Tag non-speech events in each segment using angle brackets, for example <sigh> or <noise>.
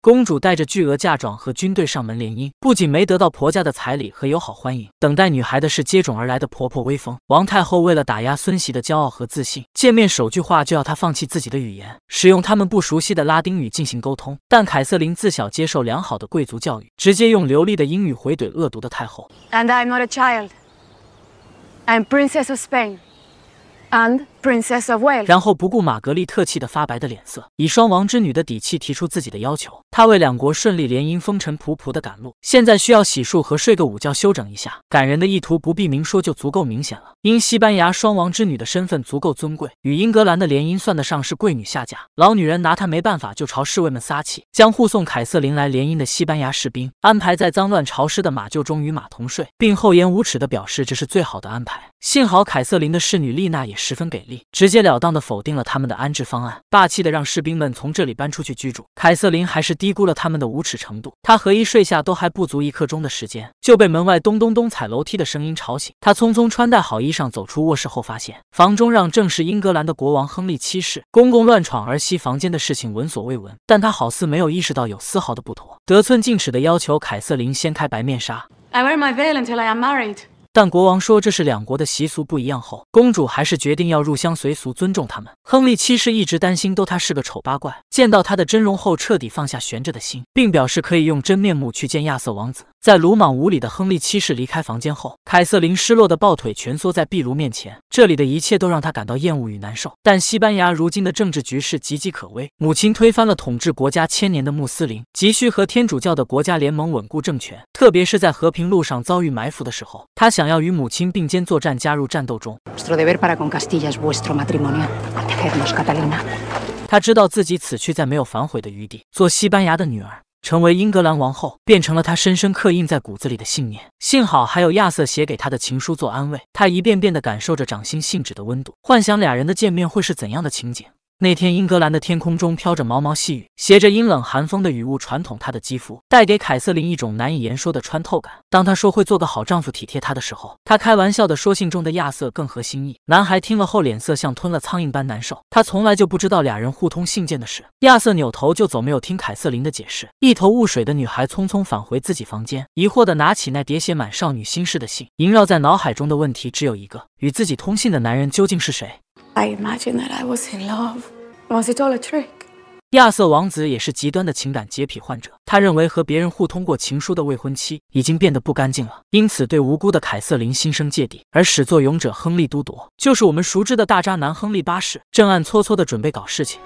公主带着巨额嫁妆和军队上门联姻，不仅没得到婆家的彩礼和友好欢迎，等待女孩的是接踵而来的婆婆威风。王太后为了打压孙媳的骄傲和自信，见面首句话就要她放弃自己的语言，使用他们不熟悉的拉丁语进行沟通。但凯瑟琳自小接受良好的贵族教育，直接用流利的英语回怼恶毒的太后。And I'm not a child. I'm princess of Spain. And Princess Wales。of 然后不顾玛格丽特气得发白的脸色，以双王之女的底气提出自己的要求。她为两国顺利联姻风尘仆仆的赶路，现在需要洗漱和睡个午觉休整一下。感人的意图不必明说，就足够明显了。因西班牙双王之女的身份足够尊贵，与英格兰的联姻算得上是贵女下嫁。老女人拿她没办法，就朝侍卫们撒气，将护送凯瑟琳来联姻的西班牙士兵安排在脏乱潮湿的马厩中与马同睡，并厚颜无耻地表示这是最好的安排。幸好凯瑟琳的侍女丽娜也十分给力。直截了当的否定了他们的安置方案，霸气的让士兵们从这里搬出去居住。凯瑟琳还是低估了他们的无耻程度，她和衣睡下都还不足一刻钟的时间，就被门外咚咚咚踩楼梯的声音吵醒。她匆匆穿戴好衣裳，走出卧室后，发现房中让正是英格兰的国王亨利七世公公乱闯儿媳房间的事情闻所未闻，但他好似没有意识到有丝毫的不妥，得寸进尺的要求凯瑟琳掀开白面纱。I veil until I married. wear am my 但国王说这是两国的习俗不一样后，公主还是决定要入乡随俗，尊重他们。亨利七世一直担心都他是个丑八怪，见到他的真容后，彻底放下悬着的心，并表示可以用真面目去见亚瑟王子。在鲁莽无礼的亨利七世离开房间后，凯瑟琳失落的抱腿蜷缩在壁炉面前，这里的一切都让他感到厌恶与难受。但西班牙如今的政治局势岌岌可危，母亲推翻了统治国家千年的穆斯林，急需和天主教的国家联盟稳固政权，特别是在和平路上遭遇埋伏的时候，他。想要与母亲并肩作战，加入战斗中。他知道自己此去再没有反悔的余地。做西班牙的女儿，成为英格兰王后，变成了他深深刻印在骨子里的信念。幸好还有亚瑟写给他的情书做安慰。他一遍遍地感受着掌心信纸的温度，幻想俩人的见面会是怎样的情景。那天，英格兰的天空中飘着毛毛细雨，携着阴冷寒风的雨雾传统她的肌肤，带给凯瑟琳一种难以言说的穿透感。当她说会做个好丈夫，体贴她的时候，她开玩笑的说信中的亚瑟更合心意。男孩听了后，脸色像吞了苍蝇般难受。他从来就不知道俩人互通信件的事。亚瑟扭头就走，没有听凯瑟琳的解释，一头雾水的女孩匆匆返回自己房间，疑惑的拿起那叠写满少女心事的信。萦绕在脑海中的问题只有一个：与自己通信的男人究竟是谁？I imagine I in it trick? that was Was all a love. 亚瑟王子也是极端的情感洁癖患者，他认为和别人互通过情书的未婚妻已经变得不干净了，因此对无辜的凯瑟琳心生芥蒂。而始作俑者亨利都铎，就是我们熟知的大渣男亨利八世，正暗搓搓的准备搞事情。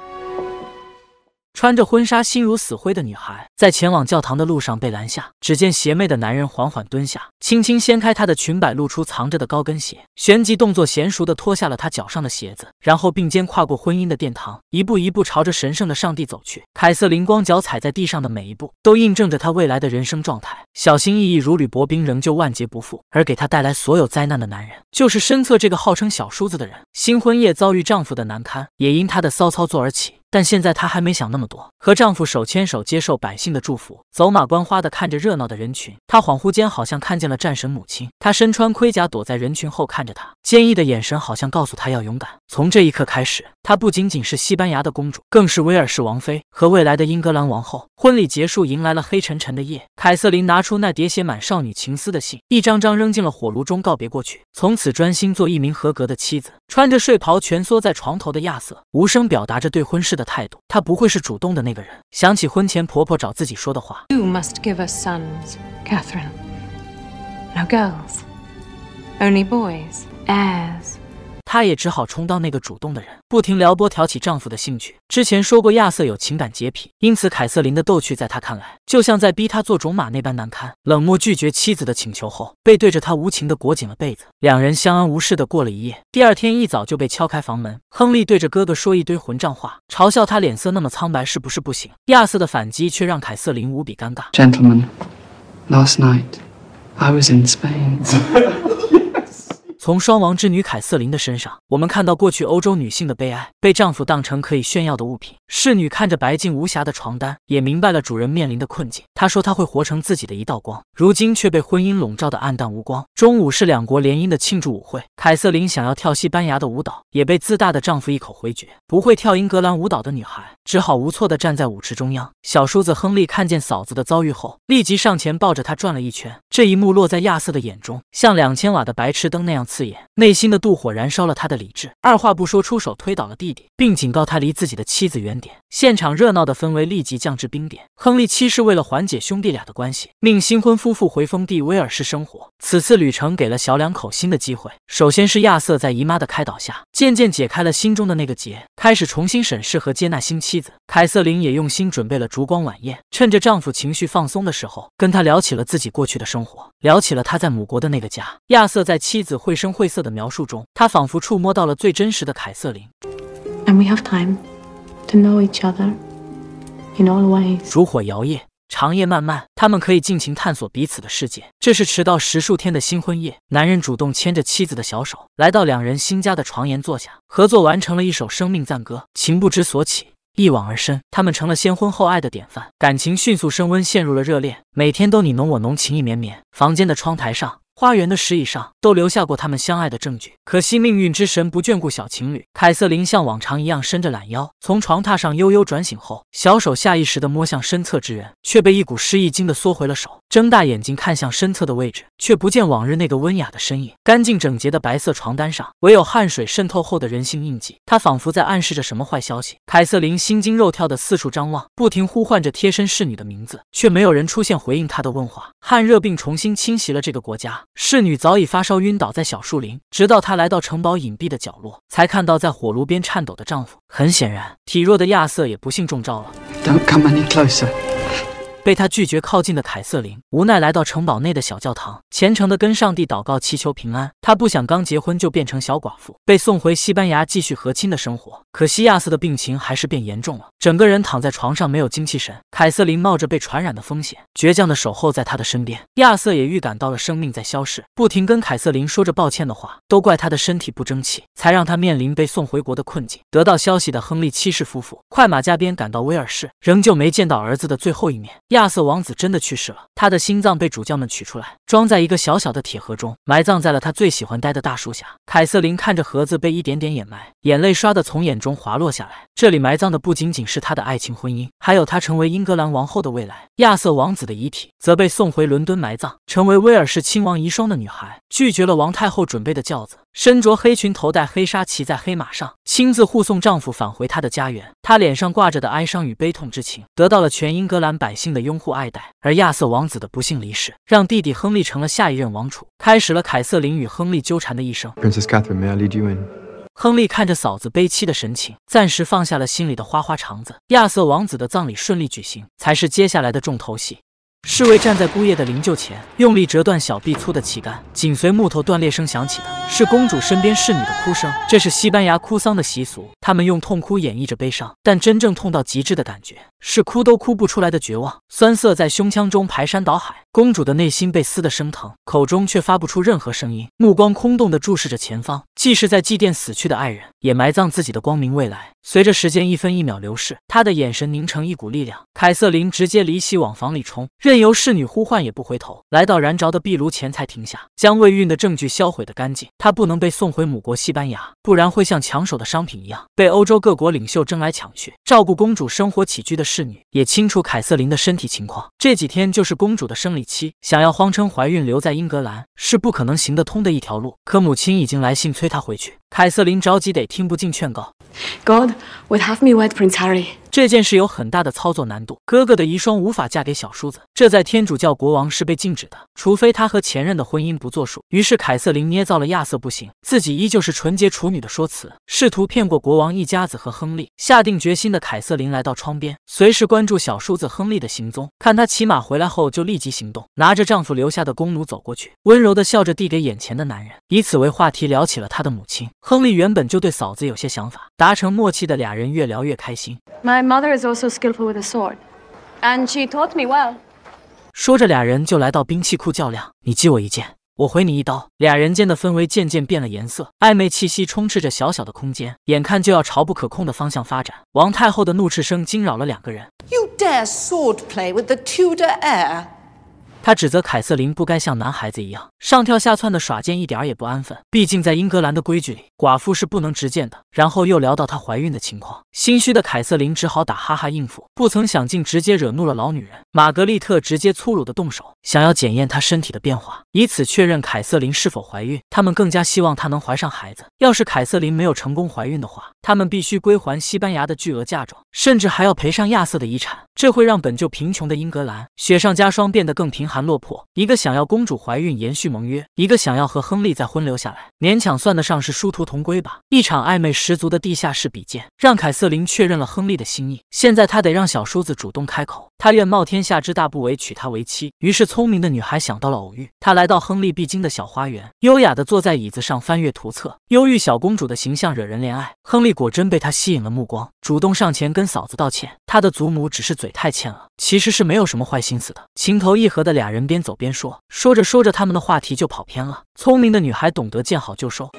穿着婚纱、心如死灰的女孩，在前往教堂的路上被拦下。只见邪魅的男人缓缓蹲下，轻轻掀开她的裙摆，露出藏着的高跟鞋。旋即，动作娴熟地脱下了她脚上的鞋子，然后并肩跨过婚姻的殿堂，一步一步朝着神圣的上帝走去。凯瑟琳光脚踩在地上的每一步，都印证着她未来的人生状态。小心翼翼，如履薄冰，仍旧万劫不复。而给她带来所有灾难的男人，就是身侧这个号称小叔子的人。新婚夜遭遇丈夫的难堪，也因她的骚操作而起。但现在她还没想那么多，和丈夫手牵手接受百姓的祝福，走马观花的看着热闹的人群。她恍惚间好像看见了战神母亲，她身穿盔甲躲在人群后看着他，坚毅的眼神好像告诉他要勇敢。从这一刻开始，她不仅仅是西班牙的公主，更是威尔士王妃和未来的英格兰王后。婚礼结束，迎来了黑沉沉的夜。凯瑟琳拿出那叠写满少女情思的信，一张张扔进了火炉中，告别过去，从此专心做一名合格的妻子。穿着睡袍蜷缩在床头的亚瑟，无声表达着对婚事的态度。他不会是主动的那个人。想起婚前婆婆找自己说的话：“You must give us sons, Catherine. No girls. Only boys. Ears.” 她也只好充当那个主动的人，不停撩拨挑起丈夫的兴趣。之前说过亚瑟有情感洁癖，因此凯瑟琳的逗趣在他看来，就像在逼他做种马那般难堪。冷漠拒绝妻子的请求后，背对着她无情地裹紧了被子，两人相安无事地过了一夜。第二天一早就被敲开房门，亨利对着哥哥说一堆混账话，嘲笑他脸色那么苍白是不是不行？亚瑟的反击却让凯瑟琳无比尴尬。Gentlemen, last night I was in Spain. <laughs> 从双王之女凯瑟琳的身上，我们看到过去欧洲女性的悲哀，被丈夫当成可以炫耀的物品。侍女看着白净无瑕的床单，也明白了主人面临的困境。她说：“她会活成自己的一道光，如今却被婚姻笼罩的暗淡无光。”中午是两国联姻的庆祝舞会，凯瑟琳想要跳西班牙的舞蹈，也被自大的丈夫一口回绝。不会跳英格兰舞蹈的女孩只好无措地站在舞池中央。小叔子亨利看见嫂子的遭遇后，立即上前抱着她转了一圈。这一幕落在亚瑟的眼中，像两千瓦的白炽灯那样。刺眼，内心的妒火燃烧了他的理智，二话不说，出手推倒了弟弟。并警告他离自己的妻子远点。现场热闹的氛围立即降至冰点。亨利七世为了缓解兄弟俩的关系，命新婚夫妇回封地威尔士生活。此次旅程给了小两口新的机会。首先是亚瑟在姨妈的开导下，渐渐解开了心中的那个结，开始重新审视和接纳新妻子。凯瑟琳也用心准备了烛光晚宴，趁着丈夫情绪放松的时候，跟他聊起了自己过去的生活，聊起了他在母国的那个家。亚瑟在妻子绘声绘色的描述中，他仿佛触摸到了最真实的凯瑟琳。we know ways. have time each other And to 烛火摇曳，长夜漫漫，他们可以尽情探索彼此的世界。这是迟到十数天的新婚夜，男人主动牵着妻子的小手，来到两人新家的床沿坐下，合作完成了一首生命赞歌。情不知所起，一往而深，他们成了先婚后爱的典范，感情迅速升温，陷入了热恋。每天都你侬我侬，情意绵绵。房间的窗台上。花园的石椅上都留下过他们相爱的证据，可惜命运之神不眷顾小情侣。凯瑟琳像往常一样伸着懒腰，从床榻上悠悠转醒后，小手下意识的摸向身侧之人，却被一股失意惊的缩回了手，睁大眼睛看向身侧的位置，却不见往日那个温雅的身影。干净整洁的白色床单上，唯有汗水渗透后的人性印记，他仿佛在暗示着什么坏消息。凯瑟琳心惊肉跳的四处张望，不停呼唤着贴身侍女的名字，却没有人出现回应她的问话。汗热病重新侵袭了这个国家。侍女早已发烧晕倒在小树林，直到她来到城堡隐蔽的角落，才看到在火炉边颤抖的丈夫。很显然，体弱的亚瑟也不幸中招了。被他拒绝靠近的凯瑟琳，无奈来到城堡内的小教堂，虔诚地跟上帝祷告，祈求平安。她不想刚结婚就变成小寡妇，被送回西班牙继续和亲的生活。可惜亚瑟的病情还是变严重了，整个人躺在床上，没有精气神。凯瑟琳冒着被传染的风险，倔强地守候在他的身边。亚瑟也预感到了生命在消逝，不停跟凯瑟琳说着抱歉的话，都怪他的身体不争气，才让他面临被送回国的困境。得到消息的亨利七世夫妇快马加鞭赶到威尔士，仍旧没见到儿子的最后一面。亚瑟王子真的去世了，他的心脏被主教们取出来，装在一个小小的铁盒中，埋葬在了他最喜欢待的大树下。凯瑟琳看着盒子被一点点掩埋，眼泪唰的从眼中滑落下来。这里埋葬的不仅仅是他的爱情、婚姻，还有他成为英格兰王后的未来。亚瑟王子的遗体则被送回伦敦埋葬，成为威尔士亲王遗孀的女孩拒绝了王太后准备的轿子。身着黑裙、头戴黑纱，骑在黑马上，亲自护送丈夫返回她的家园。她脸上挂着的哀伤与悲痛之情，得到了全英格兰百姓的拥护爱戴。而亚瑟王子的不幸离世，让弟弟亨利成了下一任王储，开始了凯瑟琳与亨利纠缠的一生。Princess Catherine, may I lead you in? 亨利看着嫂子悲戚的神情，暂时放下了心里的花花肠子。亚瑟王子的葬礼顺利举行，才是接下来的重头戏。侍卫站在姑爷的灵柩前，用力折断小臂粗的旗杆。紧随木头断裂声响起的是公主身边侍女的哭声。这是西班牙哭丧的习俗，他们用痛哭演绎着悲伤，但真正痛到极致的感觉。是哭都哭不出来的绝望，酸涩在胸腔中排山倒海。公主的内心被撕得生疼，口中却发不出任何声音，目光空洞地注视着前方，既是在祭奠死去的爱人，也埋葬自己的光明未来。随着时间一分一秒流逝，她的眼神凝成一股力量。凯瑟琳直接离席往房里冲，任由侍女呼唤也不回头。来到燃着的壁炉前才停下，将未运的证据销毁的干净。她不能被送回母国西班牙，不然会像抢手的商品一样被欧洲各国领袖争来抢去。照顾公主生活起居的。侍女也清楚凯瑟琳的身体情况，这几天就是公主的生理期，想要谎称怀孕留在英格兰是不可能行得通的一条路。可母亲已经来信催她回去，凯瑟琳着急得听不进劝告。God would wed have Harry. me Prince 这件事有很大的操作难度。哥哥的遗孀无法嫁给小叔子，这在天主教国王是被禁止的，除非他和前任的婚姻不作数。于是凯瑟琳捏造了亚瑟不行，自己依旧是纯洁处女的说辞，试图骗过国王一家子和亨利。下定决心的凯瑟琳来到窗边，随时关注小叔子亨利的行踪，看他骑马回来后就立即行动，拿着丈夫留下的弓弩走过去，温柔地笑着递给眼前的男人，以此为话题聊起了他的母亲。亨利原本就对嫂子有些想法，达成默契的俩人越聊越开心。My mother also sword, with taught she me well. is skillful a and 说着，俩人就来到兵器库较量。你击我一剑，我回你一刀。俩人间的氛围渐渐变了颜色，暧昧气息充斥着小小的空间，眼看就要朝不可控的方向发展。王太后的怒斥声惊扰了两个人。You dare swordplay with the Tudor heir？他指责凯瑟琳不该像男孩子一样。上跳下窜的耍贱一点也不安分，毕竟在英格兰的规矩里，寡妇是不能执剑的。然后又聊到她怀孕的情况，心虚的凯瑟琳只好打哈哈应付，不曾想竟直接惹怒了老女人玛格丽特，直接粗鲁的动手，想要检验她身体的变化，以此确认凯瑟琳是否怀孕。他们更加希望她能怀上孩子。要是凯瑟琳没有成功怀孕的话，他们必须归还西班牙的巨额嫁妆，甚至还要赔上亚瑟的遗产，这会让本就贫穷的英格兰雪上加霜，变得更贫寒落魄。一个想要公主怀孕延续。盟约，一个想要和亨利再婚留下来，勉强算得上是殊途同归吧。一场暧昧十足的地下室比剑，让凯瑟琳确认了亨利的心意。现在她得让小叔子主动开口，她愿冒天下之大不韪娶她为妻。于是聪明的女孩想到了偶遇，她来到亨利必经的小花园，优雅地坐在椅子上翻阅图册，忧郁小公主的形象惹人怜爱。亨利果真被她吸引了目光，主动上前跟嫂子道歉。他的祖母只是嘴太欠了，其实是没有什么坏心思的。情投意合的俩人边走边说，说着说着，他们的话题就跑偏了。聪明的女孩懂得见好就收。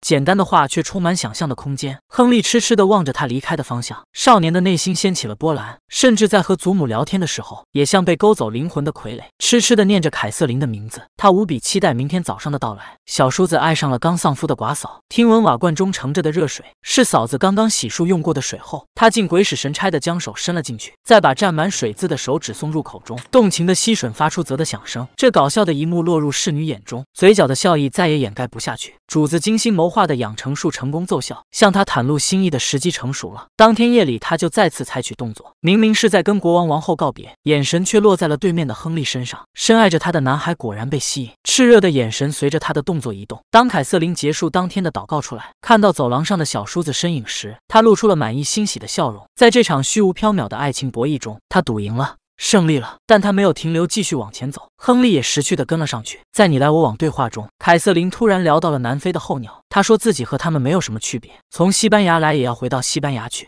简单的话却充满想象的空间。亨利痴痴地望着他离开的方向，少年的内心掀起了波澜，甚至在和祖母聊天的时候，也像被勾走灵魂的傀儡，痴痴地念着凯瑟琳的名字。他无比期待明天早上的到来。小叔子爱上了刚丧夫的寡嫂，听闻瓦罐中盛着的热水是嫂子刚刚洗漱用过的水后，他竟鬼使神差地将手伸了进去，再把沾满水渍的手指送入口中，动情的吸吮发出啧的响声。这搞笑的一幕落入侍女眼中，嘴角的笑意再也掩盖不下去。主子精心谋。化的养成术成功奏效，向他袒露心意的时机成熟了。当天夜里，他就再次采取动作。明明是在跟国王王后告别，眼神却落在了对面的亨利身上。深爱着他的男孩果然被吸引，炽热的眼神随着他的动作移动。当凯瑟琳结束当天的祷告出来，看到走廊上的小叔子身影时，他露出了满意欣喜的笑容。在这场虚无缥缈的爱情博弈中，他赌赢了。胜利了，但他没有停留，继续往前走。亨利也识趣地跟了上去。在你来我往对话中，凯瑟琳突然聊到了南非的候鸟。他说自己和他们没有什么区别，从西班牙来也要回到西班牙去。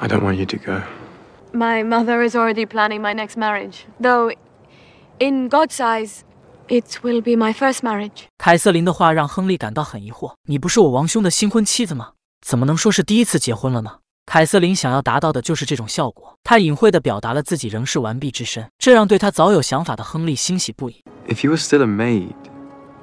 I don't want you to go. My mother is already planning my next marriage, though. In God's eyes, it will be my first marriage. 凯瑟琳的话让亨利感到很疑惑：你不是我王兄的新婚妻子吗？怎么能说是第一次结婚了呢？凯瑟琳想要达到的就是这种效果，她隐晦地表达了自己仍是完璧之身，这让对她早有想法的亨利欣喜不已。If you are still a maid,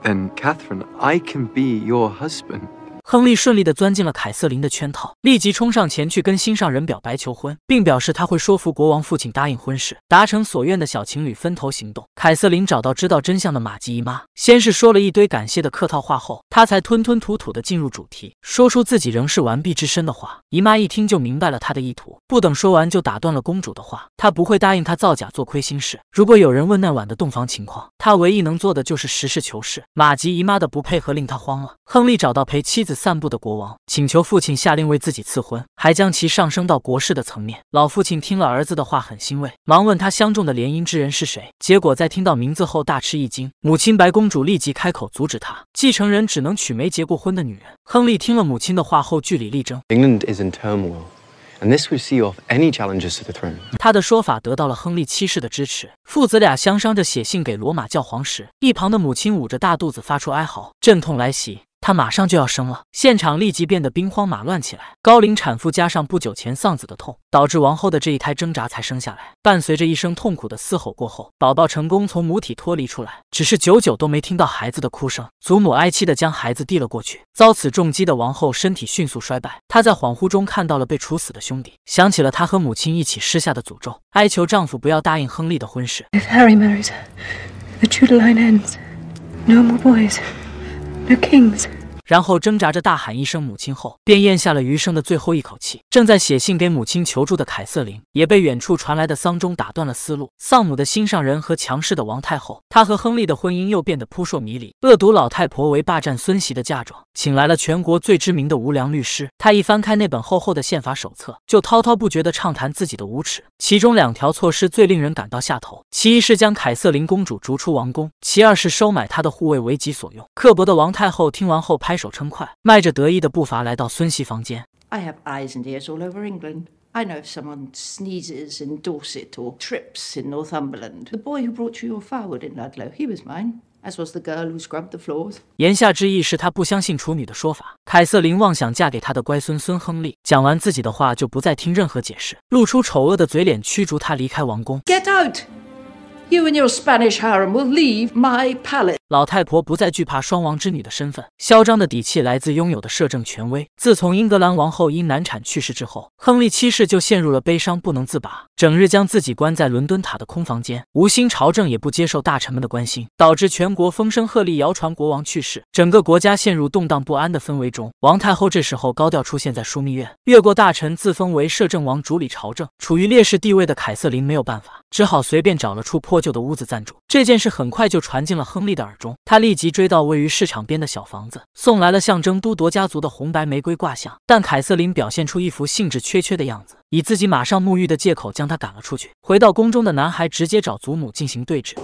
then Catherine, I can be your husband. 亨利顺利地钻进了凯瑟琳的圈套，立即冲上前去跟心上人表白求婚，并表示他会说服国王父亲答应婚事，达成所愿的小情侣分头行动。凯瑟琳找到知道真相的玛吉姨妈，先是说了一堆感谢的客套话，后她才吞吞吐吐地进入主题，说出自己仍是完璧之身的话。姨妈一听就明白了她的意图，不等说完就打断了公主的话，她不会答应他造假做亏心事。如果有人问那晚的洞房情况，她唯一能做的就是实事求是。玛吉姨妈的不配合令她慌了，亨利找到陪妻子。散步的国王请求父亲下令为自己赐婚，还将其上升到国事的层面。老父亲听了儿子的话，很欣慰，忙问他相中的联姻之人是谁。结果在听到名字后大吃一惊。母亲白公主立即开口阻止他，继承人只能娶没结过婚的女人。亨利听了母亲的话后，据理力争。他的说法得到了亨利七世的支持。父子俩相商着写信给罗马教皇时，一旁的母亲捂着大肚子发出哀嚎，阵痛来袭。她马上就要生了，现场立即变得兵荒马乱起来。高龄产妇加上不久前丧子的痛，导致王后的这一胎挣扎才生下来。伴随着一声痛苦的嘶吼过后，宝宝成功从母体脱离出来，只是久久都没听到孩子的哭声。祖母哀泣地将孩子递了过去。遭此重击的王后身体迅速衰败，她在恍惚中看到了被处死的兄弟，想起了她和母亲一起施下的诅咒，哀求丈夫不要答应亨利的婚事。If Harry marries her, the Tudor line ends. No more boys, no kings. 然后挣扎着大喊一声“母亲”，后便咽下了余生的最后一口气。正在写信给母亲求助的凯瑟琳，也被远处传来的丧钟打断了思路。丧母的心上人和强势的王太后，她和亨利的婚姻又变得扑朔迷离。恶毒老太婆为霸占孙媳的嫁妆，请来了全国最知名的无良律师。她一翻开那本厚厚的宪法手册，就滔滔不绝地畅谈自己的无耻。其中两条措施最令人感到下头：其一是将凯瑟琳公主逐出王宫；其二是收买她的护卫为己所用。刻薄的王太后听完后拍。拍手称快，迈着得意的步伐来到孙媳房间。I have eyes and ears all over England. I know if someone sneezes in Dorset or trips in Northumberland. The boy who brought you your flower in Ludlow, he was mine. As was the girl who scrubbed the floors. 言下之意是他不相信处女的说法。凯瑟琳妄想嫁给他的乖孙孙亨利。讲完自己的话就不再听任何解释，露出丑恶的嘴脸，驱逐他离开王宫。Get out. You your and Spanish harem will leave my palace. 老太婆不再惧怕双王之女的身份，嚣张的底气来自拥有的摄政权威。自从英格兰王后因难产去世之后，亨利七世就陷入了悲伤不能自拔，整日将自己关在伦敦塔的空房间，无心朝政，也不接受大臣们的关心，导致全国风声鹤唳，谣传国王去世，整个国家陷入动荡不安的氛围中。王太后这时候高调出现在枢密院，越过大臣，自封为摄政王，主理朝政。处于劣势地位的凯瑟琳没有办法，只好随便找了处破。破旧的屋子暂住这件事很快就传进了亨利的耳中，他立即追到位于市场边的小房子，送来了象征都铎家族的红白玫瑰挂像。但凯瑟琳表现出一副兴致缺缺的样子，以自己马上沐浴的借口将他赶了出去。回到宫中的男孩直接找祖母进行对峙。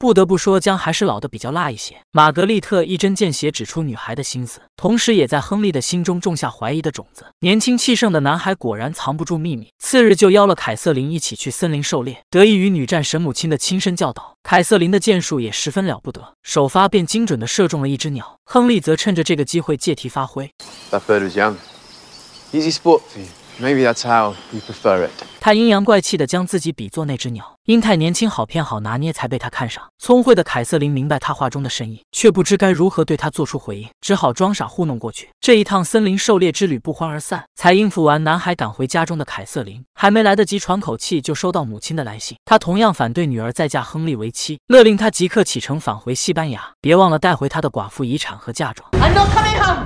不得不说，姜还是老的比较辣一些。玛格丽特一针见血指出女孩的心思，同时也在亨利的心中种下怀疑的种子。年轻气盛的男孩果然藏不住秘密，次日就邀了凯瑟琳一起去森林狩猎。得益于女战神母亲的亲身教导，凯瑟琳的箭术也十分了不得，首发便精准地射中了一只鸟。亨利则趁着这个机会借题发挥。Maybe that's how you prefer it. 他阴阳怪气地将自己比作那只鸟，因太年轻、好骗、好拿捏，才被他看上。聪慧的凯瑟琳明白他话中的深意，却不知该如何对他做出回应，只好装傻糊弄过去。这一趟森林狩猎之旅不欢而散，才应付完男孩，赶回家中的凯瑟琳，还没来得及喘口气，就收到母亲的来信。他同样反对女儿再嫁亨利为妻，勒令他即刻启程返回西班牙，别忘了带回他的寡妇遗产和嫁妆。I'm coming will home.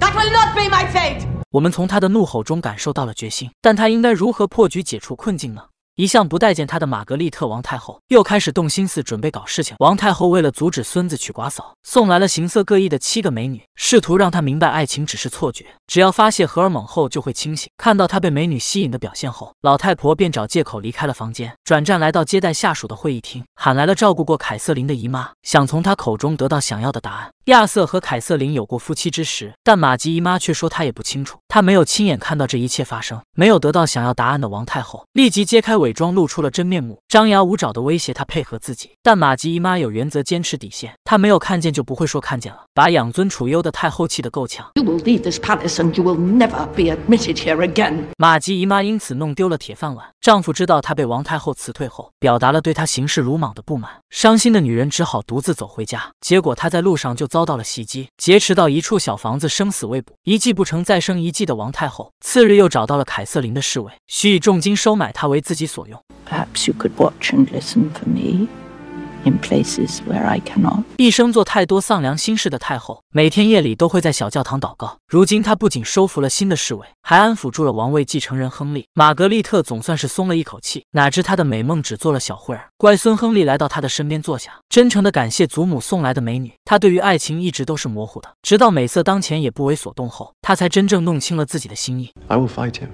my not not That fate. be 我们从他的怒吼中感受到了决心，但他应该如何破局、解除困境呢？一向不待见他的玛格丽特王太后又开始动心思准备搞事情。王太后为了阻止孙子娶寡嫂，送来了形色各异的七个美女，试图让他明白爱情只是错觉，只要发泄荷尔蒙后就会清醒。看到他被美女吸引的表现后，老太婆便找借口离开了房间，转战来到接待下属的会议厅，喊来了照顾过凯瑟琳的姨妈，想从她口中得到想要的答案。亚瑟和凯瑟琳有过夫妻之实，但玛吉姨妈却说她也不清楚，她没有亲眼看到这一切发生，没有得到想要答案的王太后立即揭开伪。伪装露出了真面目，张牙舞爪的威胁他配合自己，但马吉姨妈有原则，坚持底线。她没有看见就不会说看见了，把养尊处优的太后气得够呛。马吉姨妈因此弄丢了铁饭碗。丈夫知道她被王太后辞退后，表达了对她行事鲁莽的不满。伤心的女人只好独自走回家，结果她在路上就遭到了袭击，劫持到一处小房子，生死未卜。一计不成，再生一计的王太后，次日又找到了凯瑟琳的侍卫，许以重金收买她为自己所。所用。Perhaps you could watch and listen for me in places where I cannot。一生做太多丧良心事的太后，每天夜里都会在小教堂祷告。如今她不仅收服了新的侍卫，还安抚住了王位继承人亨利。玛格丽特总算是松了一口气。哪知她的美梦只做了小会儿，乖孙亨利来到她的身边坐下，真诚的感谢祖母送来的美女。他对于爱情一直都是模糊的，直到美色当前也不为所动后，他才真正弄清了自己的心意。I will fight him.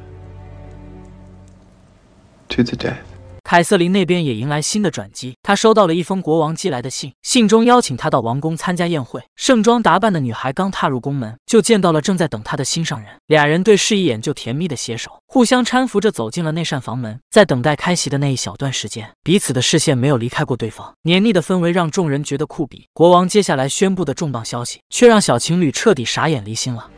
凯瑟琳那边也迎来新的转机，她收到了一封国王寄来的信，信中邀请她到王宫参加宴会。盛装打扮的女孩刚踏入宫门，就见到了正在等她的心上人，俩人对视一眼就甜蜜的携手，互相搀扶着走进了那扇房门。在等待开席的那一小段时间，彼此的视线没有离开过对方，黏腻的氛围让众人觉得酷比。国王接下来宣布的重磅消息，却让小情侣彻底傻眼离心了。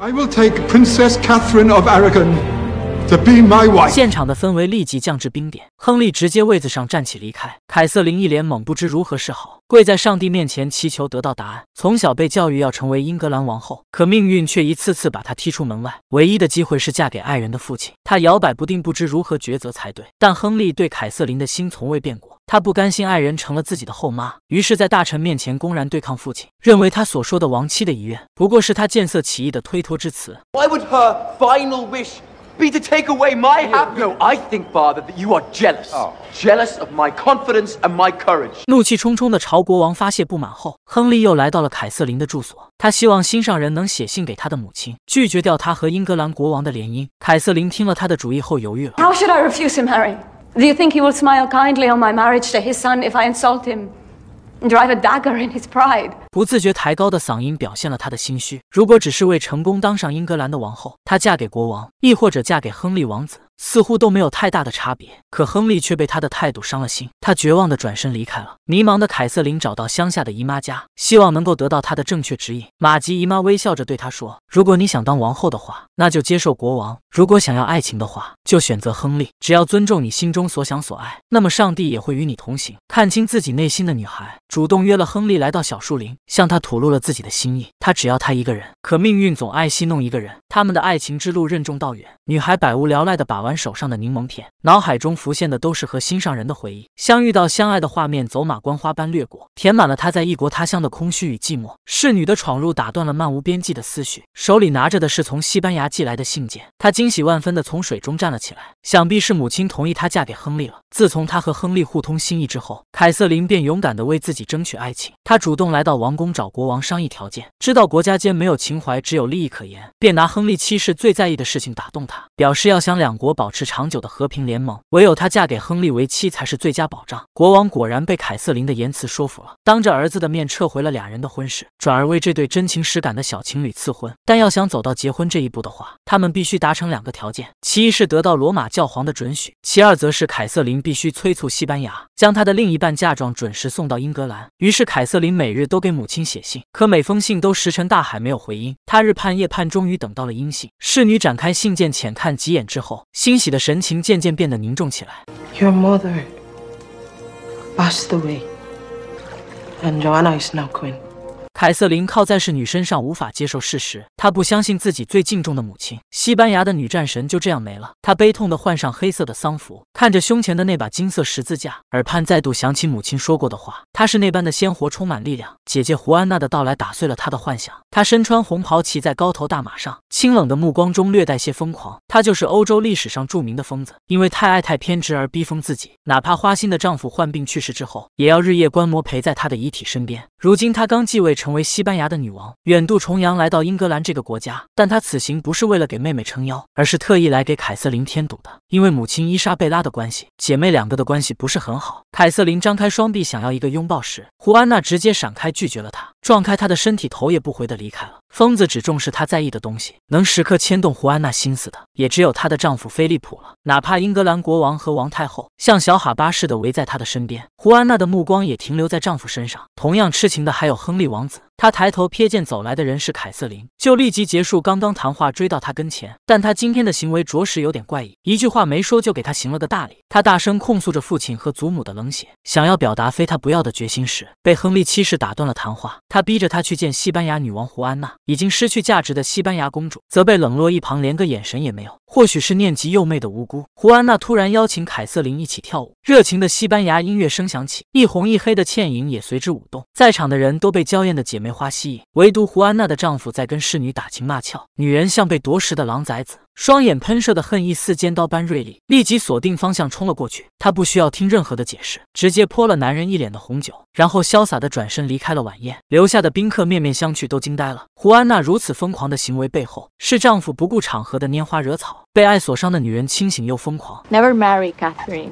现场的氛围立即降至冰点，亨利直接位子上站起离开。凯瑟琳一脸懵，不知如何是好，跪在上帝面前祈求得到答案。从小被教育要成为英格兰王后，可命运却一次次把她踢出门外。唯一的机会是嫁给爱人的父亲，她摇摆不定，不知如何抉择才对。但亨利对凯瑟琳的心从未变过，他不甘心爱人成了自己的后妈，于是，在大臣面前公然对抗父亲，认为他所说的亡妻的遗愿不过是他见色起意的推脱之词。be to take away my half. No, I think, Father, that you are jealous, jealous of my confidence and my courage. 怒气冲冲的朝国王发泄不满后，亨利又来到了凯瑟琳的住所。他希望心上人能写信给他的母亲，拒绝掉他和英格兰国王的联姻。凯瑟琳听了他的主意后犹豫了。How should I refuse him, Harry? Do you think he will smile kindly on my marriage to his son if I insult him? drive a dagger in his pride 不自觉抬高的嗓音表现了他的心虚，如果只是为成功当上英格兰的王后，她嫁给国王，亦或者嫁给亨利王子。似乎都没有太大的差别，可亨利却被她的态度伤了心，他绝望的转身离开了。迷茫的凯瑟琳找到乡下的姨妈家，希望能够得到她的正确指引。马吉姨妈微笑着对她说：“如果你想当王后的话，那就接受国王；如果想要爱情的话，就选择亨利。只要尊重你心中所想所爱，那么上帝也会与你同行。”看清自己内心的女孩主动约了亨利来到小树林，向他吐露了自己的心意。她只要他一个人，可命运总爱戏弄一个人。他们的爱情之路任重道远。女孩百无聊赖的把。玩手上的柠檬片，脑海中浮现的都是和心上人的回忆，相遇到相爱的画面，走马观花般掠过，填满了他在异国他乡的空虚与寂寞。侍女的闯入打断了漫无边际的思绪，手里拿着的是从西班牙寄来的信件，她惊喜万分的从水中站了起来，想必是母亲同意她嫁给亨利了。自从她和亨利互通心意之后，凯瑟琳便勇敢的为自己争取爱情，她主动来到王宫找国王商议条件，知道国家间没有情怀，只有利益可言，便拿亨利七世最在意的事情打动他，表示要想两国。保持长久的和平联盟，唯有她嫁给亨利为妻才是最佳保障。国王果然被凯瑟琳的言辞说服了，当着儿子的面撤回了俩人的婚事，转而为这对真情实感的小情侣赐婚。但要想走到结婚这一步的话，他们必须达成两个条件：其一是得到罗马教皇的准许，其二则是凯瑟琳必须催促西班牙将她的另一半嫁妆准时送到英格兰。于是凯瑟琳每日都给母亲写信，可每封信都石沉大海，没有回音。她日盼夜盼，终于等到了音信。侍女展开信件，浅看几眼之后。欣喜的神情渐渐变得凝重起来。Your mother passed away, and Joanna is now queen. 凯瑟琳靠在侍女身上，无法接受事实。她不相信自己最敬重的母亲——西班牙的女战神就这样没了。她悲痛地换上黑色的丧服，看着胸前的那把金色十字架，耳畔再度想起母亲说过的话：“她是那般的鲜活，充满力量。”姐姐胡安娜的到来打碎了她的幻想。她身穿红袍，骑在高头大马上，清冷的目光中略带些疯狂。她就是欧洲历史上著名的疯子，因为太爱太偏执而逼疯自己。哪怕花心的丈夫患病去世之后，也要日夜观摩，陪在她的遗体身边。如今她刚继位成。成为西班牙的女王，远渡重洋来到英格兰这个国家，但她此行不是为了给妹妹撑腰，而是特意来给凯瑟琳添堵的。因为母亲伊莎贝拉的关系，姐妹两个的关系不是很好。凯瑟琳张开双臂想要一个拥抱时，胡安娜直接闪开拒绝了她，撞开她的身体，头也不回的离开了。疯子只重视他在意的东西，能时刻牵动胡安娜心思的，也只有她的丈夫菲利普了。哪怕英格兰国王和王太后像小哈巴似的围在她的身边，胡安娜的目光也停留在丈夫身上。同样痴情的还有亨利王子。他抬头瞥见走来的人是凯瑟琳，就立即结束刚刚谈话，追到他跟前。但他今天的行为着实有点怪异，一句话没说就给他行了个大礼。他大声控诉着父亲和祖母的冷血，想要表达非他不要的决心时，被亨利七世打断了谈话。他逼着他去见西班牙女王胡安娜，已经失去价值的西班牙公主则被冷落一旁，连个眼神也没有。或许是念及幼妹的无辜，胡安娜突然邀请凯瑟琳一起跳舞。热情的西班牙音乐声响起，一红一黑的倩影也随之舞动，在场的人都被娇艳的姐妹。梅花吸引，唯独胡安娜的丈夫在跟侍女打情骂俏。女人像被夺食的狼崽子，双眼喷射的恨意似尖刀般锐利，立即锁定方向冲了过去。她不需要听任何的解释，直接泼了男人一脸的红酒，然后潇洒的转身离开了晚宴。留下的宾客面面相觑，都惊呆了。胡安娜如此疯狂的行为背后，是丈夫不顾场合的拈花惹草。被爱所伤的女人，清醒又疯狂。Never marry Catherine.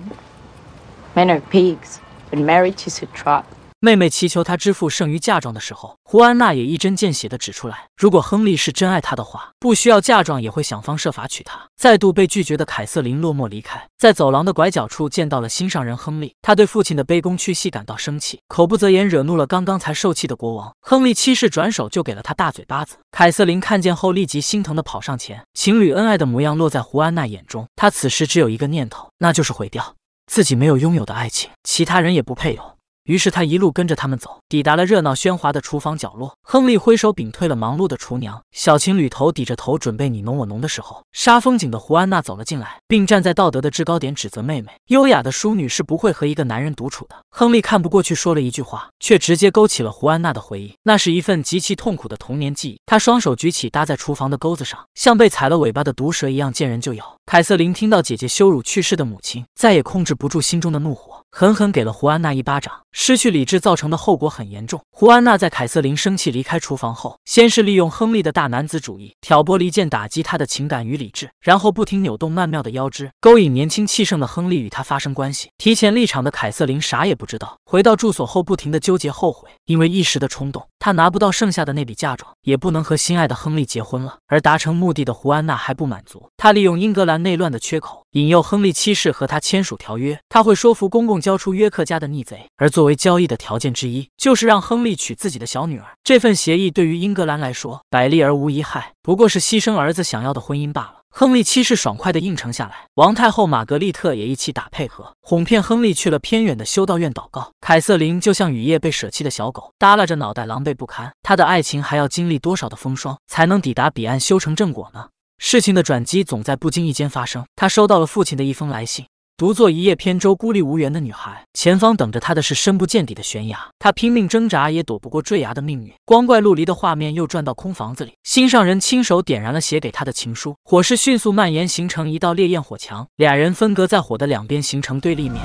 Men are pigs. but m a r r i a g e i s a t r o p 妹妹祈求他支付剩余嫁妆的时候，胡安娜也一针见血的指出来：如果亨利是真爱她的话，不需要嫁妆也会想方设法娶她。再度被拒绝的凯瑟琳落寞离开，在走廊的拐角处见到了心上人亨利。他对父亲的卑躬屈膝感到生气，口不择言惹怒了刚刚才受气的国王亨利七世，转手就给了他大嘴巴子。凯瑟琳看见后立即心疼的跑上前，情侣恩爱的模样落在胡安娜眼中，她此时只有一个念头，那就是毁掉自己没有拥有的爱情，其他人也不配有。于是他一路跟着他们走，抵达了热闹喧哗的厨房角落。亨利挥手屏退了忙碌的厨娘，小情侣头抵着头准备你侬我侬的时候，杀风景的胡安娜走了进来，并站在道德的制高点指责妹妹：优雅的淑女是不会和一个男人独处的。亨利看不过去，说了一句话，却直接勾起了胡安娜的回忆，那是一份极其痛苦的童年记忆。她双手举起搭在厨房的钩子上，像被踩了尾巴的毒蛇一样见人就咬。凯瑟琳听到姐姐羞辱去世的母亲，再也控制不住心中的怒火。狠狠给了胡安娜一巴掌，失去理智造成的后果很严重。胡安娜在凯瑟琳生气离开厨房后，先是利用亨利的大男子主义挑拨离间，打击他的情感与理智，然后不停扭动曼妙的腰肢，勾引年轻气盛的亨利与他发生关系。提前立场的凯瑟琳啥也不知道，回到住所后不停的纠结后悔，因为一时的冲动。他拿不到剩下的那笔嫁妆，也不能和心爱的亨利结婚了。而达成目的的胡安娜还不满足，她利用英格兰内乱的缺口，引诱亨利七世和她签署条约。他会说服公公交出约克家的逆贼，而作为交易的条件之一，就是让亨利娶自己的小女儿。这份协议对于英格兰来说百利而无一害，不过是牺牲儿子想要的婚姻罢了。亨利七世爽快地应承下来，王太后玛格丽特也一起打配合，哄骗亨利去了偏远的修道院祷告。凯瑟琳就像雨夜被舍弃的小狗，耷拉着脑袋，狼狈不堪。他的爱情还要经历多少的风霜，才能抵达彼岸，修成正果呢？事情的转机总在不经意间发生。他收到了父亲的一封来信。独坐一叶扁舟，孤立无援的女孩，前方等着她的是深不见底的悬崖。她拼命挣扎，也躲不过坠崖的命运。光怪陆离的画面又转到空房子里，心上人亲手点燃了写给她的情书，火势迅速蔓延，形成一道烈焰火墙，俩人分隔在火的两边，形成对立面。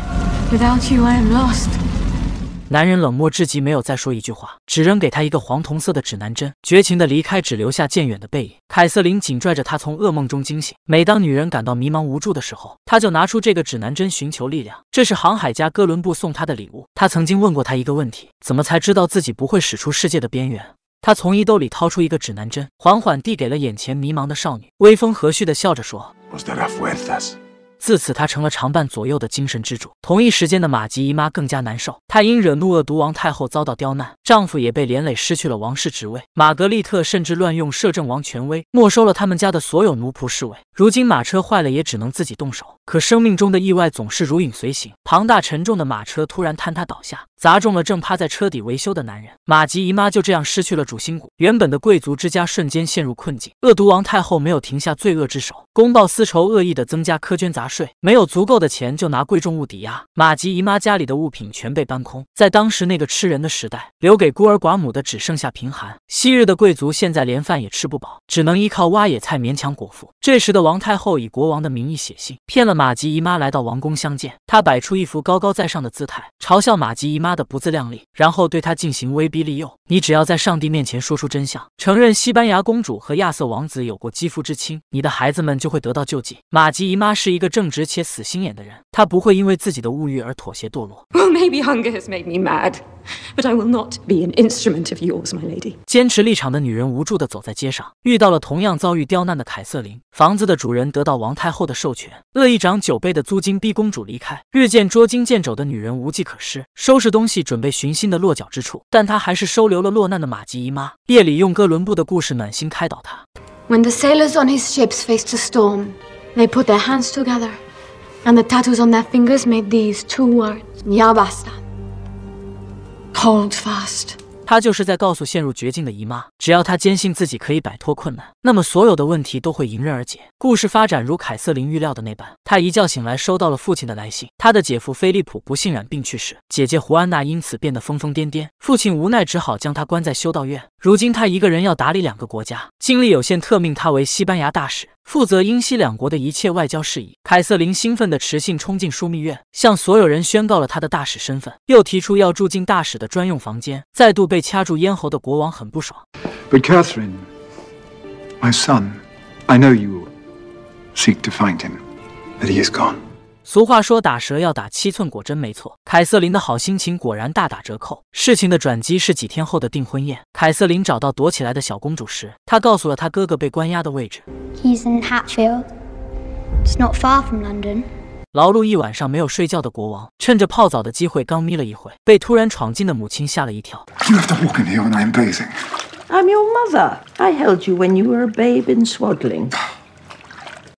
Without I lost. you, am 男人冷漠至极，没有再说一句话，只扔给他一个黄铜色的指南针，绝情的离开，只留下渐远的背影。凯瑟琳紧拽着他，从噩梦中惊醒。每当女人感到迷茫无助的时候，他就拿出这个指南针寻求力量。这是航海家哥伦布送他的礼物。他曾经问过他一个问题：怎么才知道自己不会驶出世界的边缘？他从衣兜里掏出一个指南针，缓缓递给了眼前迷茫的少女，微风和煦的笑着说。自此，她成了常伴左右的精神支柱。同一时间的马吉姨妈更加难受，她因惹怒恶毒王太后遭到刁难，丈夫也被连累失去了王室职位。玛格丽特甚至乱用摄政王权威，没收了他们家的所有奴仆侍卫。如今马车坏了，也只能自己动手。可生命中的意外总是如影随形，庞大沉重的马车突然坍塌倒下，砸中了正趴在车底维修的男人。马吉姨妈就这样失去了主心骨，原本的贵族之家瞬间陷入困境。恶毒王太后没有停下罪恶之手，公报私仇，恶意的增加苛捐杂税，没有足够的钱就拿贵重物抵押。马吉姨妈家里的物品全被搬空。在当时那个吃人的时代，留给孤儿寡母的只剩下贫寒。昔日的贵族现在连饭也吃不饱，只能依靠挖野菜勉强果腹。这时的王太后以国王的名义写信，骗了。玛吉姨妈来到王宫相见，她摆出一副高高在上的姿态，嘲笑玛吉姨妈的不自量力，然后对她进行威逼利诱。你只要在上帝面前说出真相，承认西班牙公主和亚瑟王子有过肌肤之亲，你的孩子们就会得到救济。玛吉姨妈是一个正直且死心眼的人，她不会因为自己的物欲而妥协堕落。maybe hunger has made me mad, but I will not be an instrument of yours, my lady. 坚持立场的女人无助地走在街上，遇到了同样遭遇刁难的凯瑟琳。房子的主人得到王太后的授权，恶意涨九倍的租金逼公主离开。日渐捉襟见肘的女人无计可施，收拾东西准备寻新的落脚之处，但她还是收留了落难的马吉姨妈。夜里用哥伦布的故事暖心开导她。When the sailors on his ships faced a storm, they put their hands together. And the tattoos on their fingers made these two words: "Ya basta." Hold fast. 她就是在告诉陷入绝境的姨妈，只要她坚信自己可以摆脱困难，那么所有的问题都会迎刃而解。故事发展如凯瑟琳预料的那般，她一觉醒来收到了父亲的来信，她的姐夫菲利普不幸染病去世，姐姐胡安娜因此变得疯疯癫癫，父亲无奈只好将她关在修道院。如今他一个人要打理两个国家，精力有限，特命她为西班牙大使，负责英西两国的一切外交事宜。凯瑟琳兴奋地持信冲进枢密院，向所有人宣告了他的大使身份，又提出要住进大使的专用房间。再度被掐住咽喉的国王很不爽。My son, I know you seek to find him, but he is gone。俗话说打蛇要打七寸，果真没错。凯瑟琳的好心情果然大打折扣。事情的转机是几天后的订婚宴。凯瑟琳找到躲起来的小公主时，她告诉了她哥哥被关押的位置。He's in Hatfield. It's not far from London. 劳碌一晚上没有睡觉的国王，趁着泡澡的机会刚眯了一会，被突然闯进的母亲吓了一跳。You have to walk in here when I'm bathing. I'm your mother. I held you when you were a babe in swaddling.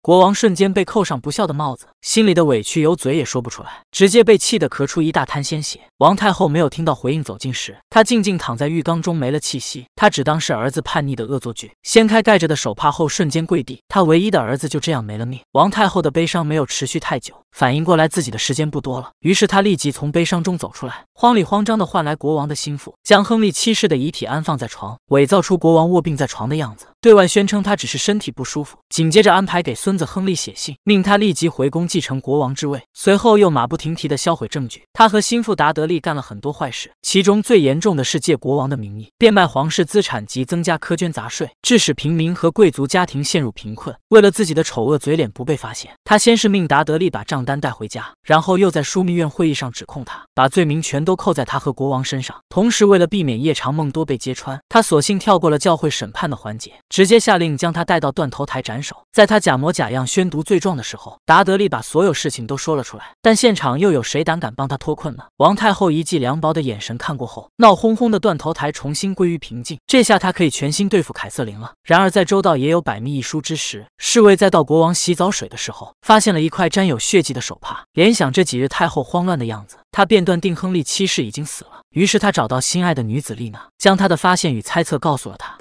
国王瞬间被扣上不孝的帽子，心里的委屈有嘴也说不出来，直接被气得咳出一大滩鲜血。王太后没有听到回应，走近时，她静静躺在浴缸中没了气息。她只当是儿子叛逆的恶作剧，掀开盖着的手帕后，瞬间跪地。她唯一的儿子就这样没了命。王太后的悲伤没有持续太久，反应过来自己的时间不多了，于是她立即从悲伤中走出来，慌里慌张的换来国王的心腹，将亨利七世的遗体安放在床，伪造出国王卧病在床的样子，对外宣称他只是身体不舒服。紧接着安排给孙。孙子亨利写信命他立即回宫继承国王之位，随后又马不停蹄地销毁证据。他和心腹达德利干了很多坏事，其中最严重的是借国王的名义变卖皇室资产及增加苛捐杂税，致使平民和贵族家庭陷入贫困。为了自己的丑恶嘴脸不被发现，他先是命达德利把账单带回家，然后又在枢密院会议上指控他，把罪名全都扣在他和国王身上。同时，为了避免夜长梦多被揭穿，他索性跳过了教会审判的环节，直接下令将他带到断头台斩首。在他假模假。假样宣读罪状的时候，达德利把所有事情都说了出来。但现场又有谁胆敢帮他脱困呢？王太后一记凉薄的眼神看过后，闹哄哄的断头台重新归于平静。这下他可以全心对付凯瑟琳了。然而在周道也有百密一疏之时，侍卫在到国王洗澡水的时候，发现了一块沾有血迹的手帕。联想这几日太后慌乱的样子，他便断定亨利七世已经死了。于是他找到心爱的女子丽娜，将他的发现与猜测告诉了她。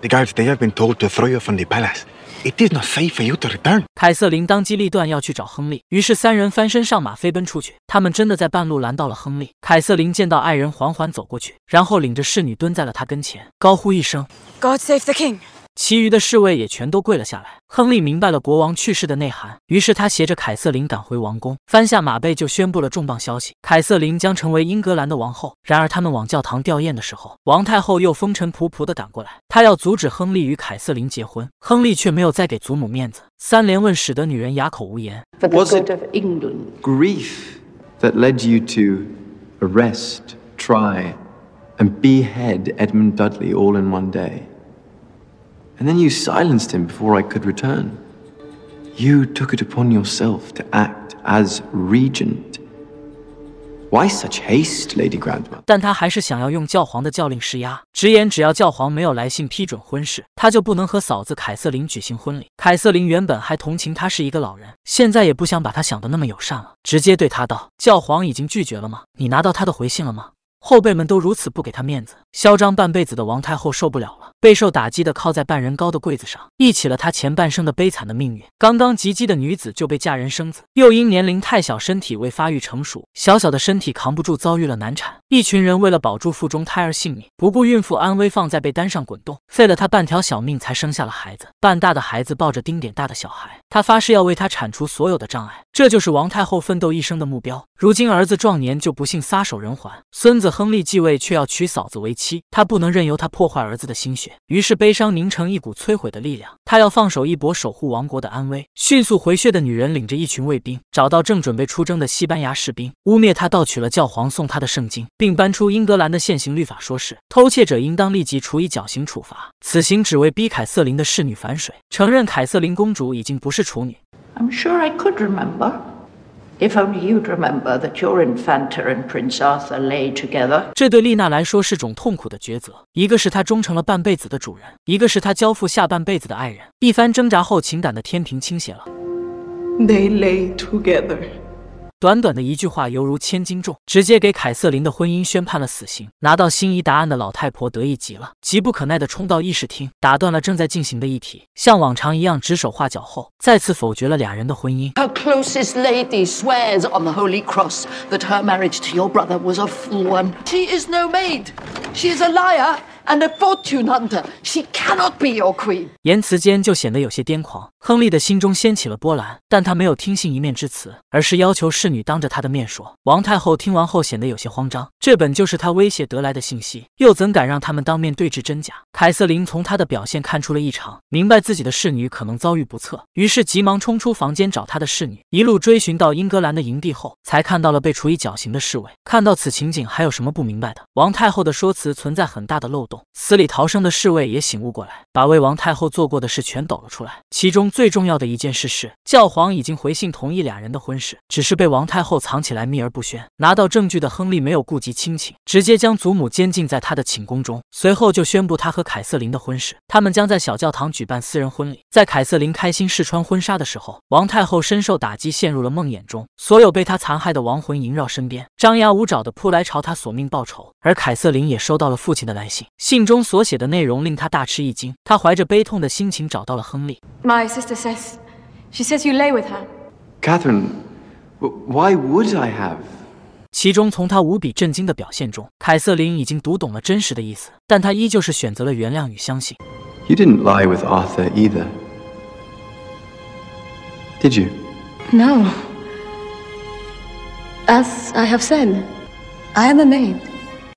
The guards, they have been told to throw you from the palace. It is not safe for you to return. 凯瑟琳当机立断要去找亨利，于是三人翻身上马飞奔出去。他们真的在半路拦到了亨利。凯瑟琳见到爱人，缓缓走过去，然后领着侍女蹲在了他跟前，高呼一声：God save the king！其余的侍卫也全都跪了下来。亨利明白了国王去世的内涵，于是他携着凯瑟琳赶回王宫，翻下马背就宣布了重磅消息：凯瑟琳将成为英格兰的王后。然而，他们往教堂吊唁的时候，王太后又风尘仆仆的赶过来，她要阻止亨利与凯瑟琳结婚。亨利却没有再给祖母面子，三连问使得女人哑口无言。Was it grief that led you to arrest, try, and behead Edmund Dudley all in one day? And then you silenced him before I could return. You took it upon yourself to act as regent. Why such haste, Lady Grandma? 但她还是想要用教皇的教令施压，直言只要教皇没有来信批准婚事，她就不能和嫂子凯瑟琳举行婚礼。凯瑟琳原本还同情她是一个老人，现在也不想把她想的那么友善了，直接对她道，教皇已经拒绝了吗？你拿到他的回信了吗？后辈们都如此不给他面子，嚣张半辈子的王太后受不了了。备受打击的靠在半人高的柜子上，忆起了他前半生的悲惨的命运。刚刚及笄的女子就被嫁人生子，又因年龄太小，身体未发育成熟，小小的身体扛不住，遭遇了难产。一群人为了保住腹中胎儿性命，不顾孕妇安危，放在被单上滚动，废了她半条小命才生下了孩子。半大的孩子抱着丁点大的小孩，她发誓要为他铲除所有的障碍，这就是王太后奋斗一生的目标。如今儿子壮年就不幸撒手人寰，孙子亨利继位却要娶嫂子为妻，他不能任由他破坏儿子的心血。于是，悲伤凝成一股摧毁的力量。他要放手一搏，守护王国的安危。迅速回血的女人领着一群卫兵，找到正准备出征的西班牙士兵，污蔑他盗取了教皇送他的圣经，并搬出英格兰的现行律法说是偷窃者应当立即处以绞刑处罚。此行只为逼凯瑟琳的侍女反水，承认凯瑟琳公主已经不是处女。I'm I remember. sure could If only you'd remember that your Infanta and Prince Arthur lay together. 这对丽娜来说是种痛苦的抉择，一个是她忠诚了半辈子的主人，一个是她交付下半辈子的爱人。一番挣扎后，情感的天平倾斜了。they lay together。短短的一句话犹如千斤重，直接给凯瑟琳的婚姻宣判了死刑。拿到心仪答案的老太婆得意极了，急不可耐地冲到议事厅，打断了正在进行的议题，像往常一样指手画脚后，再次否决了俩人的婚姻。and a cannot fortune hunter. queen. your She be 言辞间就显得有些癫狂，亨利的心中掀起了波澜，但他没有听信一面之词，而是要求侍女当着他的面说。王太后听完后显得有些慌张，这本就是他威胁得来的信息，又怎敢让他们当面对质真假？凯瑟琳从他的表现看出了异常，明白自己的侍女可能遭遇不测，于是急忙冲出房间找他的侍女，一路追寻到英格兰的营地后，才看到了被处以绞刑的侍卫。看到此情景还有什么不明白的？王太后的说辞存在很大的漏洞。死里逃生的侍卫也醒悟过来，把魏王太后做过的事全抖了出来。其中最重要的一件事是，教皇已经回信同意俩人的婚事，只是被王太后藏起来秘而不宣。拿到证据的亨利没有顾及亲情，直接将祖母监禁在他的寝宫中，随后就宣布他和凯瑟琳的婚事。他们将在小教堂举办私人婚礼。在凯瑟琳开心试穿婚纱的时候，王太后深受打击，陷入了梦魇中，所有被她残害的亡魂萦绕身边，张牙舞爪的扑来朝她索命报仇。而凯瑟琳也收到了父亲的来信。信中所写的内容令他大吃一惊。他怀着悲痛的心情找到了亨利。My sister says, she says you lay with her. Catherine, why would I have? 其中从他无比震惊的表现中，凯瑟琳已经读懂了真实的意思，但她依旧是选择了原谅与相信。You didn't lie with Arthur either, did you? No. As I have said, I am a maid.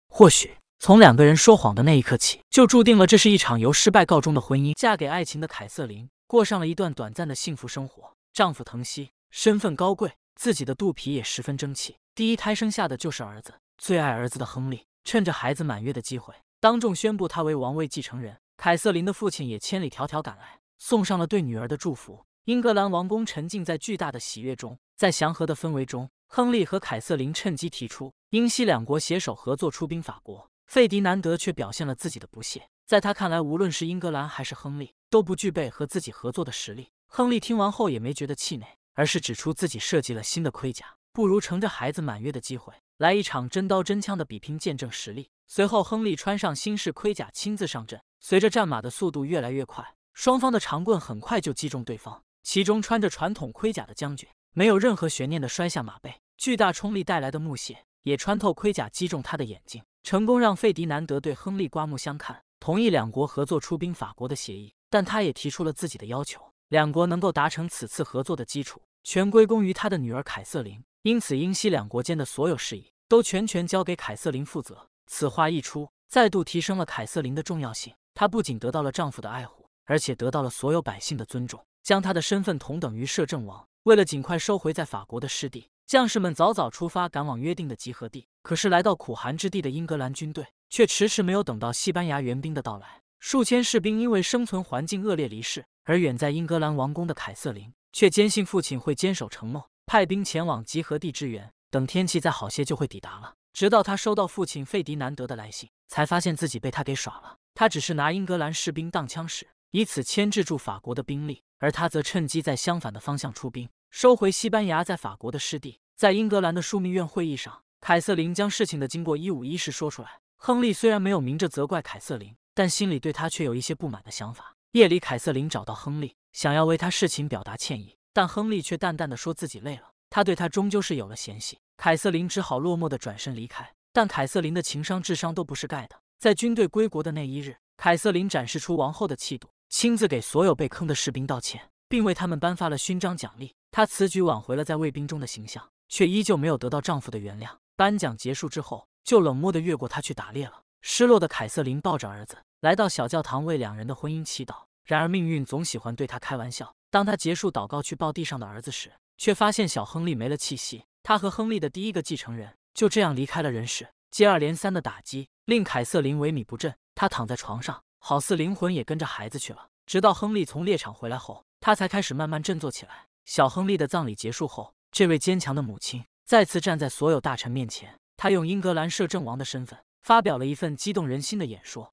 或许从两个人说谎的那一刻起，就注定了这是一场由失败告终的婚姻。嫁给爱情的凯瑟琳，过上了一段短暂的幸福生活。丈夫藤西，身份高贵，自己的肚皮也十分争气。第一胎生下的就是儿子。最爱儿子的亨利，趁着孩子满月的机会，当众宣布他为王位继承人。凯瑟琳的父亲也千里迢迢赶来，送上了对女儿的祝福。英格兰王宫沉浸在巨大的喜悦中，在祥和的氛围中，亨利和凯瑟琳趁机提出英西两国携手合作出兵法国。费迪南德却表现了自己的不屑，在他看来，无论是英格兰还是亨利，都不具备和自己合作的实力。亨利听完后也没觉得气馁，而是指出自己设计了新的盔甲，不如乘着孩子满月的机会，来一场真刀真枪的比拼，见证实力。随后，亨利穿上新式盔甲，亲自上阵。随着战马的速度越来越快，双方的长棍很快就击中对方。其中穿着传统盔甲的将军，没有任何悬念的摔下马背，巨大冲力带来的木屑也穿透盔甲，击中他的眼睛。成功让费迪南德对亨利刮目相看，同意两国合作出兵法国的协议，但他也提出了自己的要求。两国能够达成此次合作的基础，全归功于他的女儿凯瑟琳。因此，英西两国间的所有事宜都全权交给凯瑟琳负责。此话一出，再度提升了凯瑟琳的重要性。她不仅得到了丈夫的爱护，而且得到了所有百姓的尊重，将她的身份同等于摄政王。为了尽快收回在法国的失地，将士们早早出发，赶往约定的集合地。可是，来到苦寒之地的英格兰军队却迟迟没有等到西班牙援兵的到来。数千士兵因为生存环境恶劣离世，而远在英格兰王宫的凯瑟琳却坚信父亲会坚守承诺，派兵前往集合地支援。等天气再好些，就会抵达了。直到他收到父亲费迪南德的来信，才发现自己被他给耍了。他只是拿英格兰士兵当枪使，以此牵制住法国的兵力，而他则趁机在相反的方向出兵，收回西班牙在法国的失地。在英格兰的枢密院会议上。凯瑟琳将事情的经过一五一十说出来。亨利虽然没有明着责怪凯瑟琳，但心里对她却有一些不满的想法。夜里，凯瑟琳找到亨利，想要为他事情表达歉意，但亨利却淡淡的说自己累了。他对他终究是有了嫌隙。凯瑟琳只好落寞的转身离开。但凯瑟琳的情商、智商都不是盖的。在军队归国的那一日，凯瑟琳展示出王后的气度，亲自给所有被坑的士兵道歉，并为他们颁发了勋章奖励。她此举挽回了在卫兵中的形象，却依旧没有得到丈夫的原谅。颁奖结束之后，就冷漠的越过他去打猎了。失落的凯瑟琳抱着儿子来到小教堂，为两人的婚姻祈祷。然而命运总喜欢对他开玩笑。当他结束祷告去抱地上的儿子时，却发现小亨利没了气息。他和亨利的第一个继承人就这样离开了人世。接二连三的打击令凯瑟琳萎靡不振。她躺在床上，好似灵魂也跟着孩子去了。直到亨利从猎场回来后，他才开始慢慢振作起来。小亨利的葬礼结束后，这位坚强的母亲。再次站在所有大臣面前，他用英格兰摄政王的身份发表了一份激动人心的演说。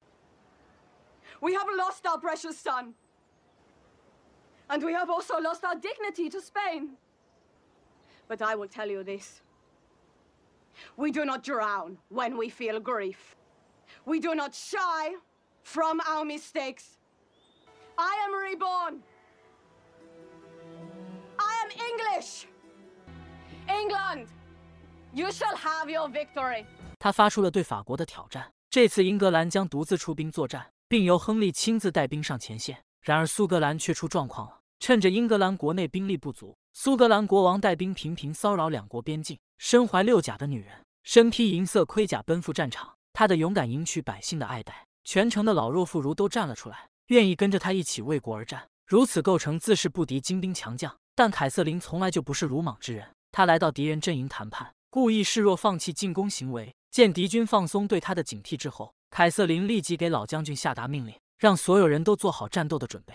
We have lost our precious son, and we have also lost our dignity to Spain. But I will tell you this. We do not drown when we feel grief. We do not shy from our mistakes. I am reborn. I am English. England, have shall you your victory. 他发出了对法国的挑战，这次英格兰将独自出兵作战，并由亨利亲自带兵上前线。然而苏格兰却出状况了，趁着英格兰国内兵力不足，苏格兰国王带兵频频骚扰两国边境。身怀六甲的女人身披银色盔甲奔赴战场，她的勇敢赢取百姓的爱戴，全城的老弱妇孺都站了出来，愿意跟着她一起为国而战。如此构成自是不敌精兵强将，但凯瑟琳从来就不是鲁莽之人。他来到敌人阵营谈判，故意示弱，放弃进攻行为。见敌军放松对他的警惕之后，凯瑟琳立即给老将军下达命令，让所有人都做好战斗的准备。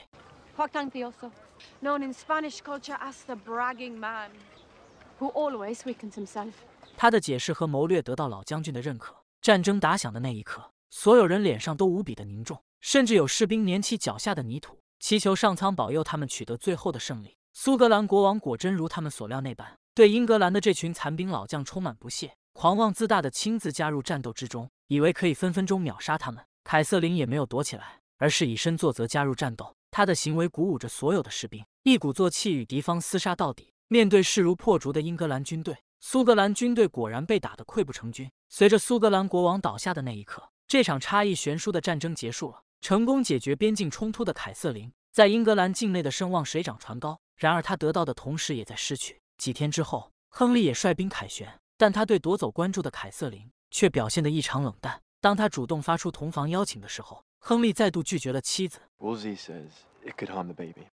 他的解释和谋略得到老将军的认可。战争打响的那一刻，所有人脸上都无比的凝重，甚至有士兵捻起脚下的泥土，祈求上苍保佑他们取得最后的胜利。苏格兰国王果真如他们所料那般。对英格兰的这群残兵老将充满不屑，狂妄自大的亲自加入战斗之中，以为可以分分钟秒杀他们。凯瑟琳也没有躲起来，而是以身作则加入战斗。他的行为鼓舞着所有的士兵，一鼓作气与敌方厮杀到底。面对势如破竹的英格兰军队，苏格兰军队果然被打得溃不成军。随着苏格兰国王倒下的那一刻，这场差异悬殊的战争结束了。成功解决边境冲突的凯瑟琳，在英格兰境内的声望水涨船高。然而，他得到的同时也在失去。几天之后，亨利也率兵凯旋，但他对夺走关注的凯瑟琳却表现得异常冷淡。当他主动发出同房邀请的时候，亨利再度拒绝了妻子。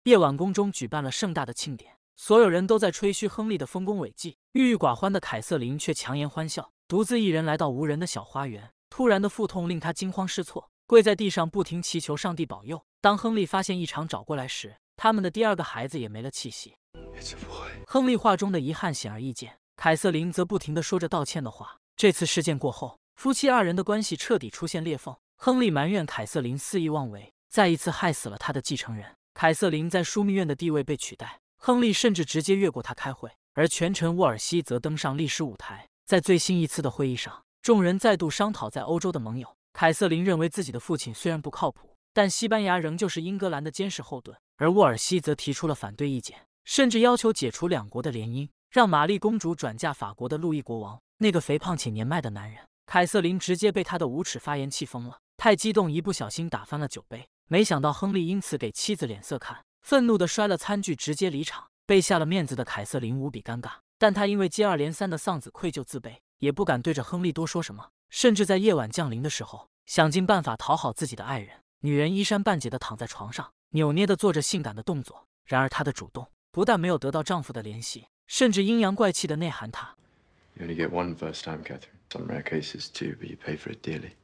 夜晚，宫中举办了盛大的庆典，所有人都在吹嘘亨利的丰功伟绩。郁郁寡欢的凯瑟琳却强颜欢笑，独自一人来到无人的小花园。突然的腹痛令他惊慌失措，跪在地上不停祈求上帝保佑。当亨利发现异常找过来时，他们的第二个孩子也没了气息。也就不会。亨利话中的遗憾显而易见，凯瑟琳则不停的说着道歉的话。这次事件过后，夫妻二人的关系彻底出现裂缝。亨利埋怨凯瑟琳肆意妄为，再一次害死了他的继承人。凯瑟琳在枢密院的地位被取代，亨利甚至直接越过他开会。而权臣沃尔西则登上历史舞台。在最新一次的会议上，众人再度商讨在欧洲的盟友。凯瑟琳认为自己的父亲虽然不靠谱，但西班牙仍旧是英格兰的坚实后盾。而沃尔西则提出了反对意见。甚至要求解除两国的联姻，让玛丽公主转嫁法国的路易国王，那个肥胖且年迈的男人。凯瑟琳直接被他的无耻发言气疯了，太激动，一不小心打翻了酒杯。没想到亨利因此给妻子脸色看，愤怒的摔了餐具，直接离场。被下了面子的凯瑟琳无比尴尬，但她因为接二连三的丧子愧疚自卑，也不敢对着亨利多说什么。甚至在夜晚降临的时候，想尽办法讨好自己的爱人。女人衣衫半解的躺在床上，扭捏的做着性感的动作。然而她的主动。不但没有得到丈夫的联系，甚至阴阳怪气的内涵他。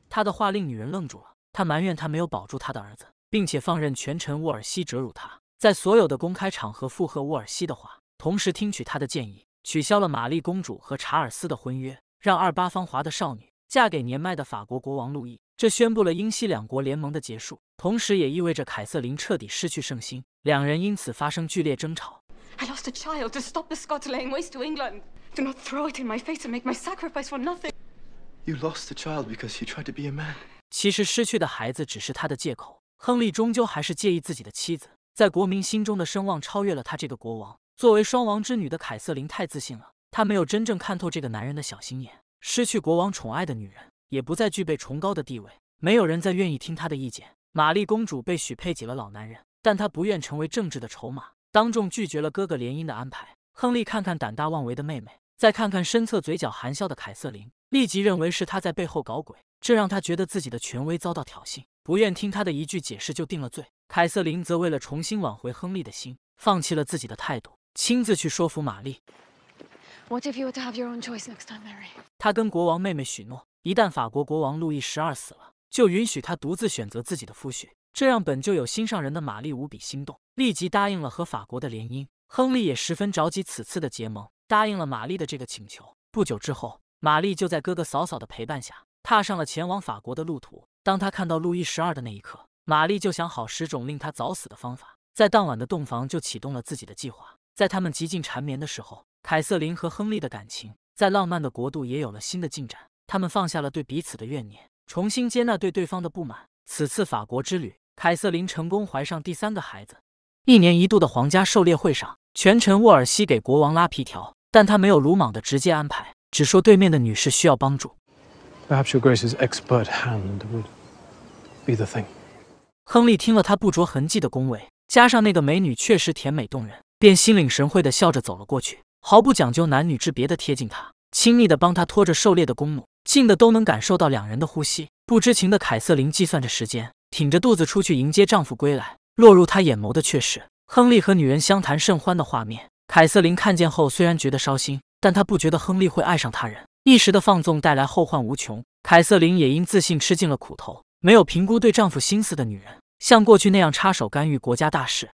他的话令女人愣住了，她埋怨他没有保住她的儿子，并且放任权臣沃尔西折辱他，在所有的公开场合附和沃尔西的话，同时听取他的建议，取消了玛丽公主和查尔斯的婚约，让二八芳华的少女嫁给年迈的法国国王路易。这宣布了英西两国联盟的结束，同时也意味着凯瑟琳彻底失去圣心。两人因此发生剧烈争吵。I lost a child to stop the Scots laying waste to England. Do not throw it in my face and make my sacrifice for nothing. You lost the child because you tried to be a man. 其实失去的孩子只是他的借口。亨利终究还是介意自己的妻子在国民心中的声望超越了他这个国王。作为双王之女的凯瑟琳太自信了，她没有真正看透这个男人的小心眼。失去国王宠爱的女人。也不再具备崇高的地位，没有人再愿意听他的意见。玛丽公主被许配给了老男人，但她不愿成为政治的筹码，当众拒绝了哥哥联姻的安排。亨利看看胆大妄为的妹妹，再看看身侧嘴角含笑的凯瑟琳，立即认为是她在背后搞鬼，这让他觉得自己的权威遭到挑衅，不愿听他的一句解释就定了罪。凯瑟琳则为了重新挽回亨利的心，放弃了自己的态度，亲自去说服玛丽。What were own have choice Mary? to next time, if you your 他跟国王妹妹许诺。一旦法国国王路易十二死了，就允许他独自选择自己的夫婿。这让本就有心上人的玛丽无比心动，立即答应了和法国的联姻。亨利也十分着急此次的结盟，答应了玛丽的这个请求。不久之后，玛丽就在哥哥嫂嫂的陪伴下踏上了前往法国的路途。当他看到路易十二的那一刻，玛丽就想好十种令他早死的方法，在当晚的洞房就启动了自己的计划。在他们极尽缠绵的时候，凯瑟琳和亨利的感情在浪漫的国度也有了新的进展。他们放下了对彼此的怨念，重新接纳对对方的不满。此次法国之旅，凯瑟琳成功怀上第三个孩子。一年一度的皇家狩猎会上，权臣沃尔西给国王拉皮条，但他没有鲁莽的直接安排，只说对面的女士需要帮助。Perhaps Grace's expert hand would be the thing. 亨利听了他不着痕迹的恭维，加上那个美女确实甜美动人，便心领神会的笑着走了过去，毫不讲究男女之别的贴近她。亲密的帮他拖着狩猎的弓弩，近的都能感受到两人的呼吸。不知情的凯瑟琳计算着时间，挺着肚子出去迎接丈夫归来。落入她眼眸的却是亨利和女人相谈甚欢的画面。凯瑟琳看见后虽然觉得烧心，但她不觉得亨利会爱上他人。一时的放纵带来后患无穷。凯瑟琳也因自信吃尽了苦头。没有评估对丈夫心思的女人，像过去那样插手干预国家大事。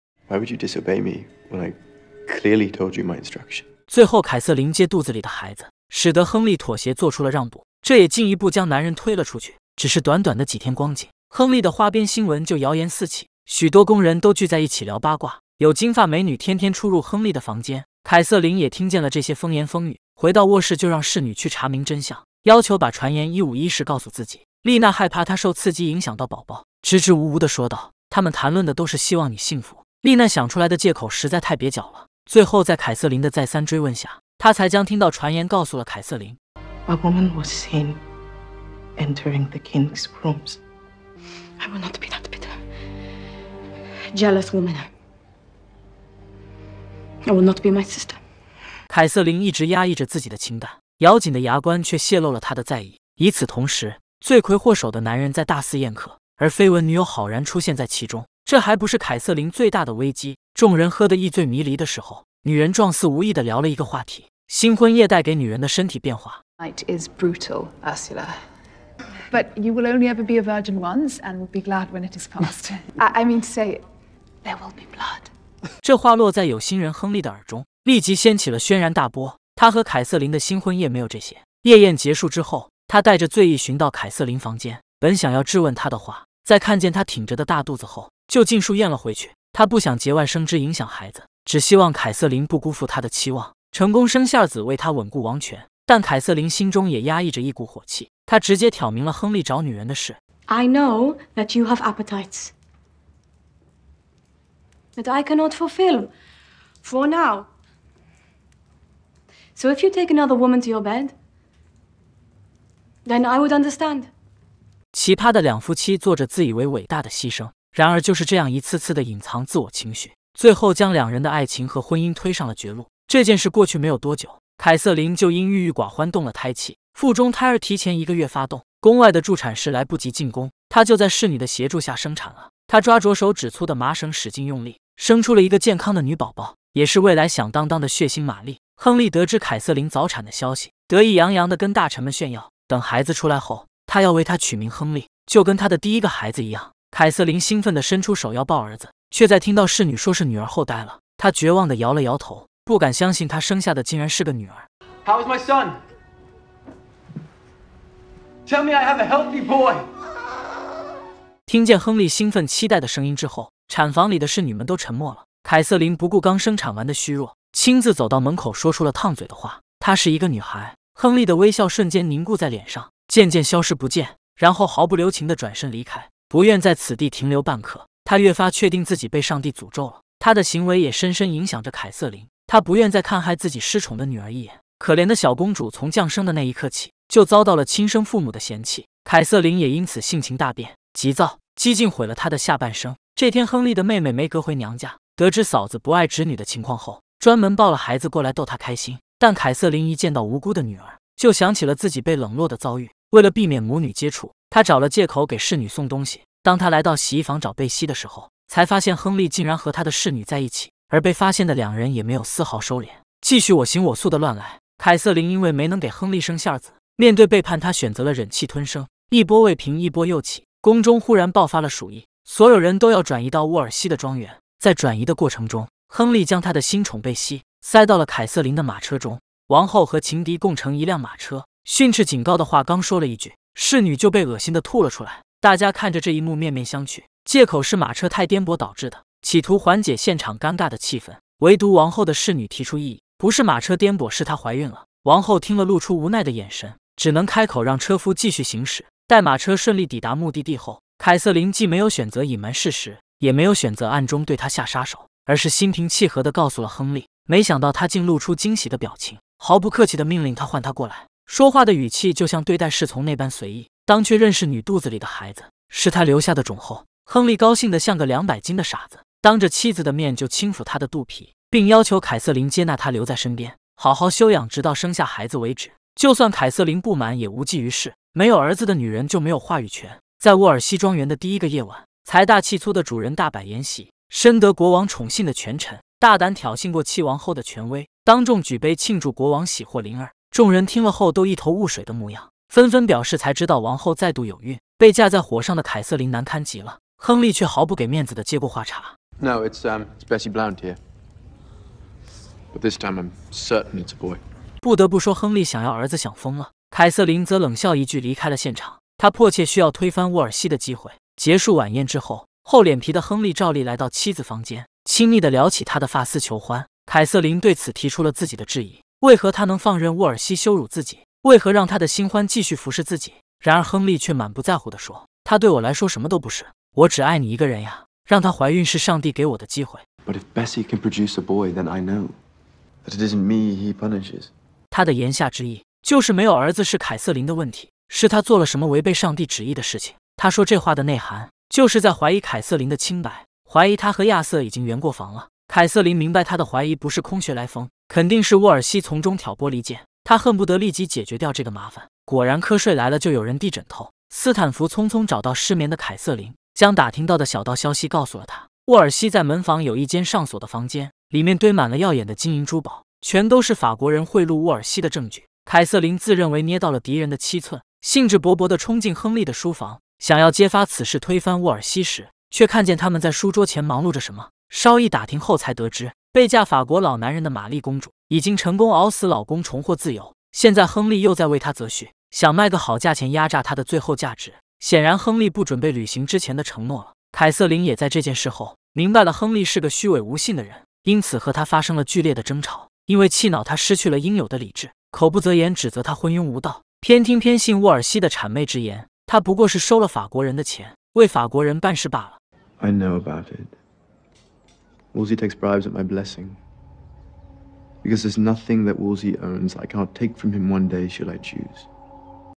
最后，凯瑟琳接肚子里的孩子。使得亨利妥协，做出了让步，这也进一步将男人推了出去。只是短短的几天光景，亨利的花边新闻就谣言四起，许多工人都聚在一起聊八卦，有金发美女天天出入亨利的房间。凯瑟琳也听见了这些风言风语，回到卧室就让侍女去查明真相，要求把传言一五一十告诉自己。丽娜害怕她受刺激影响到宝宝，支支吾吾的说道：“他们谈论的都是希望你幸福。”丽娜想出来的借口实在太蹩脚了。最后在凯瑟琳的再三追问下。他才将听到传言告诉了凯瑟琳。A woman was seen entering the king's rooms. I will not be that bitter, jealous woman. I will not be my sister. 凯瑟琳一直压抑着自己的情感，咬紧的牙关却泄露了她的在意。与此同时，罪魁祸首的男人在大肆宴客，而绯闻女友好然出现在其中，这还不是凯瑟琳最大的危机。众人喝得意醉迷离的时候，女人状似无意的聊了一个话题。新婚夜带给女人的身体变化。Night is brutal, Ursula. But you will only ever be a virgin once, and will be glad when it is past. <laughs> I mean to say, there will be blood. 这话落在有心人亨利的耳中，立即掀起了轩然大波。他和凯瑟琳的新婚夜没有这些。夜宴结束之后，他带着醉意寻到凯瑟琳房间，本想要质问她的话，在看见她挺着的大肚子后，就尽数咽了回去。他不想节外生枝影响孩子，只希望凯瑟琳不辜负他的期望。成功生下子为他稳固王权，但凯瑟琳心中也压抑着一股火气。她直接挑明了亨利找女人的事。I know that you have appetites that I cannot fulfil for now. So if you take another woman to your bed, then I would understand. 奇葩的两夫妻做着自以为伟大的牺牲，然而就是这样一次次的隐藏自我情绪，最后将两人的爱情和婚姻推上了绝路。这件事过去没有多久，凯瑟琳就因郁郁寡欢动了胎气，腹中胎儿提前一个月发动。宫外的助产士来不及进宫，她就在侍女的协助下生产了。她抓着手指粗的麻绳，使劲用力，生出了一个健康的女宝宝，也是未来响当当的血腥玛丽。亨利得知凯瑟琳早产的消息，得意洋洋地跟大臣们炫耀。等孩子出来后，他要为他取名亨利，就跟他的第一个孩子一样。凯瑟琳兴奋地伸出手要抱儿子，却在听到侍女说是女儿后呆了。她绝望地摇了摇头。不敢相信，他生下的竟然是个女儿。How have healthy son? boy. is I my me Tell a 听见亨利兴奋期待的声音之后，产房里的侍女们都沉默了。凯瑟琳不顾刚生产完的虚弱，亲自走到门口，说出了烫嘴的话：“她是一个女孩。”亨利的微笑瞬间凝固在脸上，渐渐消失不见，然后毫不留情的转身离开，不愿在此地停留半刻。他越发确定自己被上帝诅咒了。他的行为也深深影响着凯瑟琳。她不愿再看害自己失宠的女儿一眼。可怜的小公主从降生的那一刻起，就遭到了亲生父母的嫌弃。凯瑟琳也因此性情大变，急躁、激进，毁了她的下半生。这天，亨利的妹妹梅格回娘家，得知嫂子不爱侄女的情况后，专门抱了孩子过来逗她开心。但凯瑟琳一见到无辜的女儿，就想起了自己被冷落的遭遇。为了避免母女接触，她找了借口给侍女送东西。当她来到洗衣房找贝西的时候，才发现亨利竟然和他的侍女在一起。而被发现的两人也没有丝毫收敛，继续我行我素的乱来。凯瑟琳因为没能给亨利生下子，面对背叛，她选择了忍气吞声。一波未平，一波又起，宫中忽然爆发了鼠疫，所有人都要转移到沃尔西的庄园。在转移的过程中，亨利将他的新宠贝西塞到了凯瑟琳的马车中。王后和情敌共乘一辆马车，训斥警告的话刚说了一句，侍女就被恶心的吐了出来。大家看着这一幕，面面相觑，借口是马车太颠簸导致的。企图缓解现场尴尬的气氛，唯独王后的侍女提出异议：不是马车颠簸，是她怀孕了。王后听了，露出无奈的眼神，只能开口让车夫继续行驶。待马车顺利抵达目的地后，凯瑟琳既没有选择隐瞒事实，也没有选择暗中对她下杀手，而是心平气和地告诉了亨利。没想到他竟露出惊喜的表情，毫不客气地命令他唤他过来。说话的语气就像对待侍从那般随意。当确认侍女肚子里的孩子是他留下的种后，亨利高兴得像个两百斤的傻子。当着妻子的面就轻抚她的肚皮，并要求凯瑟琳接纳他留在身边，好好休养，直到生下孩子为止。就算凯瑟琳不满，也无济于事。没有儿子的女人就没有话语权。在沃尔西庄园的第一个夜晚，财大气粗的主人大摆筵席，深得国王宠幸的权臣大胆挑衅过气王后的权威，当众举杯庆祝国王喜获麟儿。众人听了后都一头雾水的模样，纷纷表示才知道王后再度有孕。被架在火上的凯瑟琳难堪极了，亨利却毫不给面子的接过话茬。no, it's um, it's Bessie Blount here. But this time, I'm certain it's a boy. 不得不说，亨利想要儿子想疯了。凯瑟琳则冷笑一句，离开了现场。他迫切需要推翻沃尔西的机会。结束晚宴之后，厚脸皮的亨利照例来到妻子房间，亲密的撩起她的发丝求欢。凯瑟琳对此提出了自己的质疑：为何他能放任沃尔西羞辱自己？为何让他的新欢继续服侍自己？然而，亨利却满不在乎的说：“他对我来说什么都不是，我只爱你一个人呀。”让她怀孕是上帝给我的机会。But if Bessie can produce a boy, then I know that it isn't me he punishes. 他的言下之意就是没有儿子是凯瑟琳的问题，是他做了什么违背上帝旨意的事情。他说这话的内涵就是在怀疑凯瑟琳的清白，怀疑他和亚瑟已经圆过房了。凯瑟琳明白他的怀疑不是空穴来风，肯定是沃尔西从中挑拨离间。他恨不得立即解决掉这个麻烦。果然，瞌睡来了就有人递枕头。斯坦福匆匆找到失眠的凯瑟琳。将打听到的小道消息告诉了他。沃尔西在门房有一间上锁的房间，里面堆满了耀眼的金银珠宝，全都是法国人贿赂沃尔西的证据。凯瑟琳自认为捏到了敌人的七寸，兴致勃勃地冲进亨利的书房，想要揭发此事，推翻沃尔西时，却看见他们在书桌前忙碌着什么。稍一打听后，才得知被嫁法国老男人的玛丽公主已经成功熬死老公，重获自由。现在亨利又在为他择婿，想卖个好价钱，压榨他的最后价值。显然，亨利不准备履行之前的承诺了。凯瑟琳也在这件事后明白了亨利是个虚伪无信的人，因此和他发生了剧烈的争吵。因为气恼，他失去了应有的理智，口不择言，指责他昏庸无道，偏听偏信。沃尔西的谄媚之言，他不过是收了法国人的钱，为法国人办事罢了。I know about it. Wolsey takes bribes at my blessing, because there's nothing that Wolsey owns I can't take from him one day should I choose.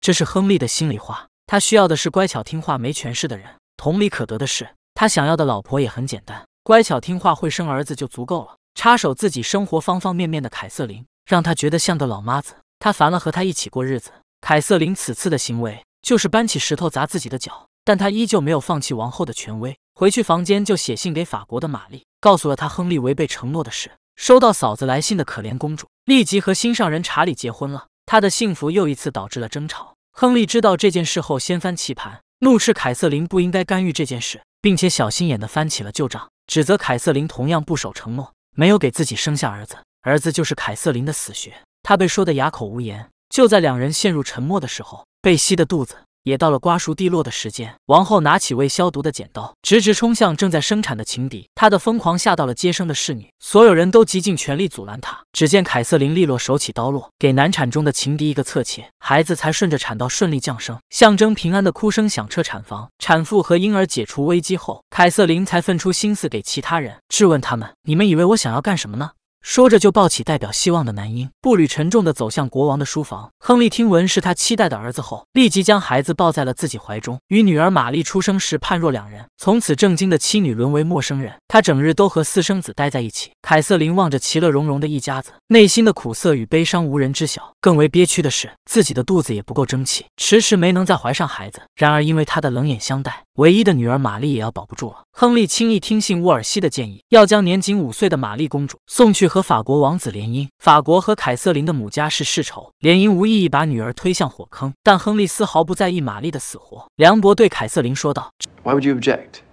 这是亨利的心里话。他需要的是乖巧听话、没权势的人。同理可得的是，他想要的老婆也很简单，乖巧听话、会生儿子就足够了。插手自己生活方方面面的凯瑟琳，让他觉得像个老妈子，他烦了，和他一起过日子。凯瑟琳此次的行为就是搬起石头砸自己的脚，但他依旧没有放弃王后的权威。回去房间就写信给法国的玛丽，告诉了他亨利违背承诺的事。收到嫂子来信的可怜公主，立即和心上人查理结婚了。他的幸福又一次导致了争吵。亨利知道这件事后，掀翻棋盘，怒斥凯瑟琳不应该干预这件事，并且小心眼地翻起了旧账，指责凯瑟琳同样不守承诺，没有给自己生下儿子。儿子就是凯瑟琳的死穴。他被说得哑口无言。就在两人陷入沉默的时候，贝西的肚子。也到了瓜熟蒂落的时间，王后拿起未消毒的剪刀，直直冲向正在生产的情敌。她的疯狂吓到了接生的侍女，所有人都竭尽全力阻拦她。只见凯瑟琳利落手起刀落，给难产中的情敌一个侧切，孩子才顺着产道顺利降生，象征平安的哭声响彻产房。产妇和婴儿解除危机后，凯瑟琳才分出心思给其他人质问他们：“你们以为我想要干什么呢？”说着，就抱起代表希望的男婴，步履沉重地走向国王的书房。亨利听闻是他期待的儿子后，立即将孩子抱在了自己怀中，与女儿玛丽出生时判若两人。从此，正经的妻女沦为陌生人。他整日都和私生子待在一起。凯瑟琳望着其乐融融的一家子，内心的苦涩与悲伤无人知晓。更为憋屈的是，自己的肚子也不够争气，迟迟没能再怀上孩子。然而，因为他的冷眼相待。唯一的女儿玛丽也要保不住了。亨利轻易听信沃尔西的建议，要将年仅五岁的玛丽公主送去和法国王子联姻。法国和凯瑟琳的母家是世仇，联姻无意义，把女儿推向火坑。但亨利丝毫不在意玛丽的死活。梁博对凯瑟琳说道。w would h y you object？”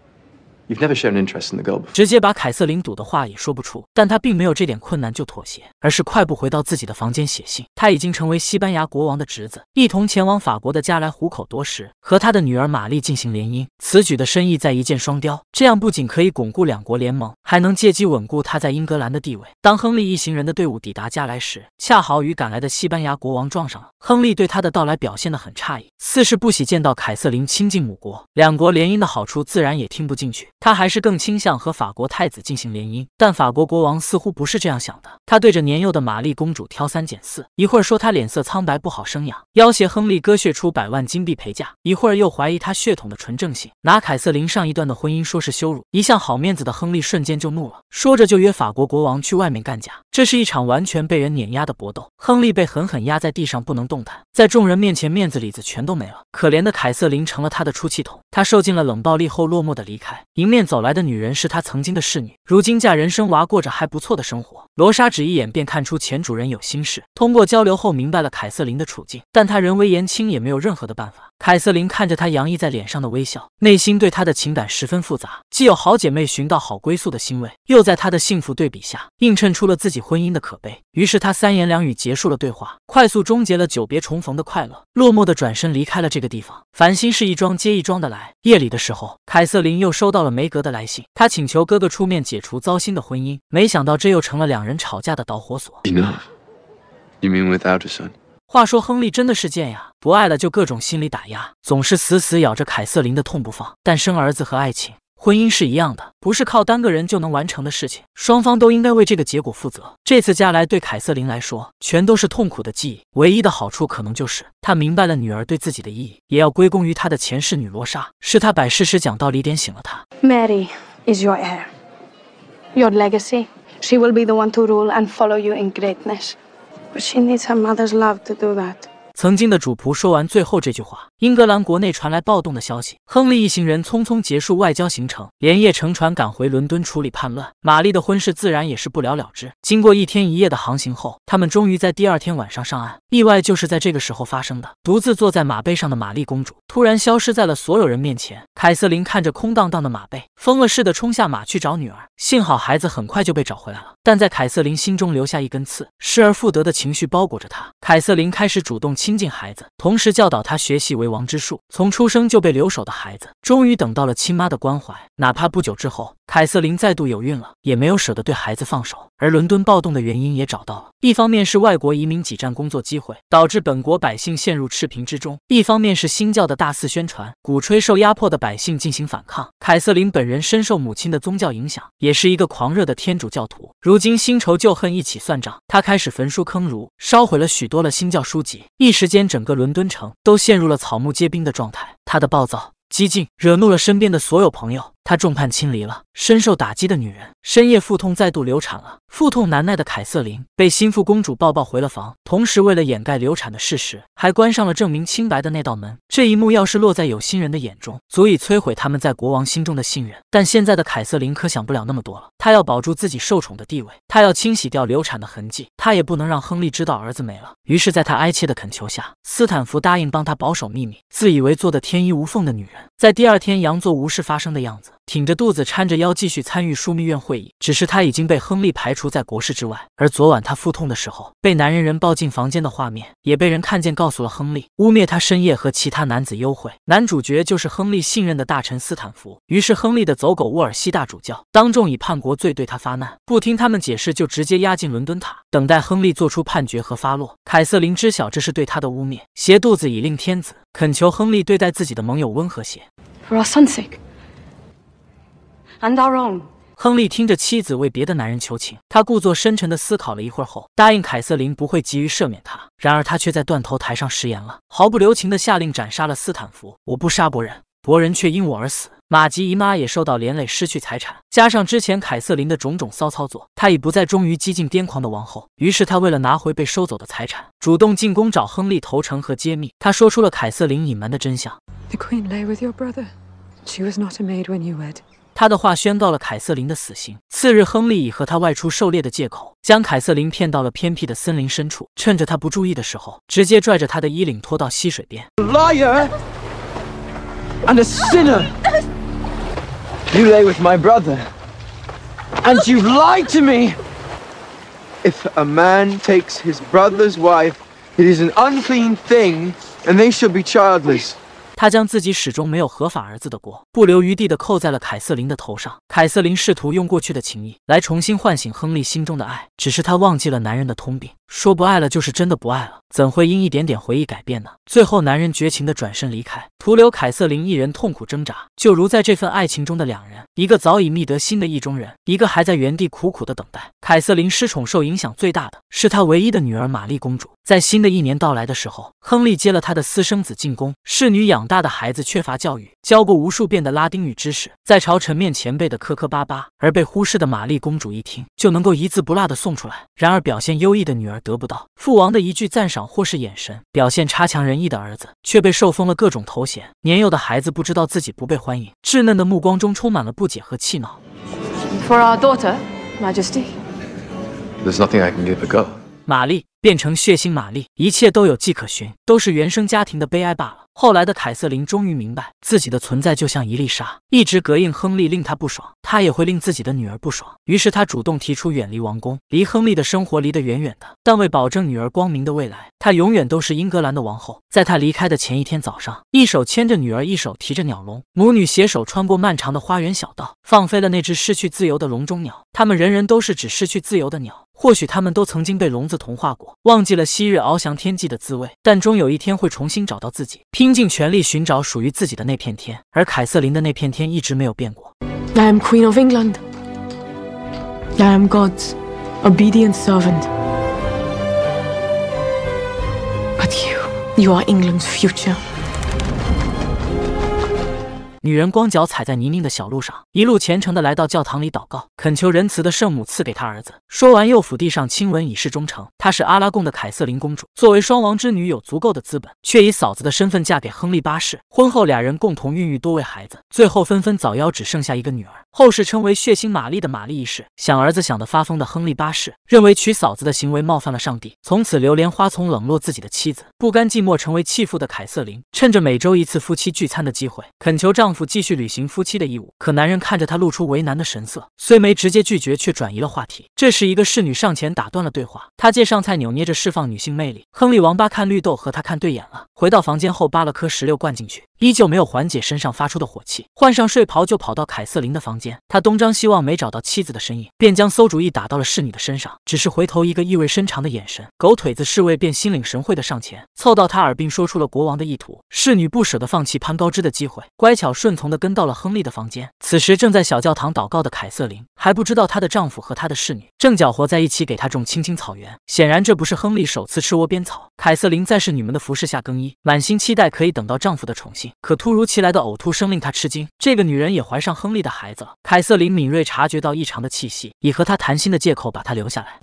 直接把凯瑟琳堵的话也说不出，但他并没有这点困难就妥协，而是快步回到自己的房间写信。他已经成为西班牙国王的侄子，一同前往法国的加来虎口夺食，和他的女儿玛丽进行联姻。此举的深意在一箭双雕，这样不仅可以巩固两国联盟，还能借机稳固他在英格兰的地位。当亨利一行人的队伍抵达加来时，恰好与赶来的西班牙国王撞上了。亨利对他的到来表现得很诧异，似是不喜见到凯瑟琳亲近母国，两国联姻的好处自然也听不进去。他还是更倾向和法国太子进行联姻，但法国国王似乎不是这样想的。他对着年幼的玛丽公主挑三拣四，一会儿说她脸色苍白不好生养，要挟亨利割血出百万金币陪嫁；一会儿又怀疑他血统的纯正性，拿凯瑟琳上一段的婚姻说是羞辱。一向好面子的亨利瞬间就怒了，说着就约法国国王去外面干架。这是一场完全被人碾压的搏斗，亨利被狠狠压在地上不能动弹，在众人面前面子里子全都没了。可怜的凯瑟琳成了他的出气筒，他受尽了冷暴力后落寞的离开。迎面走来的女人是她曾经的侍女，如今嫁人生娃，过着还不错的生活。罗莎只一眼便看出前主人有心事，通过交流后明白了凯瑟琳的处境，但她人微言轻，也没有任何的办法。凯瑟琳看着她洋溢在脸上的微笑，内心对她的情感十分复杂，既有好姐妹寻到好归宿的欣慰，又在她的幸福对比下映衬出了自己婚姻的可悲。于是她三言两语结束了对话，快速终结了久别重逢的快乐，落寞的转身离开了这个地方。烦心事一桩接一桩的来。夜里的时候，凯瑟琳又收到了没。梅格的来信，他请求哥哥出面解除糟心的婚姻，没想到这又成了两人吵架的导火索。Enough. You mean without a son? 话说亨利真的是贱呀，不爱了就各种心理打压，总是死死咬着凯瑟琳的痛不放，但生儿子和爱情。婚姻是一样的，不是靠单个人就能完成的事情，双方都应该为这个结果负责。这次嫁来对凯瑟琳来说，全都是痛苦的记忆，唯一的好处可能就是她明白了女儿对自己的意义，也要归功于她的前世女罗莎，是她摆事实讲道理点醒了她。Mary is your heir, your legacy. She will be the one to rule and follow you in greatness, but she needs her mother's love to do that. 曾经的主仆说完最后这句话，英格兰国内传来暴动的消息。亨利一行人匆匆结束外交行程，连夜乘船赶回伦敦处理叛乱。玛丽的婚事自然也是不了了之。经过一天一夜的航行后，他们终于在第二天晚上上岸。意外就是在这个时候发生的。独自坐在马背上的玛丽公主突然消失在了所有人面前。凯瑟琳看着空荡荡的马背，疯了似的冲下马去找女儿。幸好孩子很快就被找回来了，但在凯瑟琳心中留下一根刺。失而复得的情绪包裹着她，凯瑟琳开始主动。亲近孩子，同时教导他学习为王之术。从出生就被留守的孩子，终于等到了亲妈的关怀。哪怕不久之后凯瑟琳再度有孕了，也没有舍得对孩子放手。而伦敦暴动的原因也找到了：一方面是外国移民挤占工作机会，导致本国百姓陷入赤贫之中；一方面是新教的大肆宣传，鼓吹受压迫的百姓进行反抗。凯瑟琳本人深受母亲的宗教影响，也是一个狂热的天主教徒。如今新仇旧恨一起算账，他开始焚书坑儒，烧毁了许多了新教书籍。一时间，整个伦敦城都陷入了草木皆兵的状态。他的暴躁、激进，惹怒了身边的所有朋友。她众叛亲离了，深受打击的女人，深夜腹痛，再度流产了。腹痛难耐的凯瑟琳被心腹公主抱抱回了房，同时为了掩盖流产的事实。还关上了证明清白的那道门。这一幕要是落在有心人的眼中，足以摧毁他们在国王心中的信任。但现在的凯瑟琳可想不了那么多了，她要保住自己受宠的地位，她要清洗掉流产的痕迹，她也不能让亨利知道儿子没了。于是，在她哀切的恳求下，斯坦福答应帮她保守秘密。自以为做的天衣无缝的女人，在第二天佯作无事发生的样子。挺着肚子，搀着腰，继续参与枢密院会议。只是他已经被亨利排除在国事之外。而昨晚他腹痛的时候，被男人人抱进房间的画面，也被人看见，告诉了亨利，污蔑他深夜和其他男子幽会。男主角就是亨利信任的大臣斯坦福。于是亨利的走狗沃尔西大主教，当众以叛国罪对他发难，不听他们解释，就直接押进伦敦塔，等待亨利做出判决和发落。凯瑟琳知晓这是对他的污蔑，斜肚子以令天子，恳求亨利对待自己的盟友温和些。and own。our 亨利听着妻子为别的男人求情，他故作深沉的思考了一会儿后，答应凯瑟琳不会急于赦免他。然而他却在断头台上食言了，毫不留情的下令斩杀了斯坦福。我不杀伯仁，伯仁却因我而死。马吉姨妈也受到连累，失去财产。加上之前凯瑟琳的种种骚操作，她已不再忠于激进癫狂的王后。于是他为了拿回被收走的财产，主动进宫找亨利投诚和揭秘。他说出了凯瑟琳隐瞒的真相。The queen lay with your brother. She was not a maid when you wed. 他的话宣告了凯瑟琳的死刑。次日，亨利以和他外出狩猎的借口，将凯瑟琳骗到了偏僻的森林深处，趁着他不注意的时候，直接拽着他的衣领拖到溪水边。Liar and a sinner, you lay with my brother, and you lied to me. If a man takes his brother's wife, it is an unclean thing, and they shall be childless. 他将自己始终没有合法儿子的锅不留余地地扣在了凯瑟琳的头上。凯瑟琳试图用过去的情谊来重新唤醒亨利心中的爱，只是他忘记了男人的通病。说不爱了就是真的不爱了，怎会因一点点回忆改变呢？最后，男人绝情的转身离开，徒留凯瑟琳一人痛苦挣扎。就如在这份爱情中的两人，一个早已觅得新的意中人，一个还在原地苦苦的等待。凯瑟琳失宠受影响最大的是她唯一的女儿玛丽公主。在新的一年到来的时候，亨利接了他的私生子进宫，侍女养大的孩子缺乏教育，教过无数遍的拉丁语知识，在朝臣面前背的磕磕巴巴，而被忽视的玛丽公主一听就能够一字不落的送出来。然而表现优异的女儿。得不到父王的一句赞赏或是眼神表现差强人意的儿子却被受封了各种头衔年幼的孩子不知道自己不被欢迎稚嫩的目光中充满了不解和气恼 for our daughter majesty there's nothing i can give a go 玛丽变成血腥玛丽，一切都有迹可循，都是原生家庭的悲哀罢了。后来的凯瑟琳终于明白，自己的存在就像一粒沙，一直膈应亨利，令他不爽，她也会令自己的女儿不爽。于是她主动提出远离王宫，离亨利的生活离得远远的。但为保证女儿光明的未来，她永远都是英格兰的王后。在她离开的前一天早上，一手牵着女儿，一手提着鸟笼，母女携手穿过漫长的花园小道，放飞了那只失去自由的笼中鸟。他们人人都是只失去自由的鸟。或许他们都曾经被笼子同化过，忘记了昔日翱翔天际的滋味，但终有一天会重新找到自己，拼尽全力寻找属于自己的那片天。而凯瑟琳的那片天一直没有变过。I am queen of England. I am God's obedient servant. But you, you are England's future. 女人光脚踩在泥泞的小路上，一路虔诚地来到教堂里祷告，恳求仁慈的圣母赐给她儿子。说完，又府地上亲吻，以示忠诚。她是阿拉贡的凯瑟琳公主，作为双王之女，有足够的资本，却以嫂子的身份嫁给亨利八世。婚后，俩人共同孕育多位孩子，最后纷纷早夭，只剩下一个女儿。后世称为“血腥玛丽”的玛丽一世，想儿子想得发疯的亨利八世，认为娶嫂子的行为冒犯了上帝，从此流莲花丛，冷落自己的妻子。不甘寂寞，成为弃妇的凯瑟琳，趁着每周一次夫妻聚餐的机会，恳求丈夫继续履行夫妻的义务。可男人看着她，露出为难的神色，虽没直接拒绝，却转移了话题。这时，一个侍女上前打断了对话，她借上菜扭捏着释放女性魅力。亨利王八看绿豆和他看对眼了，回到房间后扒了颗石榴灌进去，依旧没有缓解身上发出的火气，换上睡袍就跑到凯瑟琳的房间。间，他东张西望，没找到妻子的身影，便将馊主意打到了侍女的身上。只是回头一个意味深长的眼神，狗腿子侍卫便心领神会的上前凑到他耳，边说出了国王的意图。侍女不舍得放弃攀高枝的机会，乖巧顺从的跟到了亨利的房间。此时正在小教堂祷告的凯瑟琳还不知道她的丈夫和她的侍女正搅和在一起给她种青青草原。显然这不是亨利首次吃窝边草。凯瑟琳在侍女们的服侍下更衣，满心期待可以等到丈夫的宠幸，可突如其来的呕吐声令她吃惊。这个女人也怀上亨利的孩子了。凯瑟琳敏锐察觉到异常的气息，以和他谈心的借口把他留下来。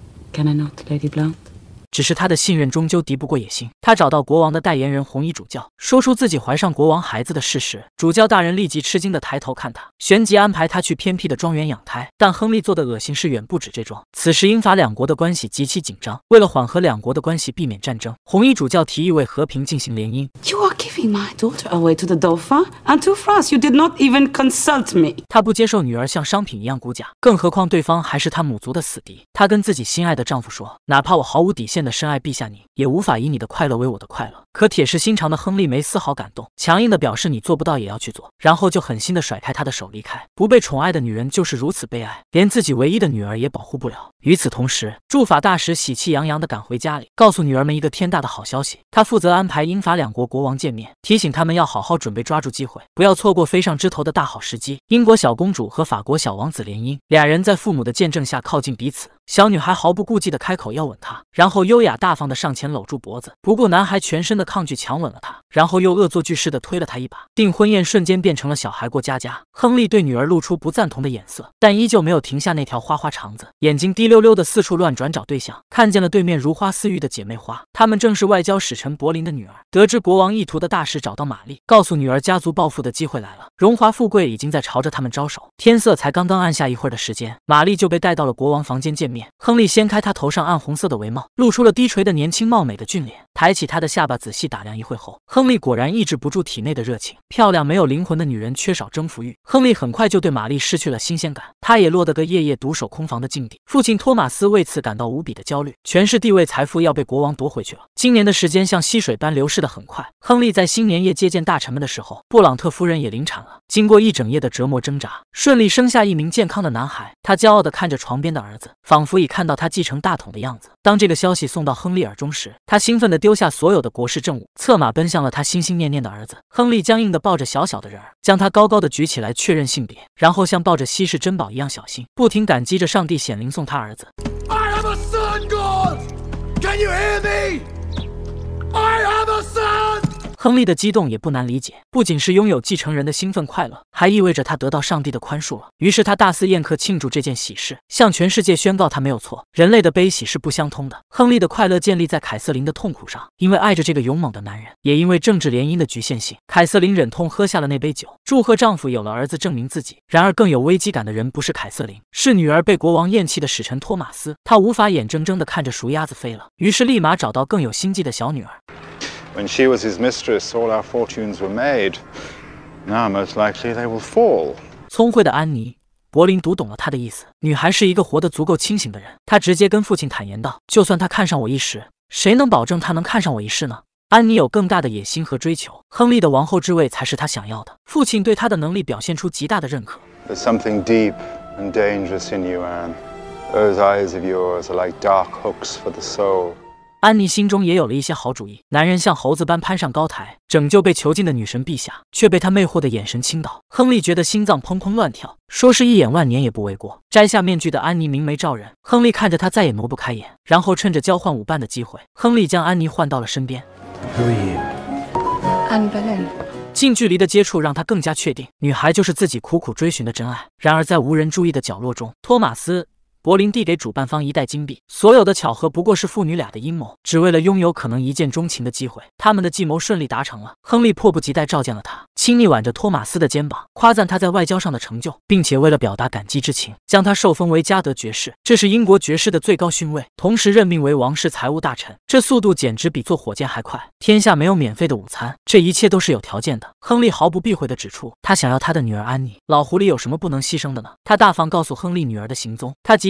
只是他的信任终究敌不过野心。他找到国王的代言人红衣主教，说出自己怀上国王孩子的事实。主教大人立即吃惊的抬头看他，旋即安排他去偏僻的庄园养胎。但亨利做的恶心事远不止这桩。此时英法两国的关系极其紧张，为了缓和两国的关系，避免战争，红衣主教提议为和平进行联姻。You are giving my daughter away to the Dauphin and to France. You did not even consult me. 他不接受女儿像商品一样估价，更何况对方还是他母族的死敌。他跟自己心爱的丈夫说，哪怕我毫无底线。的深爱陛下，你也无法以你的快乐为我的快乐。可铁石心肠的亨利没丝毫感动，强硬的表示你做不到也要去做，然后就狠心的甩开他的手离开。不被宠爱的女人就是如此悲哀，连自己唯一的女儿也保护不了。与此同时，驻法大使喜气洋洋的赶回家里，告诉女儿们一个天大的好消息。他负责安排英法两国国王见面，提醒他们要好好准备，抓住机会，不要错过飞上枝头的大好时机。英国小公主和法国小王子联姻，俩人在父母的见证下靠近彼此。小女孩毫不顾忌地开口要吻他，然后优雅大方地上前搂住脖子，不顾男孩全身的抗拒强吻了他，然后又恶作剧似的推了他一把。订婚宴瞬间变成了小孩过家家。亨利对女儿露出不赞同的眼色，但依旧没有停下那条花花肠子，眼睛滴溜溜的四处乱转找对象，看见了对面如花似玉的姐妹花，她们正是外交使臣柏林的女儿。得知国王意图的大使找到玛丽，告诉女儿家族暴富的机会来了，荣华富贵已经在朝着他们招手。天色才刚刚暗下一会儿的时间，玛丽就被带到了国王房间见面。亨利掀开她头上暗红色的帷帽，露出了低垂的年轻貌美的俊脸。抬起她的下巴，仔细打量一会后，亨利果然抑制不住体内的热情。漂亮没有灵魂的女人缺少征服欲，亨利很快就对玛丽失去了新鲜感。他也落得个夜夜独守空房的境地。父亲托马斯为此感到无比的焦虑，权势、地位、财富要被国王夺回去了。今年的时间像溪水般流逝的很快。亨利在新年夜接见大臣们的时候，布朗特夫人也临产了。经过一整夜的折磨挣扎，顺利生下一名健康的男孩。他骄傲地看着床边的儿子，仿。佛。足以看到他继承大统的样子。当这个消息送到亨利耳中时，他兴奋地丢下所有的国事政务，策马奔向了他心心念念的儿子。亨利僵硬地抱着小小的人儿，将他高高的举起来，确认性别，然后像抱着稀世珍宝一样小心，不停感激着上帝显灵送他儿子。I I have a Can hear have a son, son. God. you me? 亨利的激动也不难理解，不仅是拥有继承人的兴奋快乐，还意味着他得到上帝的宽恕了。于是他大肆宴客庆祝这件喜事，向全世界宣告他没有错。人类的悲喜是不相通的，亨利的快乐建立在凯瑟琳的痛苦上，因为爱着这个勇猛的男人，也因为政治联姻的局限性，凯瑟琳忍痛喝下了那杯酒，祝贺丈夫有了儿子，证明自己。然而更有危机感的人不是凯瑟琳，是女儿被国王厌弃的使臣托马斯，他无法眼睁睁的看着熟鸭子飞了，于是立马找到更有心计的小女儿。When she was his mistress, all our fortunes were made. Now, most likely, they will fall. 聪慧的安妮，柏林读懂了他的意思。女孩是一个活得足够清醒的人。她直接跟父亲坦言道：“就算他看上我一时，谁能保证他能看上我一世呢？”安妮有更大的野心和追求，亨利的王后之位才是她想要的。父亲对她的能力表现出极大的认可。There's something deep and dangerous in you, Anne. Those eyes of yours are like dark hooks for the soul. 安妮心中也有了一些好主意。男人像猴子般攀上高台，拯救被囚禁的女神陛下，却被她魅惑的眼神倾倒。亨利觉得心脏砰砰乱跳，说是一眼万年也不为过。摘下面具的安妮明眉照人，亨利看着她再也挪不开眼。然后趁着交换舞伴的机会，亨利将安妮换到了身边。近距离的接触让他更加确定，女孩就是自己苦苦追寻的真爱。然而在无人注意的角落中，托马斯。柏林递给主办方一袋金币，所有的巧合不过是父女俩的阴谋，只为了拥有可能一见钟情的机会。他们的计谋顺利达成了，亨利迫不及待召见了他，亲昵挽着托马斯的肩膀，夸赞他在外交上的成就，并且为了表达感激之情，将他受封为加德爵士，这是英国爵士的最高勋位，同时任命为王室财务大臣。这速度简直比坐火箭还快。天下没有免费的午餐，这一切都是有条件的。亨利毫不避讳地指出，他想要他的女儿安妮。老狐狸有什么不能牺牲的呢？他大方告诉亨利女儿的行踪，他急。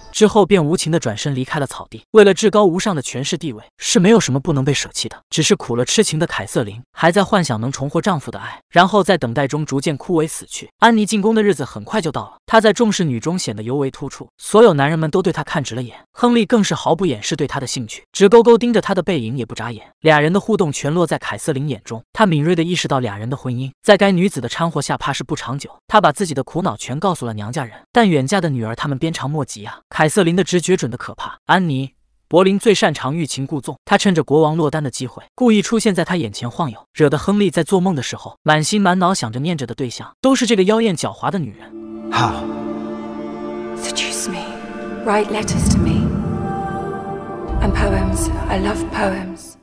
之后便无情的转身离开了草地。为了至高无上的权势地位，是没有什么不能被舍弃的。只是苦了痴情的凯瑟琳，还在幻想能重获丈夫的爱，然后在等待中逐渐枯萎死去。安妮进宫的日子很快就到了，她在众侍女中显得尤为突出，所有男人们都对她看直了眼。亨利更是毫不掩饰对她的兴趣，直勾勾盯着她的背影也不眨眼。俩人的互动全落在凯瑟琳眼中，她敏锐地意识到俩人的婚姻在该女子的掺和下怕是不长久。她把自己的苦恼全告诉了娘家人，但远嫁的女儿他们鞭长莫及啊。凯瑟琳的直觉准的可怕。安妮·柏林最擅长欲擒故纵，她趁着国王落单的机会，故意出现在他眼前晃悠，惹得亨利在做梦的时候，满心满脑想着念着的对象都是这个妖艳狡猾的女人。How? Seduce me, write letters to me, and poems. I love poems.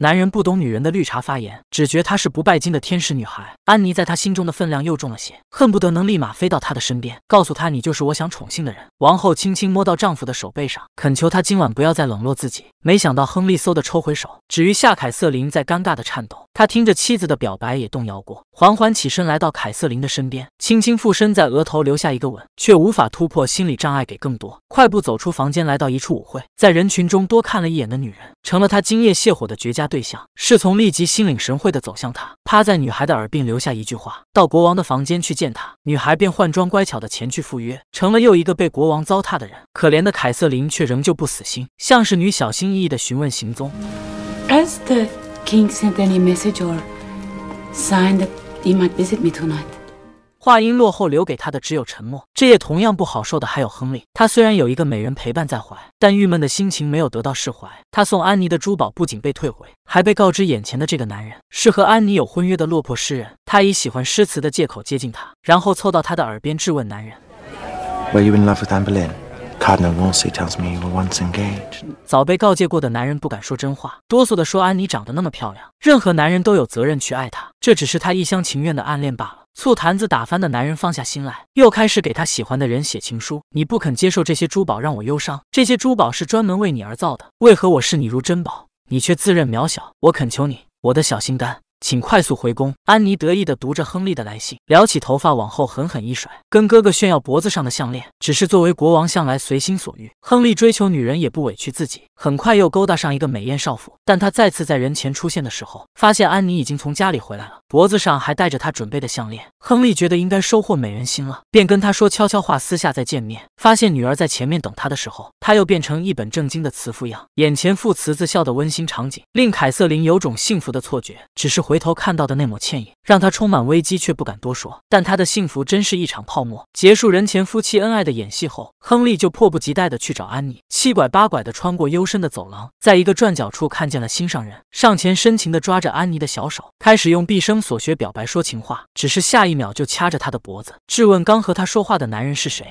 男人不懂女人的绿茶发言，只觉她是不拜金的天使女孩。安妮在他心中的分量又重了些，恨不得能立马飞到他的身边，告诉他你就是我想宠幸的人。王后轻轻摸到丈夫的手背上，恳求他今晚不要再冷落自己。没想到亨利嗖的抽回手，只余下凯瑟琳在尴尬的颤抖。他听着妻子的表白也动摇过，缓缓起身来到凯瑟琳的身边，轻轻附身在额头留下一个吻，却无法突破心理障碍给更多。快步走出房间，来到一处舞会，在人群中多看了一眼的女人，成了他今夜泻火的绝佳。对象侍从立即心领神会地走向他，趴在女孩的耳鬓留下一句话：“到国王的房间去见他。”女孩便换装乖巧地前去赴约，成了又一个被国王糟蹋的人。可怜的凯瑟琳却仍旧不死心，向侍女小心翼翼地询问行踪。话音落后，留给他的只有沉默。这也同样不好受的，还有亨利。他虽然有一个美人陪伴在怀，但郁闷的心情没有得到释怀。他送安妮的珠宝不仅被退回，还被告知眼前的这个男人是和安妮有婚约的落魄诗人。他以喜欢诗词的借口接近他，然后凑到他的耳边质问男人：“Were you in love with Anne Boleyn? Cardinal Wolsey tells me you were once engaged.” 早被告诫过的男人不敢说真话，哆嗦的说：“安妮长得那么漂亮，任何男人都有责任去爱她。这只是他一厢情愿的暗恋罢了。”醋坛子打翻的男人放下心来，又开始给他喜欢的人写情书。你不肯接受这些珠宝，让我忧伤。这些珠宝是专门为你而造的，为何我视你如珍宝，你却自认渺小？我恳求你，我的小心肝。请快速回宫。安妮得意的读着亨利的来信，撩起头发往后狠狠一甩，跟哥哥炫耀脖子上的项链。只是作为国王，向来随心所欲，亨利追求女人也不委屈自己，很快又勾搭上一个美艳少妇。但他再次在人前出现的时候，发现安妮已经从家里回来了，脖子上还带着他准备的项链。亨利觉得应该收获美人心了，便跟他说悄悄话，私下再见面。发现女儿在前面等他的时候，他又变成一本正经的慈父样，眼前父慈子孝的温馨场景，令凯瑟琳有种幸福的错觉。只是。回头看到的那抹倩影，让他充满危机却不敢多说。但他的幸福真是一场泡沫。结束人前夫妻恩爱的演戏后，亨利就迫不及待的去找安妮，七拐八拐的穿过幽深的走廊，在一个转角处看见了心上人，上前深情的抓着安妮的小手，开始用毕生所学表白说情话。只是下一秒就掐着他的脖子，质问刚和他说话的男人是谁。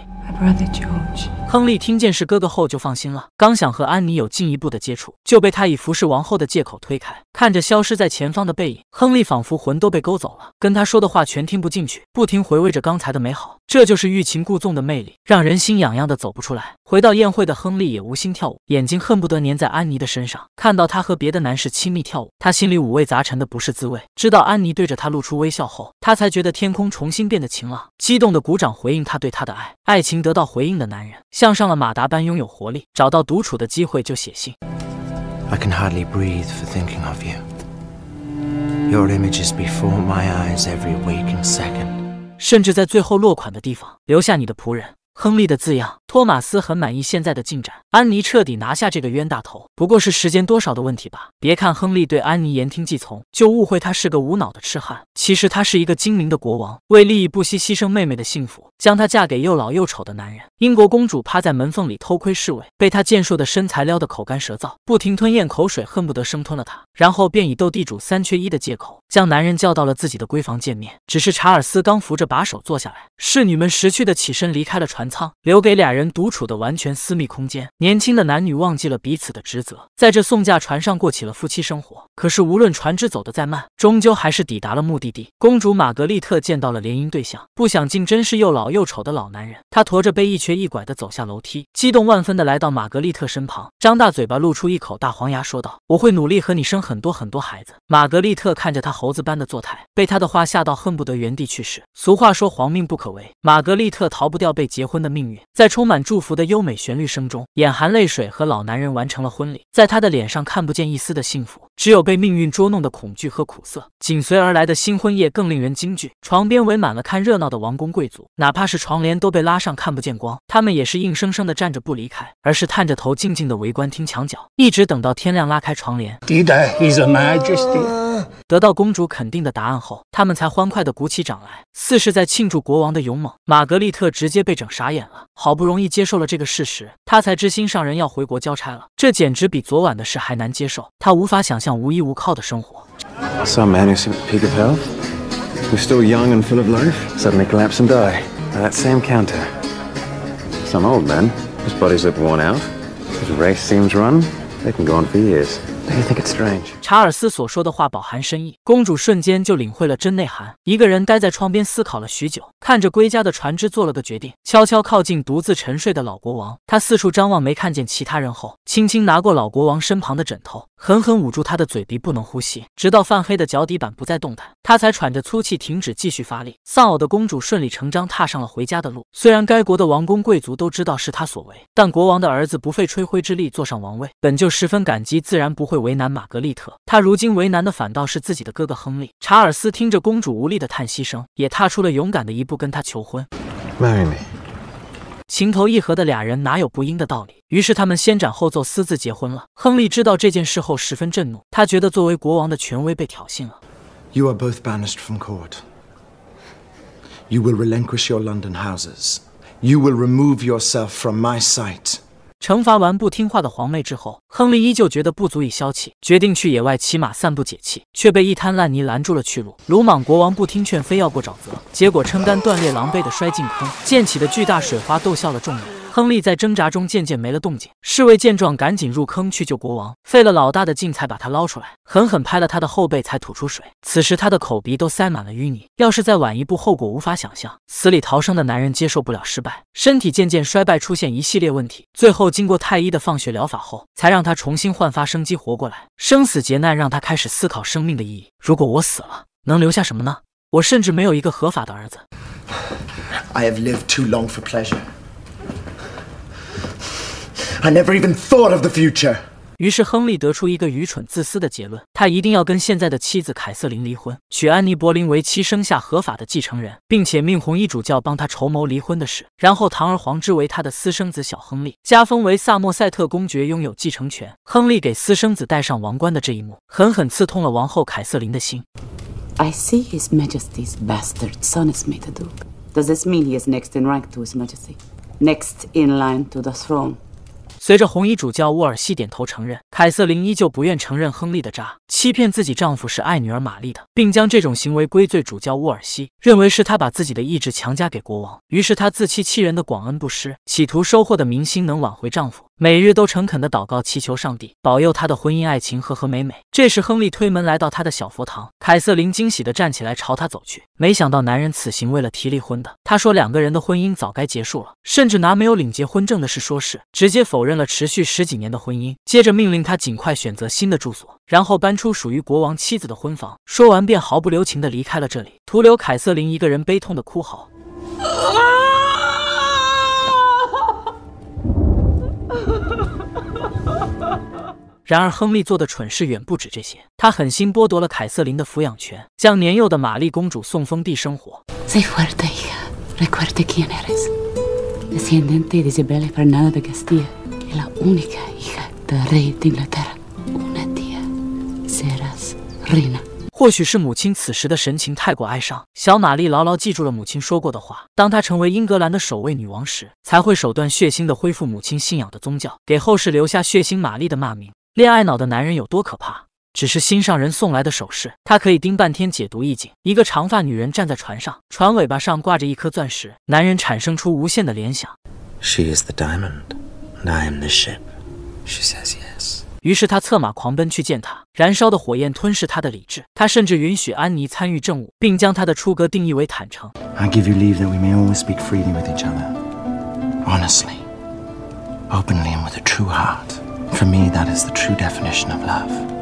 亨利听见是哥哥后就放心了，刚想和安妮有进一步的接触，就被他以服侍王后的借口推开。看着消失在前方的背影。亨利仿佛魂都被勾走了，跟他说的话全听不进去，不停回味着刚才的美好。这就是欲擒故纵的魅力，让人心痒痒的走不出来。回到宴会的亨利也无心跳舞，眼睛恨不得粘在安妮的身上。看到她和别的男士亲密跳舞，他心里五味杂陈的不是滋味。知道安妮对着他露出微笑后，他才觉得天空重新变得晴朗，激动的鼓掌回应他对她的爱。爱情得到回应的男人，像上了马达般拥有活力，找到独处的机会就写信。Your image is before my eyes every waking second。甚至在最后落款的地方留下你的仆人。亨利的字样，托马斯很满意现在的进展。安妮彻底拿下这个冤大头，不过是时间多少的问题吧。别看亨利对安妮言听计从，就误会他是个无脑的痴汉。其实他是一个精明的国王，为利益不惜牺牲妹妹的幸福，将她嫁给又老又丑的男人。英国公主趴在门缝里偷窥侍卫，被他健硕的身材撩得口干舌燥，不停吞咽口水，恨不得生吞了他。然后便以斗地主三缺一的借口，将男人叫到了自己的闺房见面。只是查尔斯刚扶着把手坐下来，侍女们识趣的起身离开了船。仓，留给俩人独处的完全私密空间，年轻的男女忘记了彼此的职责，在这送嫁船上过起了夫妻生活。可是无论船只走得再慢，终究还是抵达了目的地。公主玛格丽特见到了联姻对象，不想竟真是又老又丑的老男人。他驼着背一瘸一拐地走下楼梯，激动万分地来到玛格丽特身旁，张大嘴巴露出一口大黄牙，说道：“我会努力和你生很多很多孩子。”玛格丽特看着他猴子般的坐态，被他的话吓到，恨不得原地去世。俗话说，皇命不可违，玛格丽特逃不掉被结婚。的命运在充满祝福的优美旋律声中，眼含泪水和老男人完成了婚礼。在他的脸上看不见一丝的幸福，只有被命运捉弄的恐惧和苦涩。紧随而来的新婚夜更令人惊惧，床边围满了看热闹的王公贵族，哪怕是床帘都被拉上，看不见光，他们也是硬生生的站着不离开，而是探着头静静的围观听墙角，一直等到天亮拉开床帘。得到公主肯定的答案后，他们才欢快地鼓起掌来，似是在庆祝国王的勇猛。玛格丽特直接被整傻眼了，好不容易接受了这个事实，她才知心上人要回国交差了。这简直比昨晚的事还难接受，她无法想象无依无靠的生活。查尔斯所说的话饱含深意，公主瞬间就领会了真内涵。一个人待在窗边思考了许久，看着归家的船只，做了个决定，悄悄靠近独自沉睡的老国王。他四处张望，没看见其他人后，轻轻拿过老国王身旁的枕头，狠狠捂住他的嘴鼻，不能呼吸，直到泛黑的脚底板不再动弹，他才喘着粗气停止继续发力。丧偶的公主顺理成章踏上了回家的路。虽然该国的王公贵族都知道是他所为，但国王的儿子不费吹灰之力坐上王位，本就十分感激，自然不会。为难玛格丽特，她如今为难的反倒是自己的哥哥亨利。查尔斯听着公主无力的叹息声，也踏出了勇敢的一步，跟她求婚。妹妹，情投意合的俩人哪有不应的道理？于是他们先斩后奏，私自结婚了。亨利知道这件事后十分震怒，他觉得作为国王的权威被挑衅了。You are both banished from court. You will relinquish your London houses. You will remove yourself from my sight. 惩罚完不听话的皇妹之后，亨利依旧觉得不足以消气，决定去野外骑马散步解气，却被一滩烂泥拦住了去路。鲁莽国王不听劝，非要过沼泽，结果撑杆断裂，狼狈的摔进坑，溅起的巨大水花逗笑了众人。亨利在挣扎中渐渐没了动静。侍卫见状，赶紧入坑去救国王，费了老大的劲才把他捞出来，狠狠拍了他的后背，才吐出水。此时他的口鼻都塞满了淤泥，要是再晚一步，后果无法想象。死里逃生的男人接受不了失败，身体渐渐衰败，出现一系列问题。最后经过太医的放血疗法后，才让他重新焕发生机，活过来。生死劫难让他开始思考生命的意义。如果我死了，能留下什么呢？我甚至没有一个合法的儿子。I never even the future. thought of 于是亨利得出一个愚蠢自私的结论：他一定要跟现在的妻子凯瑟琳离婚，娶安妮·柏林为妻，生下合法的继承人，并且命红衣主教帮他筹谋离婚的事，然后堂而皇之为他的私生子小亨利加封为萨默塞特公爵，拥有继承权。亨利给私生子戴上王冠的这一幕，狠狠刺痛了王后凯瑟琳的心。I see His Majesty's bastard son is made Duke. Does this mean he is next in rank to His Majesty? Next in line to the throne? 随着红衣主教沃尔西点头承认，凯瑟琳依旧不愿承认亨利的渣欺骗自己丈夫是爱女儿玛丽的，并将这种行为归罪主教沃尔西，认为是他把自己的意志强加给国王，于是他自欺欺人的广恩布施，企图收获的民心能挽回丈夫。每日都诚恳的祷告，祈求上帝保佑他的婚姻爱情和和美美。这时，亨利推门来到他的小佛堂，凯瑟琳惊喜的站起来朝他走去。没想到，男人此行为了提离婚的。他说两个人的婚姻早该结束了，甚至拿没有领结婚证的事说事，直接否认了持续十几年的婚姻。接着命令他尽快选择新的住所，然后搬出属于国王妻子的婚房。说完便毫不留情的离开了这里，徒留凯瑟琳一个人悲痛的哭嚎。然而，亨利做的蠢事远不止这些。他狠心剥夺了凯瑟琳的抚养权，将年幼的玛丽公主送封地生活。或许是母亲此时的神情太过哀伤，小玛丽牢牢记住了母亲说过的话。当她成为英格兰的首位女王时，才会手段血腥地恢复母亲信仰的宗教，给后世留下血腥玛丽的骂名。恋爱脑的男人有多可怕？只是心上人送来的首饰，他可以盯半天解读意境。一个长发女人站在船上，船尾巴上挂着一颗钻石，男人产生出无限的联想。She is the diamond, and I am the ship. She says yes. 于是他策马狂奔去见她，燃烧的火焰吞噬他的理智。他甚至允许安妮参与政务，并将她的出格定义为坦诚。I give you leave that we may always speak freely with each other, honestly, openly, and with a true heart. For definition of love. true me, the that is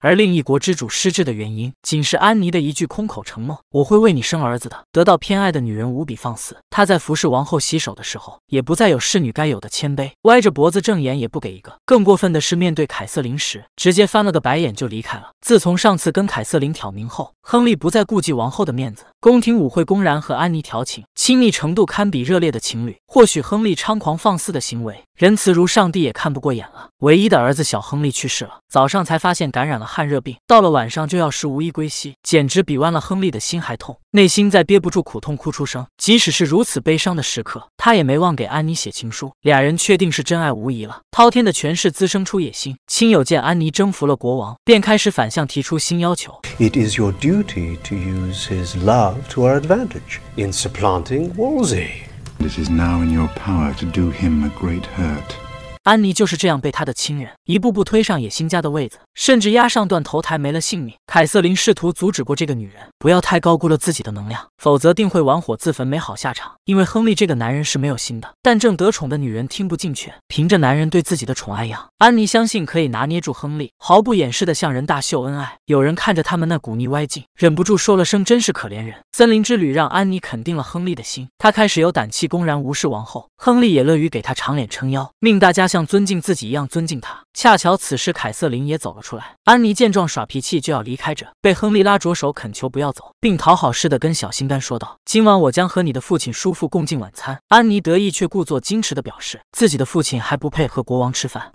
而另一国之主失智的原因，仅是安妮的一句空口承诺：“我会为你生儿子的。”得到偏爱的女人无比放肆，她在服侍王后洗手的时候，也不再有侍女该有的谦卑，歪着脖子正眼也不给一个。更过分的是，面对凯瑟琳时，直接翻了个白眼就离开了。自从上次跟凯瑟琳挑明后，亨利不再顾忌王后的面子。宫廷舞会公然和安妮调情，亲密程度堪比热烈的情侣。或许亨利猖狂放肆的行为，仁慈如上帝也看不过眼了。唯一的儿子小亨利去世了，早上才发现感染了汗热病，到了晚上就要是无一归西，简直比弯了亨利的心还痛。内心在憋不住苦痛哭出声。即使是如此悲伤的时刻，他也没忘给安妮写情书。俩人确定是真爱无疑了。滔天的权势滋生出野心，亲友见安妮征服了国王，便开始反向提出新要求。It is your duty to use his love. to our advantage in supplanting Wolsey. It is now in your power to do him a great hurt. 安妮就是这样被他的亲人一步步推上野心家的位子，甚至压上断头台没了性命。凯瑟琳试图阻止过这个女人，不要太高估了自己的能量，否则定会玩火自焚，没好下场。因为亨利这个男人是没有心的，但正得宠的女人听不进劝。凭着男人对自己的宠爱样，安妮相信可以拿捏住亨利，毫不掩饰的向人大秀恩爱。有人看着他们那股腻歪劲，忍不住说了声：“真是可怜人。”森林之旅让安妮肯定了亨利的心，他开始有胆气公然无视王后，亨利也乐于给他长脸撑腰，命大家像尊敬自己一样尊敬他。恰巧此时，凯瑟琳也走了出来。安妮见状耍脾气，就要离开，这被亨利拉着手恳求不要走，并讨好似的跟小心肝说道：“今晚我将和你的父亲叔父共进晚餐。”安妮得意却故作矜持的表示：“自己的父亲还不配和国王吃饭。”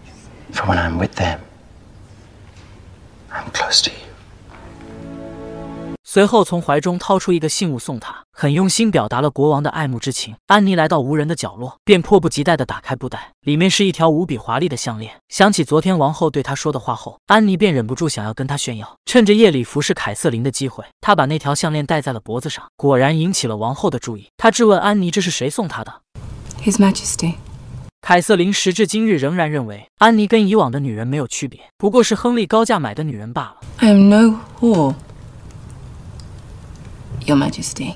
随后从怀中掏出一个信物送他，很用心表达了国王的爱慕之情。安妮来到无人的角落，便迫不及待地打开布袋，里面是一条无比华丽的项链。想起昨天王后对她说的话后，安妮便忍不住想要跟她炫耀。趁着夜里服侍凯瑟琳的机会，她把那条项链戴在了脖子上，果然引起了王后的注意。她质问安妮：“这是谁送她的？” His Majesty。凯瑟琳时至今日仍然认为安妮跟以往的女人没有区别，不过是亨利高价买的女人罢了。I'm no whore. your majesty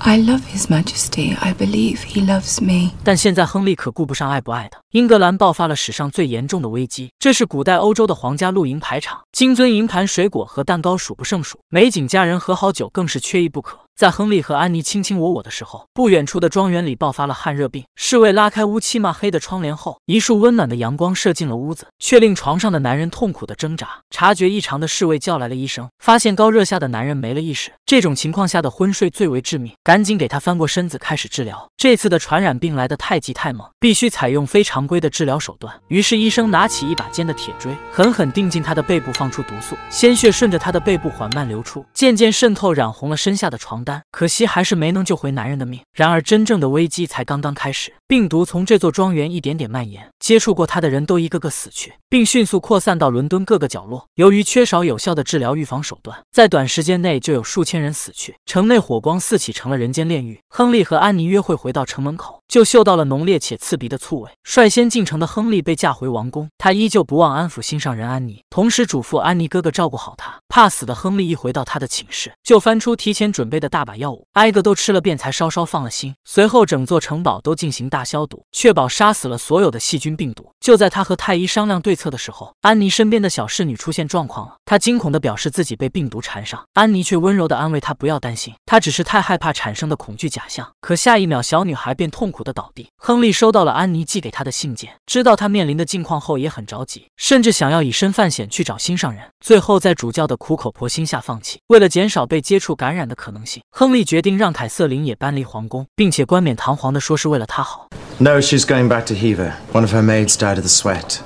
i love his majesty i believe he loves me 但现在亨利可顾不上爱不爱的英格兰爆发了史上最严重的危机这是古代欧洲的皇家露营排场金樽银盘水果和蛋糕数不胜数美景佳人和好酒更是缺一不可在亨利和安妮卿卿我我的时候，不远处的庄园里爆发了汗热病。侍卫拉开乌漆嘛黑的窗帘后，一束温暖的阳光射进了屋子，却令床上的男人痛苦的挣扎。察觉异常的侍卫叫来了医生，发现高热下的男人没了意识。这种情况下的昏睡最为致命，赶紧给他翻过身子开始治疗。这次的传染病来的太急太猛，必须采用非常规的治疗手段。于是医生拿起一把尖的铁锥，狠狠钉进他的背部，放出毒素，鲜血顺着他的背部缓慢流出，渐渐渗透染红了身下的床单。可惜还是没能救回男人的命。然而，真正的危机才刚刚开始。病毒从这座庄园一点点蔓延，接触过他的人都一个个死去，并迅速扩散到伦敦各个角落。由于缺少有效的治疗预防手段，在短时间内就有数千人死去，城内火光四起，成了人间炼狱。亨利和安妮约会回到城门口，就嗅到了浓烈且刺鼻的醋味。率先进城的亨利被架回王宫，他依旧不忘安抚心上人安妮，同时嘱咐安妮哥哥照顾好他。怕死的亨利一回到他的寝室，就翻出提前准备的。大把药物，挨个都吃了遍，才稍稍放了心。随后，整座城堡都进行大消毒，确保杀死了所有的细菌病毒。就在他和太医商量对策的时候，安妮身边的小侍女出现状况了。她惊恐地表示自己被病毒缠上，安妮却温柔地安慰她不要担心，她只是太害怕产生的恐惧假象。可下一秒，小女孩便痛苦地倒地。亨利收到了安妮寄给他的信件，知道他面临的境况后也很着急，甚至想要以身犯险去找心上人，最后在主教的苦口婆心下放弃。为了减少被接触感染的可能性。亨利决定让凯瑟琳也搬离皇宫，并且冠冕堂皇地说是为了她好。No, she's going back to Hever. One of her maids died of the sweat.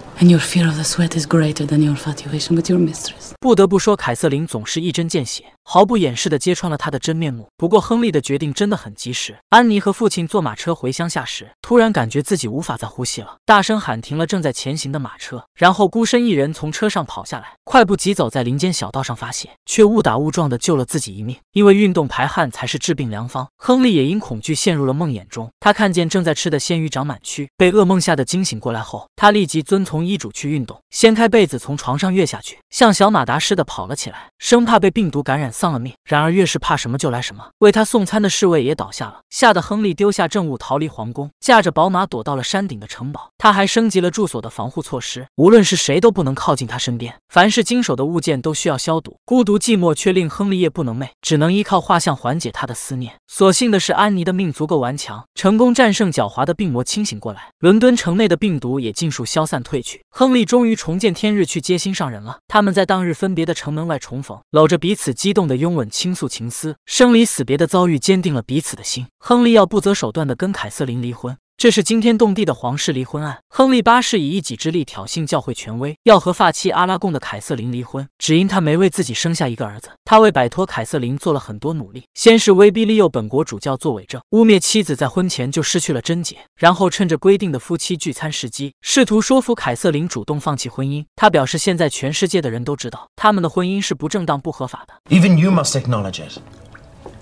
不得不说，凯瑟琳总是一针见血，毫不掩饰地揭穿了他的真面目。不过，亨利的决定真的很及时。安妮和父亲坐马车回乡下时，突然感觉自己无法再呼吸了，大声喊停了正在前行的马车，然后孤身一人从车上跑下来，快步疾走在林间小道上发泄，却误打误撞地救了自己一命。因为运动排汗才是治病良方。亨利也因恐惧陷入了梦魇中，他看见正在吃的鲜鱼长满蛆，被噩梦吓得惊醒过来后，他立即遵从。医嘱去运动，掀开被子从床上跃下去，像小马达似的跑了起来，生怕被病毒感染丧了命。然而越是怕什么就来什么，为他送餐的侍卫也倒下了，吓得亨利丢下政务逃离皇宫，驾着宝马躲到了山顶的城堡。他还升级了住所的防护措施，无论是谁都不能靠近他身边。凡是经手的物件都需要消毒。孤独寂寞却令亨利夜不能寐，只能依靠画像缓解他的思念。所幸的是安妮的命足够顽强，成功战胜狡猾的病魔，清醒过来。伦敦城内的病毒也尽数消散退去。亨利终于重见天日，去接心上人了。他们在当日分别的城门外重逢，搂着彼此激动的拥吻，倾诉情思。生离死别的遭遇坚定了彼此的心。亨利要不择手段的跟凯瑟琳离婚。这是惊天动地的皇室离婚案。亨利八世以一己之力挑衅教会权威，要和发妻阿拉贡的凯瑟琳离婚，只因他没为自己生下一个儿子。他为摆脱凯瑟琳做了很多努力，先是威逼利诱本国主教作伪证，污蔑妻子在婚前就失去了贞洁；然后趁着规定的夫妻聚餐时机，试图说服凯瑟琳主动放弃婚姻。他表示：“现在全世界的人都知道，他们的婚姻是不正当、不合法的。Even you must acknowledge it.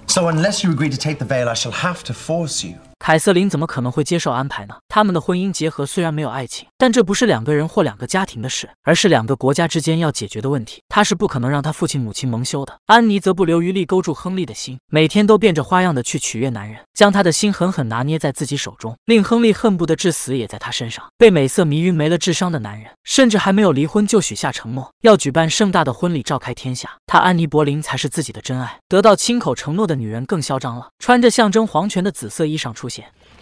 So unless you agree to take the veil, I shall have to force you.” 凯瑟琳怎么可能会接受安排呢？他们的婚姻结合虽然没有爱情，但这不是两个人或两个家庭的事，而是两个国家之间要解决的问题。她是不可能让她父亲母亲蒙羞的。安妮则不留余力勾住亨利的心，每天都变着花样的去取悦男人，将他的心狠狠拿捏在自己手中，令亨利恨不得至死也在他身上。被美色迷晕、没了智商的男人，甚至还没有离婚就许下承诺，要举办盛大的婚礼，召开天下。他安妮·柏林才是自己的真爱。得到亲口承诺的女人更嚣张了，穿着象征皇权的紫色衣裳出。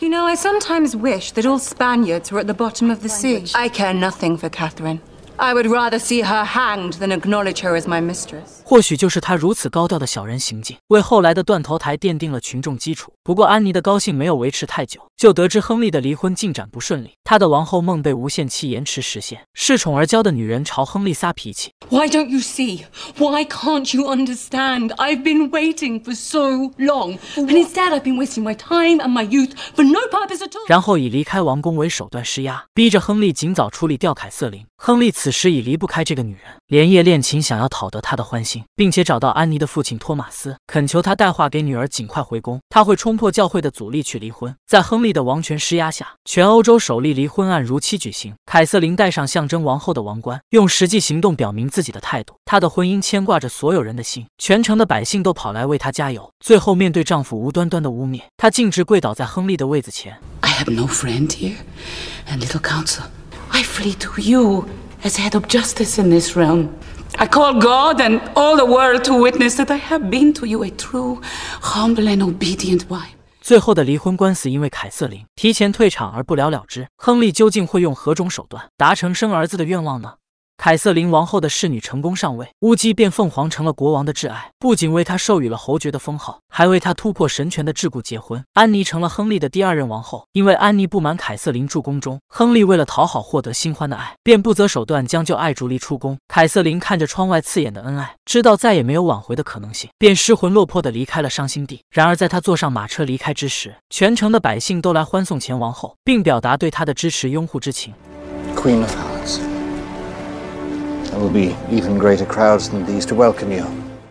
You know, I sometimes wish that all Spaniards were at the bottom of the sea. I care nothing for Catherine. I mistress would acknowledge hanged rather her her than as see。my 或许就是他如此高调的小人行径，为后来的断头台奠定了群众基础。不过安妮的高兴没有维持太久，就得知亨利的离婚进展不顺利，他的王后梦被无限期延迟实现。恃宠而骄的女人朝亨利撒脾气。Why don't you see? Why can't you understand? I've been waiting for so long, and instead I've been wasting my time and my youth for no purpose at all. 然后以离开王宫为手段施压，逼着亨利尽早处理掉凯瑟琳。亨利此。此时已离不开这个女人，连夜练琴，想要讨得她的欢心，并且找到安妮的父亲托马斯，恳求他带话给女儿，尽快回宫。他会冲破教会的阻力去离婚。在亨利的王权施压下，全欧洲首例离婚案如期举行。凯瑟琳戴上象征王后的王冠，用实际行动表明自己的态度。她的婚姻牵挂着所有人的心，全城的百姓都跑来为她加油。最后，面对丈夫无端端的污蔑，她径直跪倒在亨利的位子前。I have no friend here, and little counsel. I flee to you. as head of j u s t i c e in this realm. I call God and all the world to witness that I have been to you a true, humble and obedient wife. 最后的离婚官司因为凯瑟琳提前退场而不了了之。亨利究竟会用何种手段达成生儿子的愿望呢？凯瑟琳王后的侍女成功上位，乌鸡变凤凰成了国王的挚爱，不仅为他授予了侯爵的封号，还为他突破神权的桎梏结婚。安妮成了亨利的第二任王后，因为安妮不满凯瑟琳住宫中，亨利为了讨好获得新欢的爱，便不择手段将就爱逐离出宫。凯瑟琳看着窗外刺眼的恩爱，知道再也没有挽回的可能性，便失魂落魄的离开了伤心地。然而，在他坐上马车离开之时，全城的百姓都来欢送前王后，并表达对她的支持拥护之情。There will be even greater crowds than these to welcome you.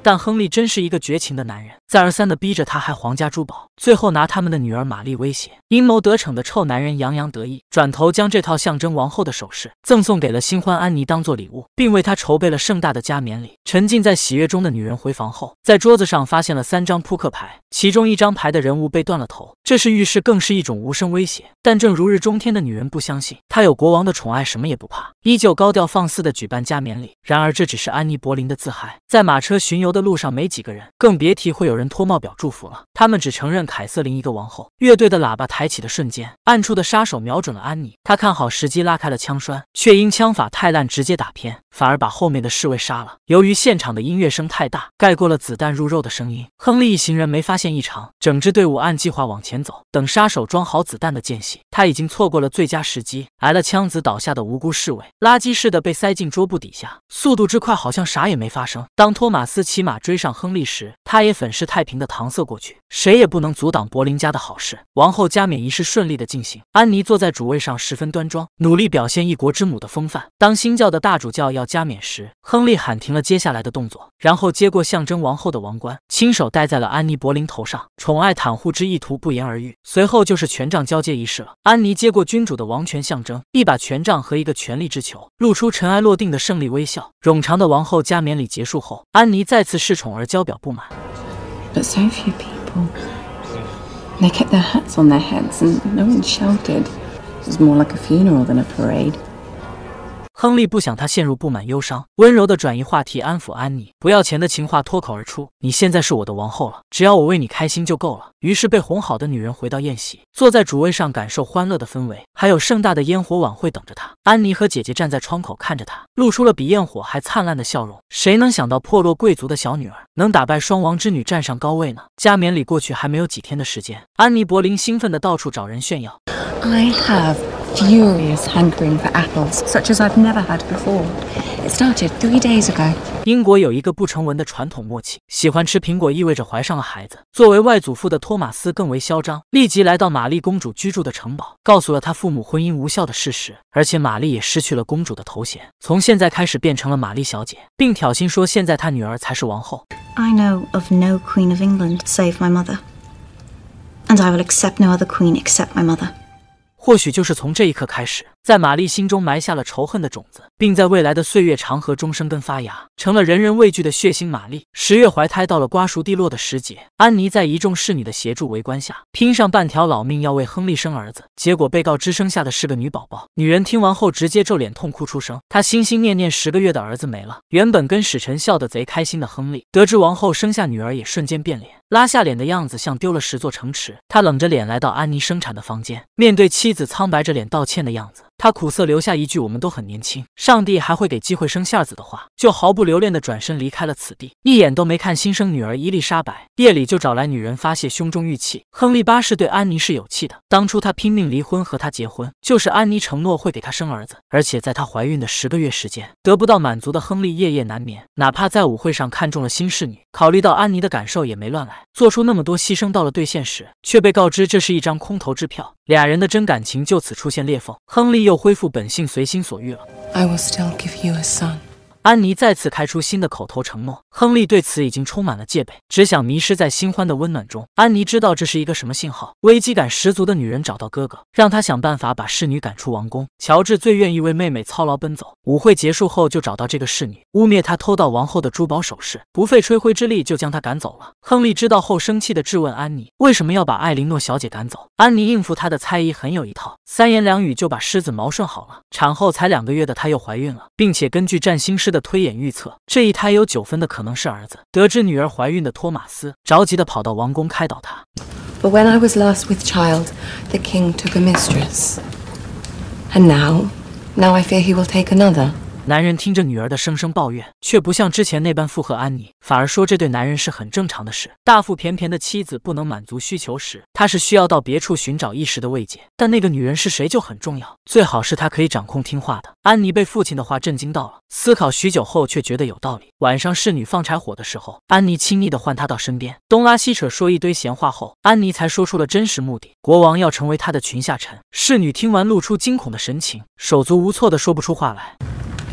但亨利真是一个绝情的男人。再而三地逼着他还皇家珠宝，最后拿他们的女儿玛丽威胁，阴谋得逞的臭男人洋洋得意，转头将这套象征王后的首饰赠送给了新欢安妮当做礼物，并为她筹备了盛大的加冕礼。沉浸在喜悦中的女人回房后，在桌子上发现了三张扑克牌，其中一张牌的人物被断了头，这是预示，更是一种无声威胁。但正如日中天的女人不相信，她有国王的宠爱，什么也不怕，依旧高调放肆地举办加冕礼。然而这只是安妮·柏林的自嗨，在马车巡游的路上，没几个人，更别提会有。人脱帽表祝福了，他们只承认凯瑟琳一个王后。乐队的喇叭抬起的瞬间，暗处的杀手瞄准了安妮。他看好时机拉开了枪栓，却因枪法太烂直接打偏，反而把后面的侍卫杀了。由于现场的音乐声太大，盖过了子弹入肉的声音，亨利一行人没发现异常，整支队伍按计划往前走。等杀手装好子弹的间隙，他已经错过了最佳时机，挨了枪子倒下的无辜侍卫，垃圾似的被塞进桌布底下，速度之快好像啥也没发生。当托马斯骑马追上亨利时，他也粉饰。太平的搪塞过去，谁也不能阻挡柏林家的好事。王后加冕仪式顺利的进行，安妮坐在主位上，十分端庄，努力表现一国之母的风范。当新教的大主教要加冕时，亨利喊停了接下来的动作，然后接过象征王后的王冠，亲手戴在了安妮柏林头上，宠爱袒护之意图不言而喻。随后就是权杖交接仪式了，安妮接过君主的王权象征，一把权杖和一个权力之球，露出尘埃落定的胜利微笑。冗长的王后加冕礼结束后，安妮再次恃宠而交表不满。but so few people. They kept their hats on their heads and no one shouted. It was more like a funeral than a parade. 亨利不想她陷入不满忧伤，温柔的转移话题安抚安妮，不要钱的情话脱口而出。你现在是我的王后了，只要我为你开心就够了。于是被哄好的女人回到宴席，坐在主位上，感受欢乐的氛围，还有盛大的烟火晚会等着她。安妮和姐姐站在窗口看着她，露出了比焰火还灿烂的笑容。谁能想到破落贵族的小女儿能打败双王之女，站上高位呢？加冕礼过去还没有几天的时间，安妮·柏林兴奋的到处找人炫耀。furious for before. such hankering never started three I've It ago. apples as days had 英国有一个不成文的传统默契，喜欢吃苹果意味着怀上了孩子。作为外祖父的托马斯更为嚣张，立即来到玛丽公主居住的城堡，告诉了她父母婚姻无效的事实，而且玛丽也失去了公主的头衔，从现在开始变成了玛丽小姐，并挑衅说现在她女儿才是王后。I know of no queen of England save my mother, and I will accept no other queen except my mother. 或许就是从这一刻开始。在玛丽心中埋下了仇恨的种子，并在未来的岁月长河中生根发芽，成了人人畏惧的血腥玛丽。十月怀胎到了瓜熟蒂落的时节，安妮在一众侍女的协助围观下，拼上半条老命要为亨利生儿子，结果被告知生下的是个女宝宝。女人听完后直接皱脸痛哭出声，她心心念念十个月的儿子没了。原本跟使臣笑得贼开心的亨利，得知王后生下女儿也瞬间变脸，拉下脸的样子像丢了十座城池。他冷着脸来到安妮生产的房间，面对妻子苍白着脸道歉的样子。他苦涩留下一句：“我们都很年轻，上帝还会给机会生下子的话”，就毫不留恋的转身离开了此地，一眼都没看新生女儿伊丽莎白。夜里就找来女人发泄胸中郁气。亨利八世对安妮是有气的，当初他拼命离婚和她结婚，就是安妮承诺会给他生儿子，而且在他怀孕的十个月时间得不到满足的亨利夜夜难眠，哪怕在舞会上看中了新侍女。考虑到安妮的感受，也没乱来，做出那么多牺牲，到了兑现时，却被告知这是一张空头支票，俩人的真感情就此出现裂缝。亨利又恢复本性，随心所欲了。安妮再次开出新的口头承诺，亨利对此已经充满了戒备，只想迷失在新欢的温暖中。安妮知道这是一个什么信号，危机感十足的女人找到哥哥，让他想办法把侍女赶出王宫。乔治最愿意为妹妹操劳奔走，舞会结束后就找到这个侍女，污蔑她偷盗王后的珠宝首饰，不费吹灰之力就将她赶走了。亨利知道后生气地质问安妮，为什么要把艾琳诺小姐赶走？安妮应付他的猜疑很有一套，三言两语就把狮子毛顺好了。产后才两个月的她又怀孕了，并且根据占星师的推演预测，这一胎有九分的可能是儿子。得知女儿怀孕的托马斯着急地跑到王宫开导她。男人听着女儿的声声抱怨，却不像之前那般附和安妮，反而说这对男人是很正常的事。大腹便便的妻子不能满足需求时，他是需要到别处寻找一时的慰藉。但那个女人是谁就很重要，最好是他可以掌控、听话的。安妮被父亲的话震惊到了，思考许久后却觉得有道理。晚上侍女放柴火的时候，安妮亲昵的唤她到身边，东拉西扯说一堆闲话后，安妮才说出了真实目的：国王要成为他的裙下臣。侍女听完露出惊恐的神情，手足无措的说不出话来。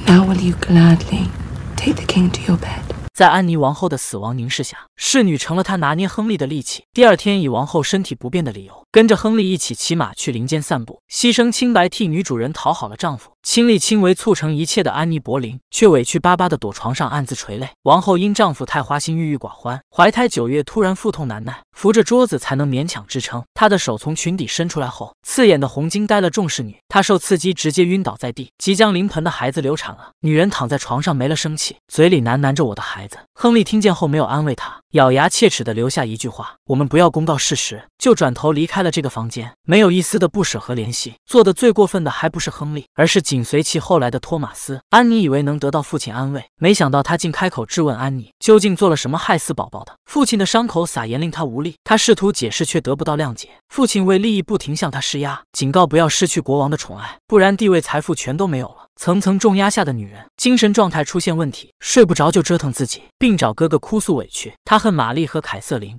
Now will you gladly take the king to your bed? 在安妮王后的死亡凝视下，侍女成了她拿捏亨利的利器。第二天，以王后身体不便的理由，跟着亨利一起骑马去林间散步，牺牲清白替女主人讨好了丈夫，亲力亲为促成一切的安妮·柏林，却委屈巴巴地躲床上暗自垂泪。王后因丈夫太花心，郁郁寡欢，怀胎九月突然腹痛难耐，扶着桌子才能勉强支撑。她的手从裙底伸出来后，刺眼的红巾呆了众侍女，她受刺激直接晕倒在地，即将临盆的孩子流产了。女人躺在床上没了生气，嘴里喃喃着：“我的孩。”亨利听见后，没有安慰他。咬牙切齿的留下一句话：“我们不要公道事实。”就转头离开了这个房间，没有一丝的不舍和怜惜。做的最过分的还不是亨利，而是紧随其后来的托马斯。安妮以为能得到父亲安慰，没想到他竟开口质问安妮：“究竟做了什么害死宝宝的？”父亲的伤口撒盐令他无力，他试图解释却得不到谅解。父亲为利益不停向他施压，警告不要失去国王的宠爱，不然地位财富全都没有了。层层重压下的女人，精神状态出现问题，睡不着就折腾自己。并找哥哥哭诉委屈，他恨玛丽和凯瑟琳。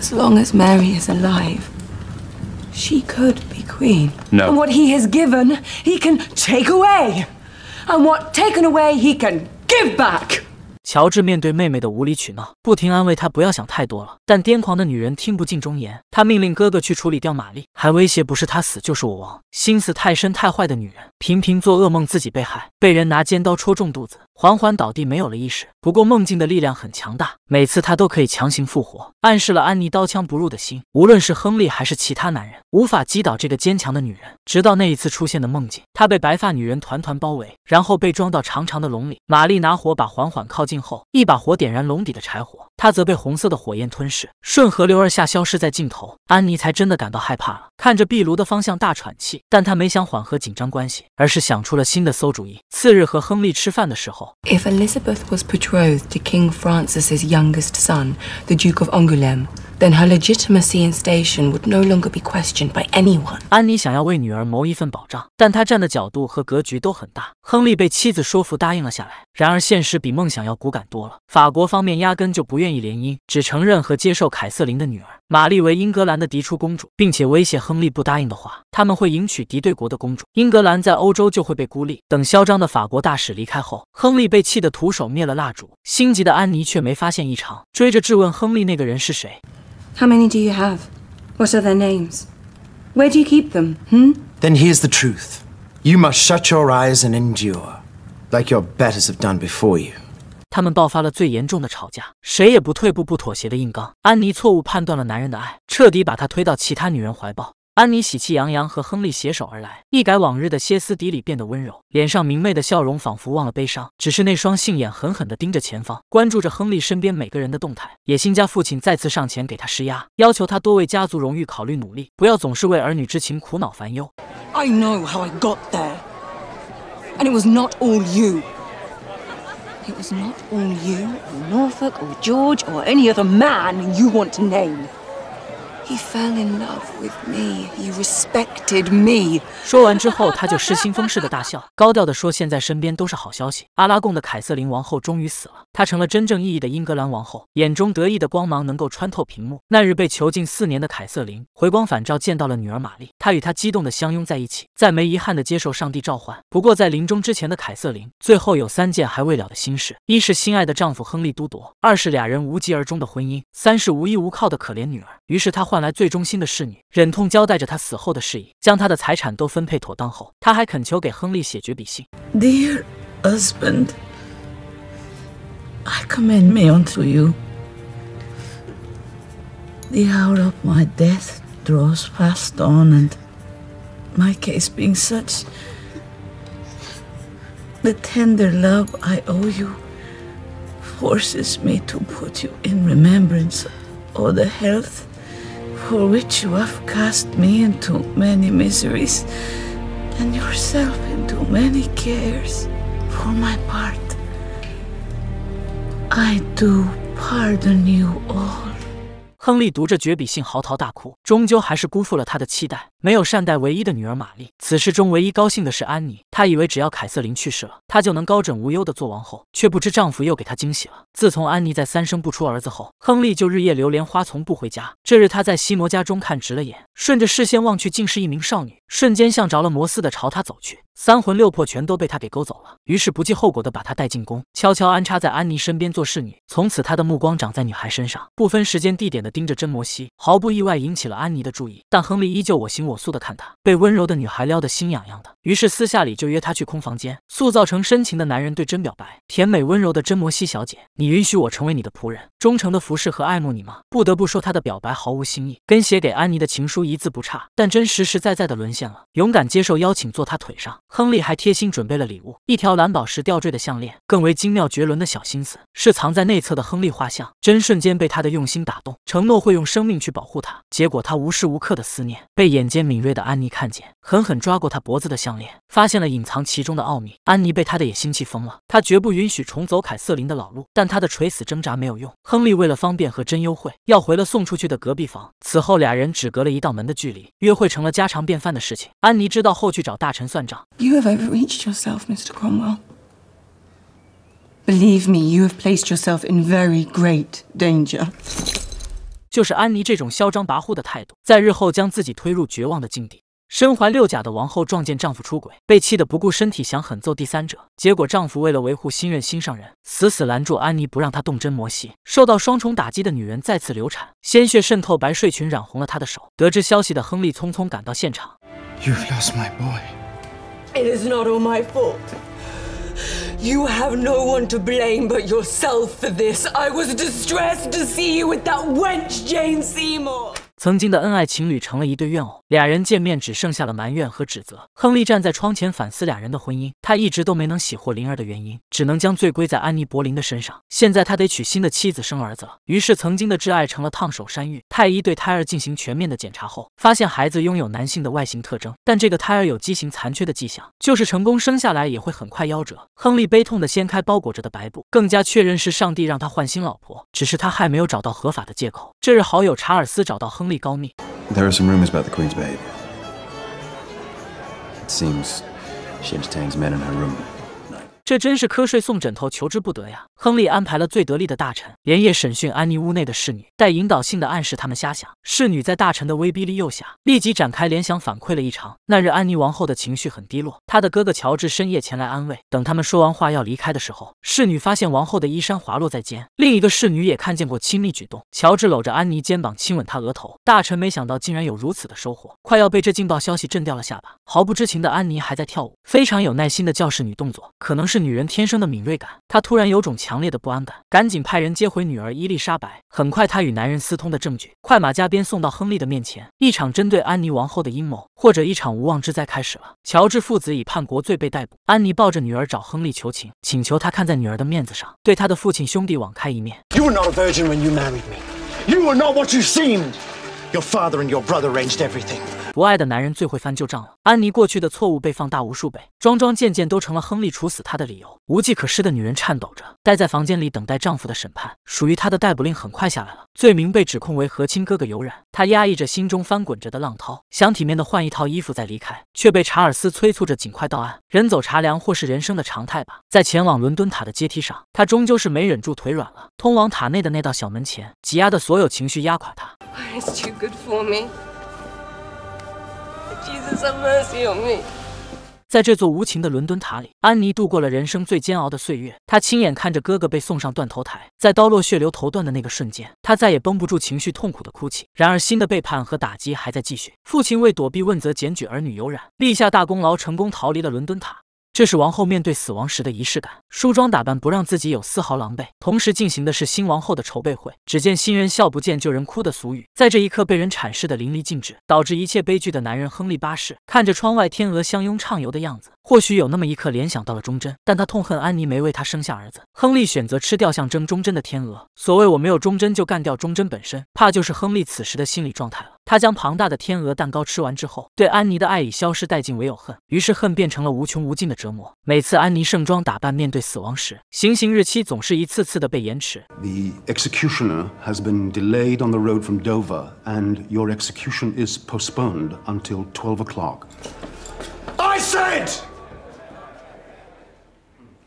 As long as Mary is alive, she could be queen. No. And what he has given, he can take away. And what taken away, he can give back. 乔治面对妹妹的无理取闹，不停安慰她不要想太多了。但癫狂的女人听不进忠言，她命令哥哥去处理掉玛丽，还威胁不是她死就是我亡。心思太深太坏的女人，频频做噩梦，自己被害，被人拿尖刀戳中肚子。缓缓倒地，没有了意识。不过梦境的力量很强大，每次他都可以强行复活，暗示了安妮刀枪不入的心。无论是亨利还是其他男人，无法击倒这个坚强的女人。直到那一次出现的梦境，她被白发女人团团包围，然后被装到长长的笼里。玛丽拿火把缓缓靠近后，一把火点燃笼底的柴火。他则被红色的火焰吞噬，顺河流而下，消失在尽头。安妮才真的感到害怕了，看着壁炉的方向，大喘气。但他没想缓和紧张关系，而是想出了新的馊主意。次日和亨利吃饭的时候，If Elizabeth was betrothed to King Francis's youngest son, the Duke of Angoulême. then her legitimacy and station would no longer be questioned by anyone 安妮想要为女儿谋一份保障但她站的角度和格局都很大亨利被妻子说服答应了下来然而现实比梦想要骨感多了法国方面压根就不愿意联姻只承认和接受凯瑟琳的女儿玛丽为英格兰的嫡出公主，并且威胁亨利，不答应的话，他们会迎娶敌对国的公主，英格兰在欧洲就会被孤立。等嚣张的法国大使离开后，亨利被气得徒手灭了蜡烛，心急的安妮却没发现异常，追着质问亨利那个人是谁。How many do you have? What are their names? Where do you keep them? Hmm? Then here's the truth. You must shut your eyes and endure, like your betters have done before you. 他们爆发了最严重的吵架，谁也不退步不妥协的硬刚。安妮错误判断了男人的爱，彻底把他推到其他女人怀抱。安妮喜气洋洋和亨利携手而来，一改往日的歇斯底里，变得温柔，脸上明媚的笑容仿佛忘了悲伤，只是那双杏眼狠狠地盯着前方，关注着亨利身边每个人的动态。野心家父亲再次上前给他施压，要求他多为家族荣誉考虑，努力，不要总是为儿女之情苦恼烦忧。I know how I got there, and it was not all you. It was not all you, or Norfolk, or George, or any other man you want to name. He with He fell love me. respected me. in 说完之后，他就失心疯似的大笑，高调的说：“现在身边都是好消息。阿拉贡的凯瑟琳王后终于死了，她成了真正意义的英格兰王后，眼中得意的光芒能够穿透屏幕。那日被囚禁四年的凯瑟琳回光返照，见到了女儿玛丽，她与她激动的相拥在一起，再没遗憾的接受上帝召唤。不过在临终之前的凯瑟琳，最后有三件还未了的心事：一是心爱的丈夫亨利都铎，二是俩人无疾而终的婚姻，三是无依无靠的可怜女儿。于是她。换来最忠心的侍女，忍痛交代着他死后的事宜，将他的财产都分配妥当后，他还恳求给亨利写绝笔信：“Dear husband, I commend me unto you. The hour of my death draws fast on, and my case being such, the tender love I owe you forces me to put you in remembrance of the health for which you have cast me into many miseries, and yourself into many cares. For my part, I do pardon you all. 亨利读着绝笔信，嚎啕大哭，终究还是辜负了他的期待。没有善待唯一的女儿玛丽。此事中唯一高兴的是安妮，她以为只要凯瑟琳去世了，她就能高枕无忧的做王后，却不知丈夫又给她惊喜了。自从安妮在三生不出儿子后，亨利就日夜流连花丛不回家。这日他在西摩家中看直了眼，顺着视线望去，竟是一名少女，瞬间像着了魔似的朝他走去，三魂六魄全都被她给勾走了。于是不计后果的把她带进宫，悄悄安插在安妮身边做侍女。从此他的目光长在女孩身上，不分时间地点的盯着真摩西，毫不意外引起了安妮的注意，但亨利依旧我行我。火速的看他，被温柔的女孩撩得心痒痒的，于是私下里就约她去空房间，塑造成深情的男人对真表白，甜美温柔的真摩西小姐，你允许我成为你的仆人。忠诚的服侍和爱慕你吗？不得不说，他的表白毫无新意，跟写给安妮的情书一字不差。但真实实在在的沦陷了，勇敢接受邀请，坐他腿上。亨利还贴心准备了礼物，一条蓝宝石吊坠的项链，更为精妙绝伦的小心思是藏在内侧的亨利画像。真瞬间被他的用心打动，承诺会用生命去保护他。结果他无时无刻的思念被眼尖敏锐的安妮看见。狠狠抓过他脖子的项链，发现了隐藏其中的奥秘。安妮被他的野心气疯了，他绝不允许重走凯瑟琳的老路。但他的垂死挣扎没有用。亨利为了方便和真幽会，要回了送出去的隔壁房。此后，俩人只隔了一道门的距离，约会成了家常便饭的事情。安妮知道后去找大臣算账。You have overreached yourself, Mr. Cromwell. Believe me, you have placed yourself in very great danger. 就是安妮这种嚣张跋扈的态度，在日后将自己推入绝望的境地。身怀六甲的王后撞见丈夫出轨被气得不顾身体想狠揍第三者结果丈夫为了维护新任心上人死死拦住安妮不让她动真魔系受到双重打击的女人再次流产鲜血渗透白睡裙染红了她的手得知消息的亨利匆匆赶到现场 you've lost my boy it is not all my fault you have no one to blame but yourself for this i was distressed to see you with that wench jane seymour 曾经的恩爱情侣成了一对怨偶，俩人见面只剩下了埋怨和指责。亨利站在窗前反思俩人的婚姻，他一直都没能喜获灵儿的原因，只能将罪归在安妮·柏林的身上。现在他得娶新的妻子生儿子了，于是曾经的挚爱成了烫手山芋。太医对胎儿进行全面的检查后，发现孩子拥有男性的外形特征，但这个胎儿有畸形残缺的迹象，就是成功生下来也会很快夭折。亨利悲痛地掀开包裹着的白布，更加确认是上帝让他换新老婆，只是他还没有找到合法的借口。这日，好友查尔斯找到亨利。Lee me. There are some rumors about the Queen's babe. It seems she entertains men in her room. 这真是瞌睡送枕头，求之不得呀！亨利安排了最得力的大臣，连夜审讯安妮屋内的侍女，带引导性的暗示他们瞎想。侍女在大臣的威逼利诱下，立即展开联想，反馈了异常。那日安妮王后的情绪很低落，她的哥哥乔治深夜前来安慰。等他们说完话要离开的时候，侍女发现王后的衣衫滑落在肩，另一个侍女也看见过亲密举动。乔治搂着安妮肩膀亲吻她额头，大臣没想到竟然有如此的收获，快要被这劲爆消息震掉了下巴。毫不知情的安妮还在跳舞，非常有耐心的教侍女动作，可能是。是女人天生的敏锐感，她突然有种强烈的不安感，赶紧派人接回女儿伊丽莎白。很快，她与男人私通的证据，快马加鞭送到亨利的面前。一场针对安妮王后的阴谋，或者一场无妄之灾开始了。乔治父子以叛国罪被逮捕，安妮抱着女儿找亨利求情，请求他看在女儿的面子上，对他的父亲兄弟网开一面。Your your everything. brother father arranged and 不爱的男人最会翻旧账了。安妮过去的错误被放大无数倍，桩桩件件都成了亨利处死她的理由。无计可施的女人颤抖着，待在房间里等待丈夫的审判。属于她的逮捕令很快下来了，罪名被指控为和亲哥哥有染。她压抑着心中翻滚着的浪涛，想体面的换一套衣服再离开，却被查尔斯催促着尽快到岸。人走茶凉，或是人生的常态吧。在前往伦敦塔的阶梯上，她终究是没忍住腿软了。通往塔内的那道小门前，挤压的所有情绪压垮她，too is good for me? 在这座无情的伦敦塔里，安妮度过了人生最煎熬的岁月。她亲眼看着哥哥被送上断头台，在刀落血流头断的那个瞬间，她再也绷不住情绪，痛苦的哭泣。然而，新的背叛和打击还在继续。父亲为躲避问责、检举儿女有染，立下大功劳，成功逃离了伦敦塔。这是王后面对死亡时的仪式感，梳妆打扮不让自己有丝毫狼狈，同时进行的是新王后的筹备会。只见新人笑，不见旧人哭的俗语，在这一刻被人阐释的淋漓尽致。导致一切悲剧的男人亨利八世，看着窗外天鹅相拥畅游的样子，或许有那么一刻联想到了忠贞，但他痛恨安妮没为他生下儿子。亨利选择吃掉象征忠贞的天鹅，所谓我没有忠贞，就干掉忠贞本身，怕就是亨利此时的心理状态。他将庞大的天鹅蛋糕吃完之后，对安妮的爱已消失殆尽，唯有恨。于是恨变成了无穷无尽的折磨。每次安妮盛装打扮面对死亡时，行刑日期总是一次次的被延迟。The executioner has been delayed on the road from Dover, and your execution is postponed until twelve o'clock. I said,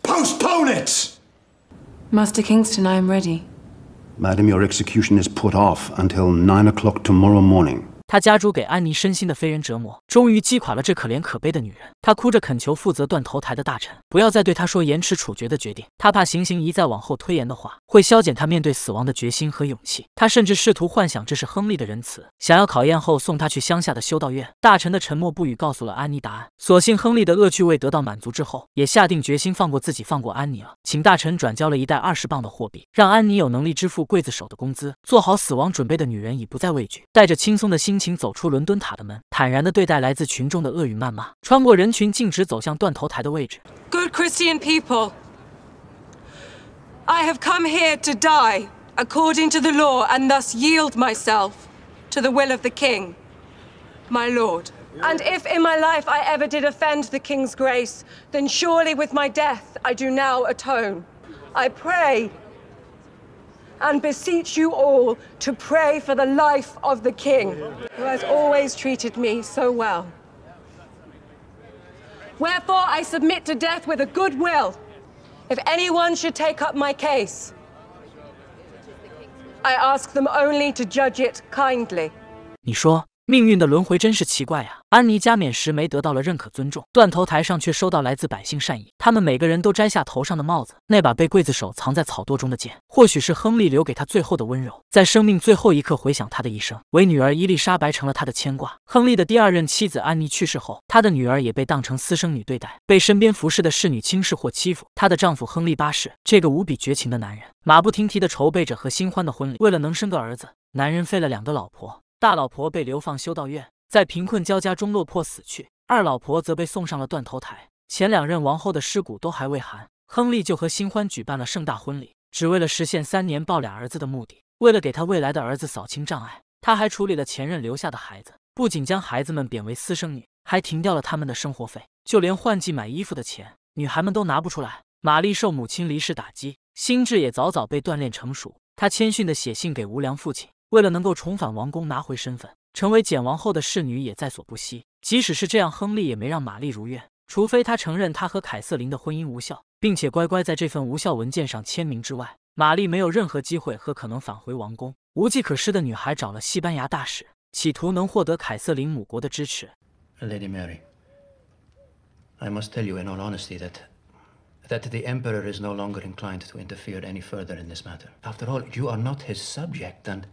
postpone it. Master Kingston, I am ready. Madam, your execution is put off until nine o'clock tomorrow morning. 他加诸给安妮身心的非人折磨，终于击垮了这可怜可悲的女人。他哭着恳求负责断头台的大臣，不要再对他说延迟处决的决定。他怕行刑一再往后推延的话，会消减他面对死亡的决心和勇气。他甚至试图幻想这是亨利的仁慈，想要考验后送他去乡下的修道院。大臣的沉默不语告诉了安妮答案。所幸亨利的恶趣味得到满足之后，也下定决心放过自己，放过安妮了。请大臣转交了一袋二十磅的货币，让安妮有能力支付刽子手的工资。做好死亡准备的女人已不再畏惧，带着轻松的心情走出伦敦塔的门，坦然地对待来自群众的恶语谩骂。穿过人。群径直走向断头台的位置。Good Christian people, I have come here to die according to the law and thus yield myself to the will of the king, my lord. And if in my life I ever did offend the king's grace, then surely with my death I do now atone. I pray and beseech you all to pray for the life of the king, who has always treated me so well. Wherefore I submit to death with a good will. If anyone should take up my case, I ask them only to judge it kindly. 你说命运的轮回真是奇怪呀！安妮加冕时没得到了认可、尊重，断头台上却收到来自百姓善意。他们每个人都摘下头上的帽子。那把被刽子手藏在草垛中的剑，或许是亨利留给他最后的温柔。在生命最后一刻，回想他的一生，唯女儿伊丽莎白成了他的牵挂。亨利的第二任妻子安妮去世后，他的女儿也被当成私生女对待，被身边服侍的侍女轻视或欺负。她的丈夫亨利八世，这个无比绝情的男人，马不停蹄的筹备着和新欢的婚礼。为了能生个儿子，男人废了两个老婆。大老婆被流放修道院，在贫困交加中落魄死去；二老婆则被送上了断头台。前两任王后的尸骨都还未寒，亨利就和新欢举办了盛大婚礼，只为了实现三年抱俩儿子的目的。为了给他未来的儿子扫清障碍，他还处理了前任留下的孩子，不仅将孩子们贬为私生女，还停掉了他们的生活费，就连换季买衣服的钱，女孩们都拿不出来。玛丽受母亲离世打击，心智也早早被锻炼成熟。她谦逊地写信给无良父亲。为了能够重返王宫，拿回身份，成为简王后的侍女，也在所不惜。即使是这样，亨利也没让玛丽如愿，除非他承认他和凯瑟琳的婚姻无效，并且乖乖在这份无效文件上签名之外，玛丽没有任何机会和可能返回王宫。无计可施的女孩找了西班牙大使，企图能获得凯瑟琳母国的支持。Lady Mary, I must tell you in all honesty that that the Emperor is no longer inclined to interfere any further in this matter. After all, you are not his subject, and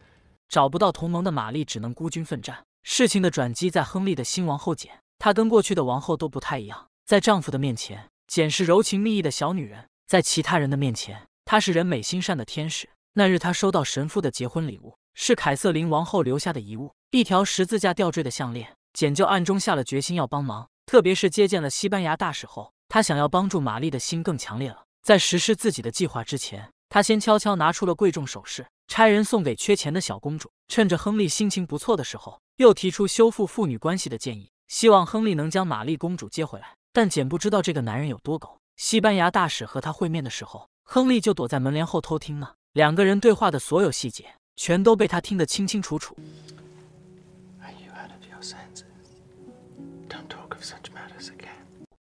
找不到同盟的玛丽只能孤军奋战。事情的转机在亨利的新王后简，她跟过去的王后都不太一样。在丈夫的面前，简是柔情蜜意的小女人；在其他人的面前，她是人美心善的天使。那日，她收到神父的结婚礼物，是凯瑟琳王后留下的遗物——一条十字架吊坠的项链。简就暗中下了决心要帮忙。特别是接见了西班牙大使后，她想要帮助玛丽的心更强烈了。在实施自己的计划之前，她先悄悄拿出了贵重首饰。差人送给缺钱的小公主，趁着亨利心情不错的时候，又提出修复父女关系的建议，希望亨利能将玛丽公主接回来。但简不知道这个男人有多狗。西班牙大使和他会面的时候，亨利就躲在门帘后偷听呢，两个人对话的所有细节全都被他听得清清楚楚。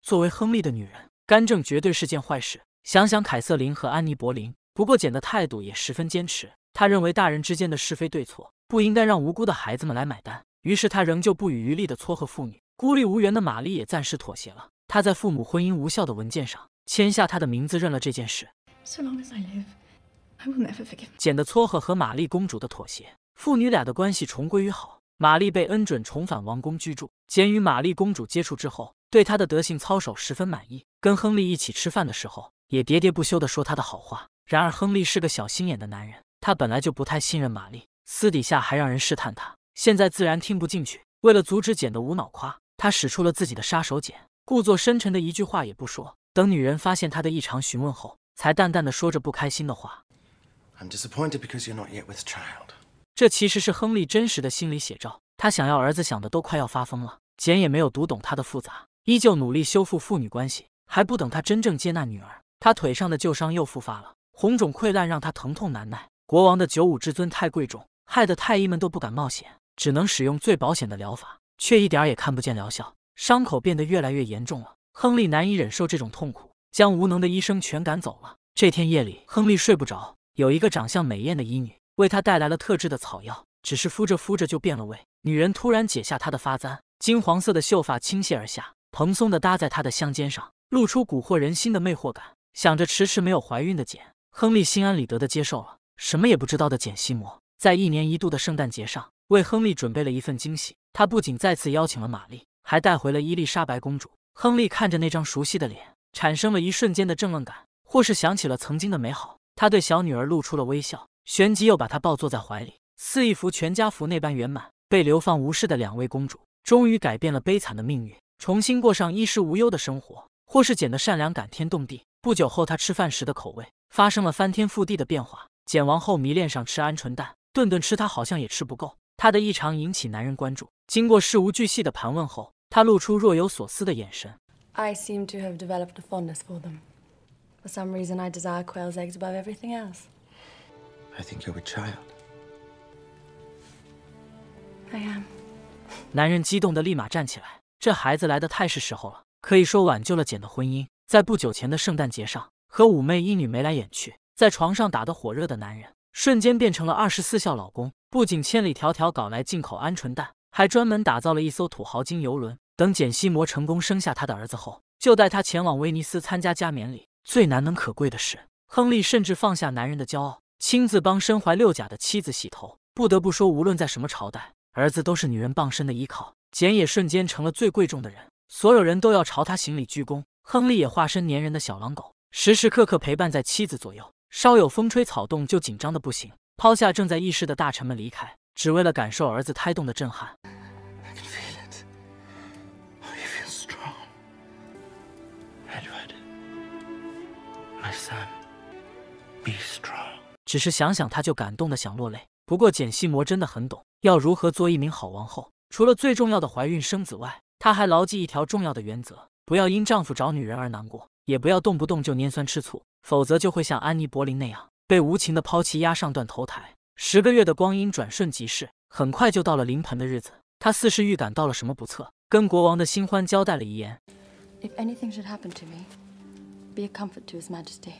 作为亨利的女人，干政绝对是件坏事。想想凯瑟琳和安妮·柏林，不过简的态度也十分坚持。他认为大人之间的是非对错不应该让无辜的孩子们来买单，于是他仍旧不遗余力的撮合父女。孤立无援的玛丽也暂时妥协了，她在父母婚姻无效的文件上签下她的名字，认了这件事。简的撮合和玛丽公主的妥协，父女俩的关系重归于好。玛丽被恩准重返王宫居住。简与玛丽公主接触之后，对她的德行操守十分满意，跟亨利一起吃饭的时候也喋喋不休的说她的好话。然而亨利是个小心眼的男人。他本来就不太信任玛丽，私底下还让人试探她，现在自然听不进去。为了阻止简的无脑夸，他使出了自己的杀手锏，故作深沉的一句话也不说。等女人发现他的异常询问后，才淡淡的说着不开心的话。I'm disappointed with child。because you're not yet 这其实是亨利真实的心理写照，他想要儿子想的都快要发疯了。简也没有读懂他的复杂，依旧努力修复父女关系。还不等他真正接纳女儿，他腿上的旧伤又复发了，红肿溃烂让他疼痛难耐。国王的九五至尊太贵重，害得太医们都不敢冒险，只能使用最保险的疗法，却一点也看不见疗效，伤口变得越来越严重了。亨利难以忍受这种痛苦，将无能的医生全赶走了。这天夜里，亨利睡不着，有一个长相美艳的医女为他带来了特制的草药，只是敷着敷着就变了味。女人突然解下他的发簪，金黄色的秀发倾泻而下，蓬松的搭在他的香肩上，露出蛊惑人心的魅惑感。想着迟迟没有怀孕的简，亨利心安理得的接受了。什么也不知道的简西摩，在一年一度的圣诞节上为亨利准备了一份惊喜。他不仅再次邀请了玛丽，还带回了伊丽莎白公主。亨利看着那张熟悉的脸，产生了一瞬间的怔愣感，或是想起了曾经的美好。他对小女儿露出了微笑，旋即又把她抱坐在怀里，似一幅全家福那般圆满。被流放无视的两位公主，终于改变了悲惨的命运，重新过上衣食无忧的生活。或是简的善良感天动地。不久后，她吃饭时的口味发生了翻天覆地的变化。简王后迷恋上吃鹌鹑蛋，顿顿吃，她好像也吃不够。她的异常引起男人关注。经过事无巨细的盘问后，她露出若有所思的眼神。I seem to have developed a fondness for them. For some reason, I desire quail's eggs above everything else. I think you're a child. I am. 男人激动的立马站起来，这孩子来的太是时候了，可以说挽救了简的婚姻。在不久前的圣诞节上，和妩媚一女眉来眼去。在床上打得火热的男人，瞬间变成了二十四孝老公。不仅千里迢迢搞来进口鹌鹑蛋，还专门打造了一艘土豪金游轮。等简西摩成功生下他的儿子后，就带他前往威尼斯参加加冕礼。最难能可贵的是，亨利甚至放下男人的骄傲，亲自帮身怀六甲的妻子洗头。不得不说，无论在什么朝代，儿子都是女人傍身的依靠。简也瞬间成了最贵重的人，所有人都要朝他行礼鞠躬。亨利也化身粘人的小狼狗，时时刻刻陪伴在妻子左右。稍有风吹草动就紧张的不行，抛下正在议事的大臣们离开，只为了感受儿子胎动的震撼。只是想想他就感动的想落泪。不过简西摩真的很懂要如何做一名好王后，除了最重要的怀孕生子外，她还牢记一条重要的原则：不要因丈夫找女人而难过。也不要动不动就拈酸吃醋，否则就会像安妮·柏林那样被无情的抛弃，压上断头台。十个月的光阴转瞬即逝，很快就到了临盆的日子。他似是预感到了什么不测，跟国王的新欢交代了遗言。If anything His comfort happen a Majesty. to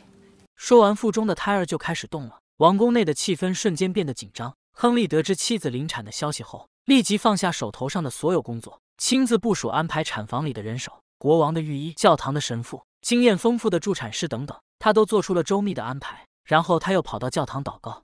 to should me, be 说完，腹中的胎儿就开始动了。王宫内的气氛瞬间变得紧张。亨利得知妻子临产的消息后，立即放下手头上的所有工作，亲自部署安排产房里的人手。国王的御医、教堂的神父。经验丰富的助产师等等，他都做出了周密的安排。然后他又跑到教堂祷告。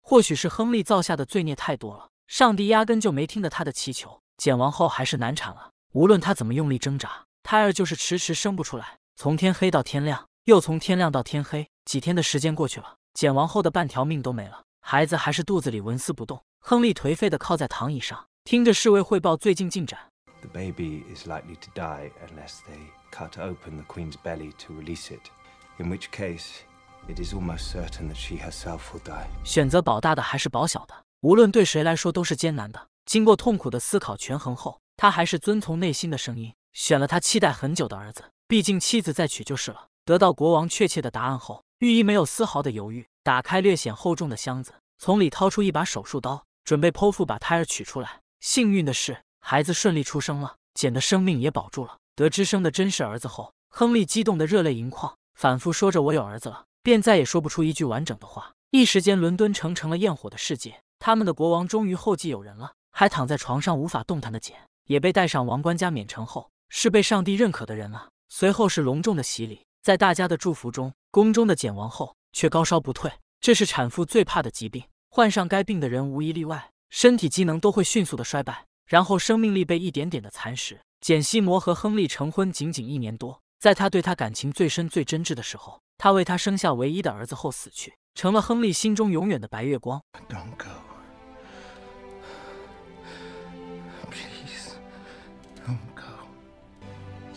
或许，是亨利造下的罪孽太多了，上帝压根就没听得他的祈求。简王后还是难产了，无论他怎么用力挣扎，胎儿就是迟迟生不出来。从天黑到天亮，又从天亮到天黑，几天的时间过去了。剪完后的半条命都没了，孩子还是肚子里纹丝不动。亨利颓废的靠在躺椅上，听着侍卫汇报最近进展。The baby is likely to die unless they cut open the queen's belly to release it, in which case it is almost certain that she herself will die. 选择保大的还是保小的，无论对谁来说都是艰难的。经过痛苦的思考权衡后，他还是遵从内心的声音，选了他期待很久的儿子。毕竟妻子再娶就是了。得到国王确切的答案后。御医没有丝毫的犹豫，打开略显厚重的箱子，从里掏出一把手术刀，准备剖腹把胎儿取出来。幸运的是，孩子顺利出生了，简的生命也保住了。得知生的真是儿子后，亨利激动的热泪盈眶，反复说着“我有儿子了”，便再也说不出一句完整的话。一时间，伦敦城成了焰火的世界。他们的国王终于后继有人了。还躺在床上无法动弹的简，也被带上王冠加冕成后，是被上帝认可的人了。随后是隆重的洗礼。在大家的祝福中，宫中的简王后却高烧不退。这是产妇最怕的疾病，患上该病的人无一例外，身体机能都会迅速的衰败，然后生命力被一点点的蚕食。简西摩和亨利成婚仅仅一年多，在他对他感情最深、最真挚的时候，他为他生下唯一的儿子后死去，成了亨利心中永远的白月光。Don't don't go. go.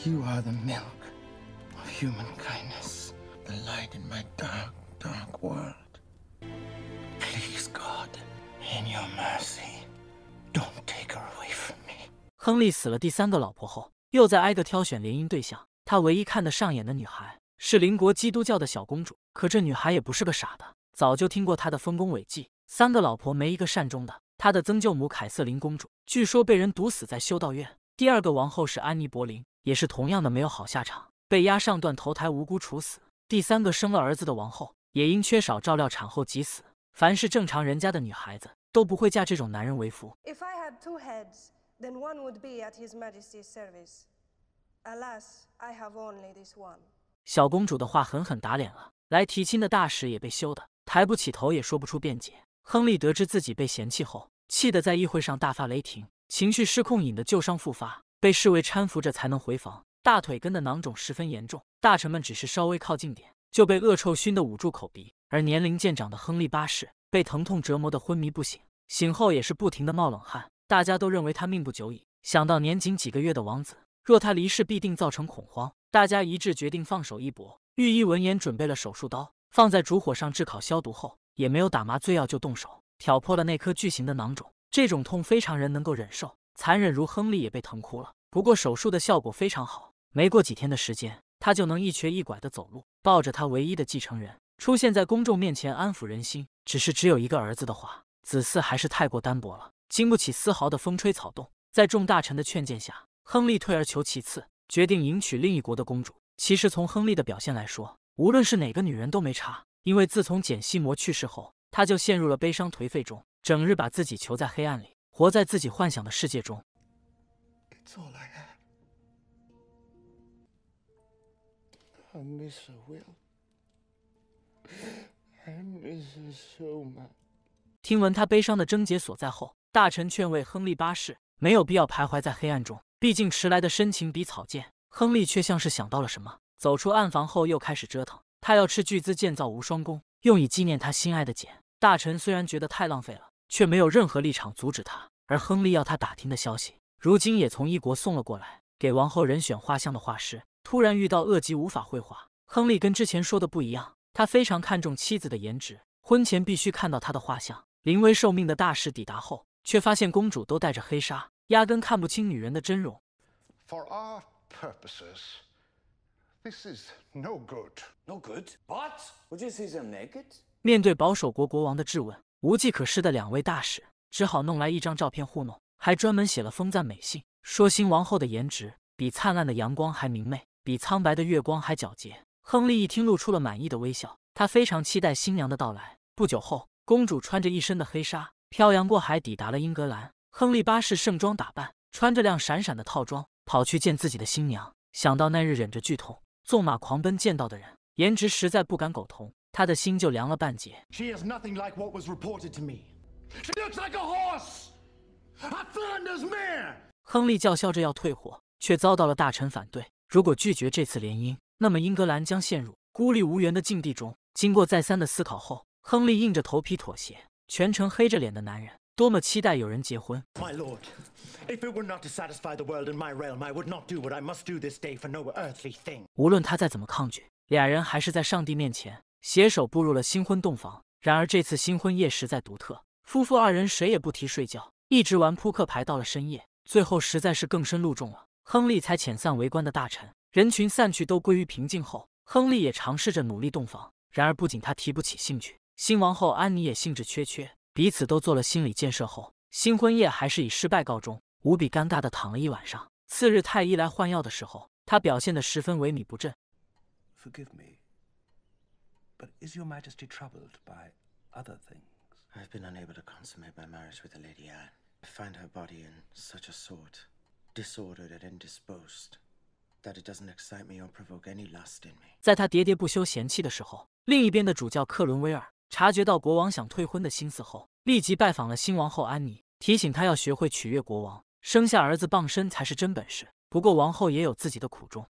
You the Please, milk. are human kindness, the light in my dark, dark world. Please, God, in your mercy, don't take her away from me. 亨利死了第三个老婆后，又在挨个挑选联姻对象。他唯一看得上眼的女孩是邻国基督教的小公主，可这女孩也不是个傻的，早就听过他的丰功伟绩。三个老婆没一个善终的。他的曾舅母凯瑟琳公主，据说被人毒死在修道院。第二个王后是安妮·柏林，也是同样的没有好下场。被押上断头台，无辜处死。第三个生了儿子的王后，也因缺少照料，产后即死。凡是正常人家的女孩子，都不会嫁这种男人为夫。小公主的话狠狠打脸了，来提亲的大使也被羞的抬不起头，也说不出辩解。亨利得知自己被嫌弃后，气得在议会上大发雷霆，情绪失控引得旧伤复发，被侍卫搀扶着才能回房。大腿根的囊肿十分严重，大臣们只是稍微靠近点就被恶臭熏得捂住口鼻。而年龄渐长的亨利八世被疼痛折磨得昏迷不醒，醒后也是不停的冒冷汗。大家都认为他命不久矣。想到年仅几个月的王子，若他离世必定造成恐慌，大家一致决定放手一搏。御医闻言，准备了手术刀，放在烛火上炙烤消毒后，也没有打麻醉药就动手挑破了那颗巨型的囊肿。这种痛非常人能够忍受，残忍如亨利也被疼哭了。不过手术的效果非常好。没过几天的时间，他就能一瘸一拐的走路，抱着他唯一的继承人出现在公众面前，安抚人心。只是只有一个儿子的话，子嗣还是太过单薄了，经不起丝毫的风吹草动。在众大臣的劝谏下，亨利退而求其次，决定迎娶另一国的公主。其实从亨利的表现来说，无论是哪个女人都没差，因为自从简西摩去世后，他就陷入了悲伤颓废中，整日把自己囚在黑暗里，活在自己幻想的世界中。做来。还没 s 完，还没说完。听闻他悲伤的症结所在后，大臣劝慰亨利八世没有必要徘徊在黑暗中，毕竟迟来的深情比草贱。亨利却像是想到了什么，走出暗房后又开始折腾。他要斥巨资建造无双宫，用以纪念他心爱的简。大臣虽然觉得太浪费了，却没有任何立场阻止他。而亨利要他打听的消息，如今也从异国送了过来，给王后人选画像的画师。突然遇到恶疾，无法绘画。亨利跟之前说的不一样，他非常看重妻子的颜值，婚前必须看到她的画像。临危受命的大使抵达后，却发现公主都戴着黑纱，压根看不清女人的真容。For our purposes, no good. No good. But this is see them naked? would 面对保守国国王的质问，无计可施的两位大使只好弄来一张照片糊弄，还专门写了封赞美信，说新王后的颜值比灿烂的阳光还明媚。比苍白的月光还皎洁。亨利一听，露出了满意的微笑。他非常期待新娘的到来。不久后，公主穿着一身的黑纱，漂洋过海抵达了英格兰。亨利八世盛装打扮，穿着亮闪闪的套装，跑去见自己的新娘。想到那日忍着剧痛，纵马狂奔见到的人，颜值实在不敢苟同，他的心就凉了半截。She is nothing like what was reported to me. She looks like a horse. a f h u n d e h i s mare. 亨利叫嚣着要退货，却遭到了大臣反对。如果拒绝这次联姻，那么英格兰将陷入孤立无援的境地中。经过再三的思考后，亨利硬着头皮妥协。全程黑着脸的男人，多么期待有人结婚。无论他再怎么抗拒，俩人还是在上帝面前携手步入了新婚洞房。然而这次新婚夜实在独特，夫妇二人谁也不提睡觉，一直玩扑克牌到了深夜，最后实在是更深露重了。亨利才遣散围观的大臣，人群散去，都归于平静后，亨利也尝试着努力洞房。然而，不仅他提不起兴趣，新王后安妮也兴致缺缺。彼此都做了心理建设后，新婚夜还是以失败告终，无比尴尬的躺了一晚上。次日，太医来换药的时候，他表现得十分萎靡不振。Forgive me, but is your Majesty troubled by other things? I've been unable to consummate my marriage with the Lady Anne. I find her body in such a sort. disordered and indisposed that it doesn't excite me or provoke any lust in me。在他喋喋不休嫌弃的时候，另一边的主教克伦威尔察觉到国王想退婚的心思后，立即拜访了新王后安妮，提醒他要学会取悦国王，生下儿子傍身才是真本事。不过王后也有自己的苦衷。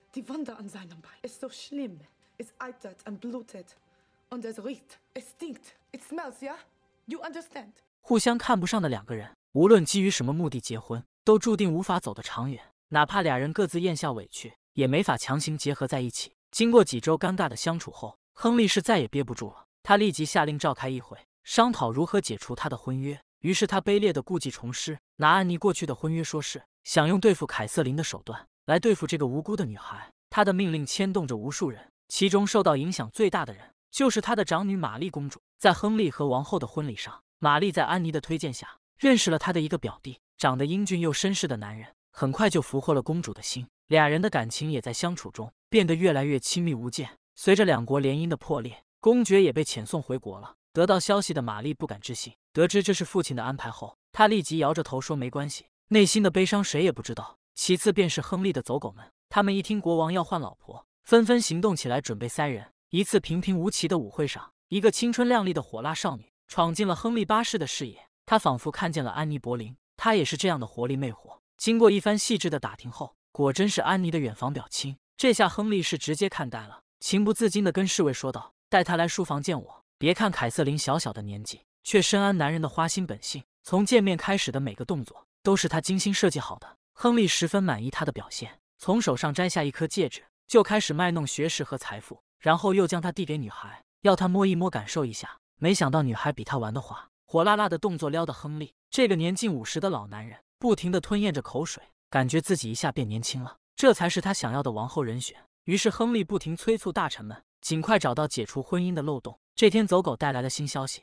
互相看不上的两个人，无论基于什么目的结婚，都注定无法走得长远，哪怕俩人各自咽下委屈，也没法强行结合在一起。经过几周尴尬的相处后，亨利是再也憋不住了，他立即下令召开议会，商讨如何解除他的婚约。于是他卑劣的故技重施，拿安妮过去的婚约说事，想用对付凯瑟琳的手段来对付这个无辜的女孩。他的命令牵动着无数人，其中受到影响最大的人就是他的长女玛丽公主。在亨利和王后的婚礼上，玛丽在安妮的推荐下认识了他的一个表弟。长得英俊又绅士的男人很快就俘获了公主的心，俩人的感情也在相处中变得越来越亲密无间。随着两国联姻的破裂，公爵也被遣送回国了。得到消息的玛丽不敢置信，得知这是父亲的安排后，她立即摇着头说：“没关系。”内心的悲伤谁也不知道。其次便是亨利的走狗们，他们一听国王要换老婆，纷纷行动起来，准备塞人。一次平平无奇的舞会上，一个青春靓丽的火辣少女闯进了亨利八世的视野，他仿佛看见了安妮·柏林。他也是这样的活力魅惑。经过一番细致的打听后，果真是安妮的远房表亲。这下亨利是直接看呆了，情不自禁的跟侍卫说道：“带他来书房见我。”别看凯瑟琳小小的年纪，却深谙男人的花心本性。从见面开始的每个动作，都是他精心设计好的。亨利十分满意他的表现，从手上摘下一颗戒指，就开始卖弄学识和财富，然后又将它递给女孩，要她摸一摸，感受一下。没想到女孩比他玩的花。火辣辣的动作撩得亨利这个年近五十的老男人不停的吞咽着口水，感觉自己一下变年轻了。这才是他想要的王后人选。于是亨利不停催促大臣们尽快找到解除婚姻的漏洞。这天，走狗带来了新消息。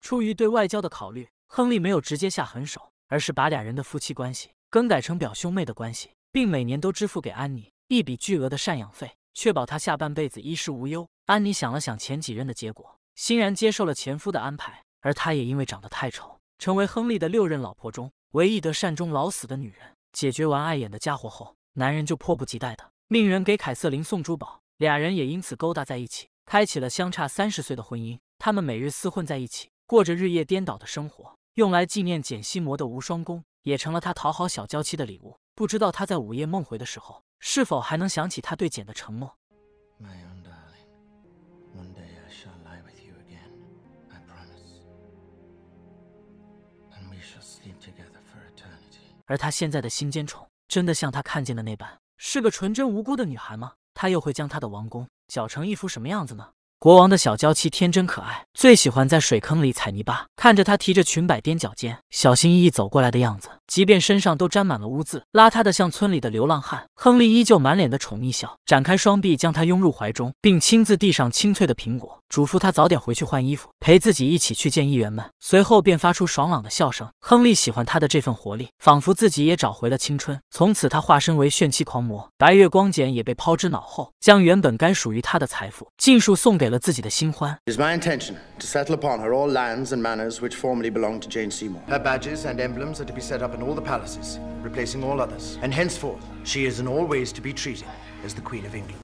出于对外交的考虑，亨利没有直接下狠手，而是把俩人的夫妻关系更改成表兄妹的关系，并每年都支付给安妮一笔巨额的赡养费。确保他下半辈子衣食无忧。安妮想了想前几任的结果，欣然接受了前夫的安排。而她也因为长得太丑，成为亨利的六任老婆中唯一得善终、老死的女人。解决完碍眼的家伙后，男人就迫不及待的命人给凯瑟琳送珠宝，俩人也因此勾搭在一起，开启了相差三十岁的婚姻。他们每日厮混在一起，过着日夜颠倒的生活。用来纪念简西摩的无双宫，也成了他讨好小娇妻的礼物。不知道他在午夜梦回的时候。是否还能想起他对简的承诺？而他现在的心尖宠，真的像他看见的那般，是个纯真无辜的女孩吗？他又会将他的王宫搅成一副什么样子呢？国王的小娇妻天真可爱，最喜欢在水坑里踩泥巴。看着她提着裙摆踮脚尖，小心翼翼走过来的样子，即便身上都沾满了污渍，邋遢的像村里的流浪汉，亨利依旧满脸的宠溺笑，展开双臂将她拥入怀中，并亲自递上清脆的苹果，嘱咐她早点回去换衣服，陪自己一起去见议员们。随后便发出爽朗的笑声。亨利喜欢她的这份活力，仿佛自己也找回了青春。从此他化身为炫妻狂魔，白月光简也被抛之脑后，将原本该属于他的财富尽数送给。给了自己的新欢。It is my intention to settle upon her all lands and manors which formerly belonged to Jane Seymour. Her badges and emblems are to be set up in all the palaces, replacing all others. And henceforth, she is in all ways to be treated as the Queen of England.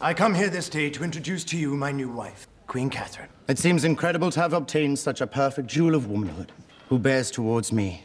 I come here this day to introduce to you my new wife. Queen Catherine. It seems incredible to have obtained such a perfect jewel of womanhood, who bears towards me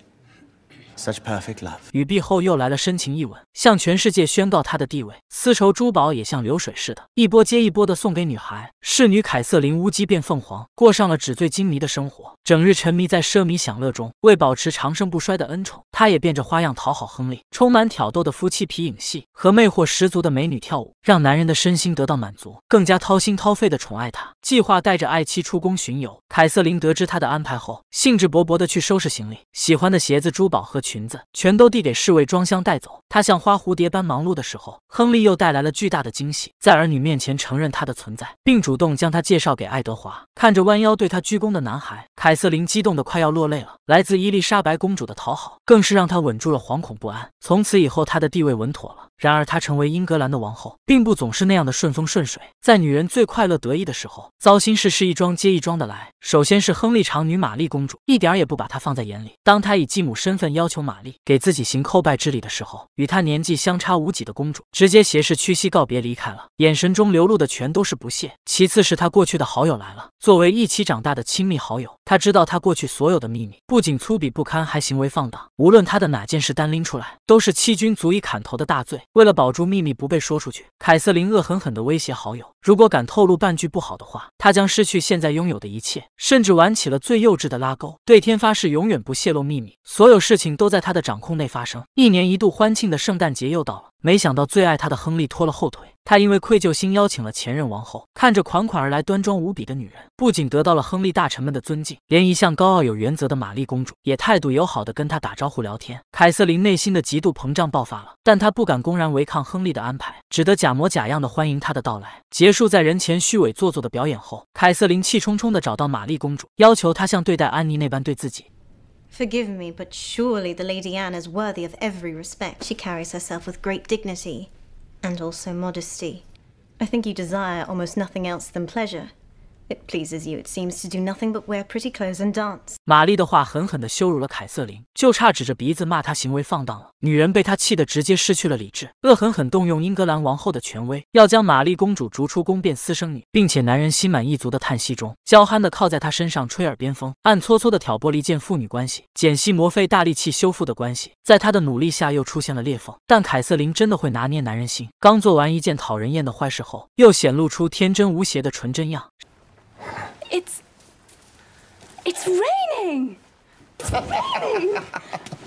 such perfect love。雨毕后，又来了深情一吻，向全世界宣告他的地位。丝绸、珠宝也像流水似的，一波接一波的送给女孩。侍女凯瑟琳乌鸡变凤凰，过上了纸醉金迷的生活，整日沉迷在奢靡享乐中。为保持长盛不衰的恩宠，她也变着花样讨好亨利。充满挑逗的夫妻皮影戏和魅惑十足的美女跳舞，让男人的身心得到满足，更加掏心掏肺的宠爱她。计划带着爱妻出宫巡游。凯瑟琳得知他的安排后，兴致勃勃地去收拾行李，喜欢的鞋子、珠宝和。裙子全都递给侍卫装箱带走。他像花蝴蝶般忙碌的时候，亨利又带来了巨大的惊喜，在儿女面前承认他的存在，并主动将他介绍给爱德华。看着弯腰对他鞠躬的男孩，凯瑟琳激动的快要落泪了。来自伊丽莎白公主的讨好，更是让他稳住了惶恐不安。从此以后，他的地位稳妥了。然而，她成为英格兰的王后，并不总是那样的顺风顺水。在女人最快乐、得意的时候，糟心事是一桩接一桩的来。首先是亨利长女玛丽公主，一点也不把她放在眼里。当她以继母身份要求玛丽给自己行叩拜之礼的时候，与她年纪相差无几的公主直接斜视、屈膝告别离开了，眼神中流露的全都是不屑。其次，是她过去的好友来了，作为一起长大的亲密好友。他知道他过去所有的秘密，不仅粗鄙不堪，还行为放荡。无论他的哪件事单拎出来，都是欺君足以砍头的大罪。为了保住秘密不被说出去，凯瑟琳恶狠狠地威胁好友。如果敢透露半句不好的话，他将失去现在拥有的一切，甚至玩起了最幼稚的拉钩，对天发誓永远不泄露秘密。所有事情都在他的掌控内发生。一年一度欢庆的圣诞节又到了，没想到最爱他的亨利拖了后腿。他因为愧疚心，邀请了前任王后。看着款款而来、端庄无比的女人，不仅得到了亨利大臣们的尊敬，连一向高傲有原则的玛丽公主也态度友好的跟他打招呼聊天。凯瑟琳内心的极度膨胀爆发了，但她不敢公然违抗亨利的安排，只得假模假样的欢迎他的到来。结。结束在人前虚伪做作的表演后，凯瑟琳气冲冲地找到玛丽公主，要求她像对待安妮那般对自己。Forgive me, but surely the Lady Anne is worthy of every respect. She carries herself with great dignity and also modesty. I think you desire almost nothing else than pleasure. It It nothing to but pretty clothes pleases seems wear dance. and you. do 玛丽的话狠狠的羞辱了凯瑟琳，就差指着鼻子骂她行为放荡了。女人被她气得直接失去了理智，恶狠狠动用英格兰王后的权威，要将玛丽公主逐出宫，变私生女，并且男人心满意足的叹息中，娇憨的靠在她身上吹耳边风，暗搓搓的挑拨离间父女关系。简西摩费大力气修复的关系，在他的努力下又出现了裂缝。但凯瑟琳真的会拿捏男人心，刚做完一件讨人厌的坏事后，又显露出天真无邪的纯真样。It's it's raining. It's raining. <laughs>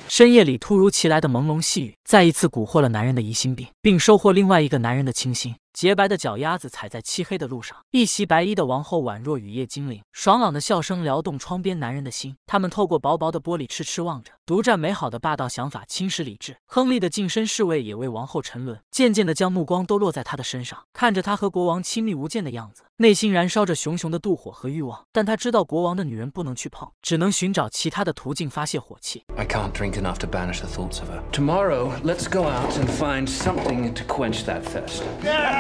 深夜里突如其来的朦胧细雨，再一次蛊惑了男人的疑心病，并收获另外一个男人的倾心。洁白的脚丫子踩在漆黑的路上，一袭白衣的王后宛若雨夜精灵，爽朗的笑声撩动窗边男人的心。他们透过薄薄的玻璃痴痴望着，独占美好的霸道想法侵蚀理智。亨利的近身侍卫也为王后沉沦，渐渐的将目光都落在他的身上，看着他和国王亲密无间的样子，内心燃烧着熊熊的妒火和欲望。但他知道国王的女人不能去碰，只能寻找其他的途径发泄火气。I can't drink enough to banish the thoughts of her. Tomorrow, let's go out and find something to quench that thirst.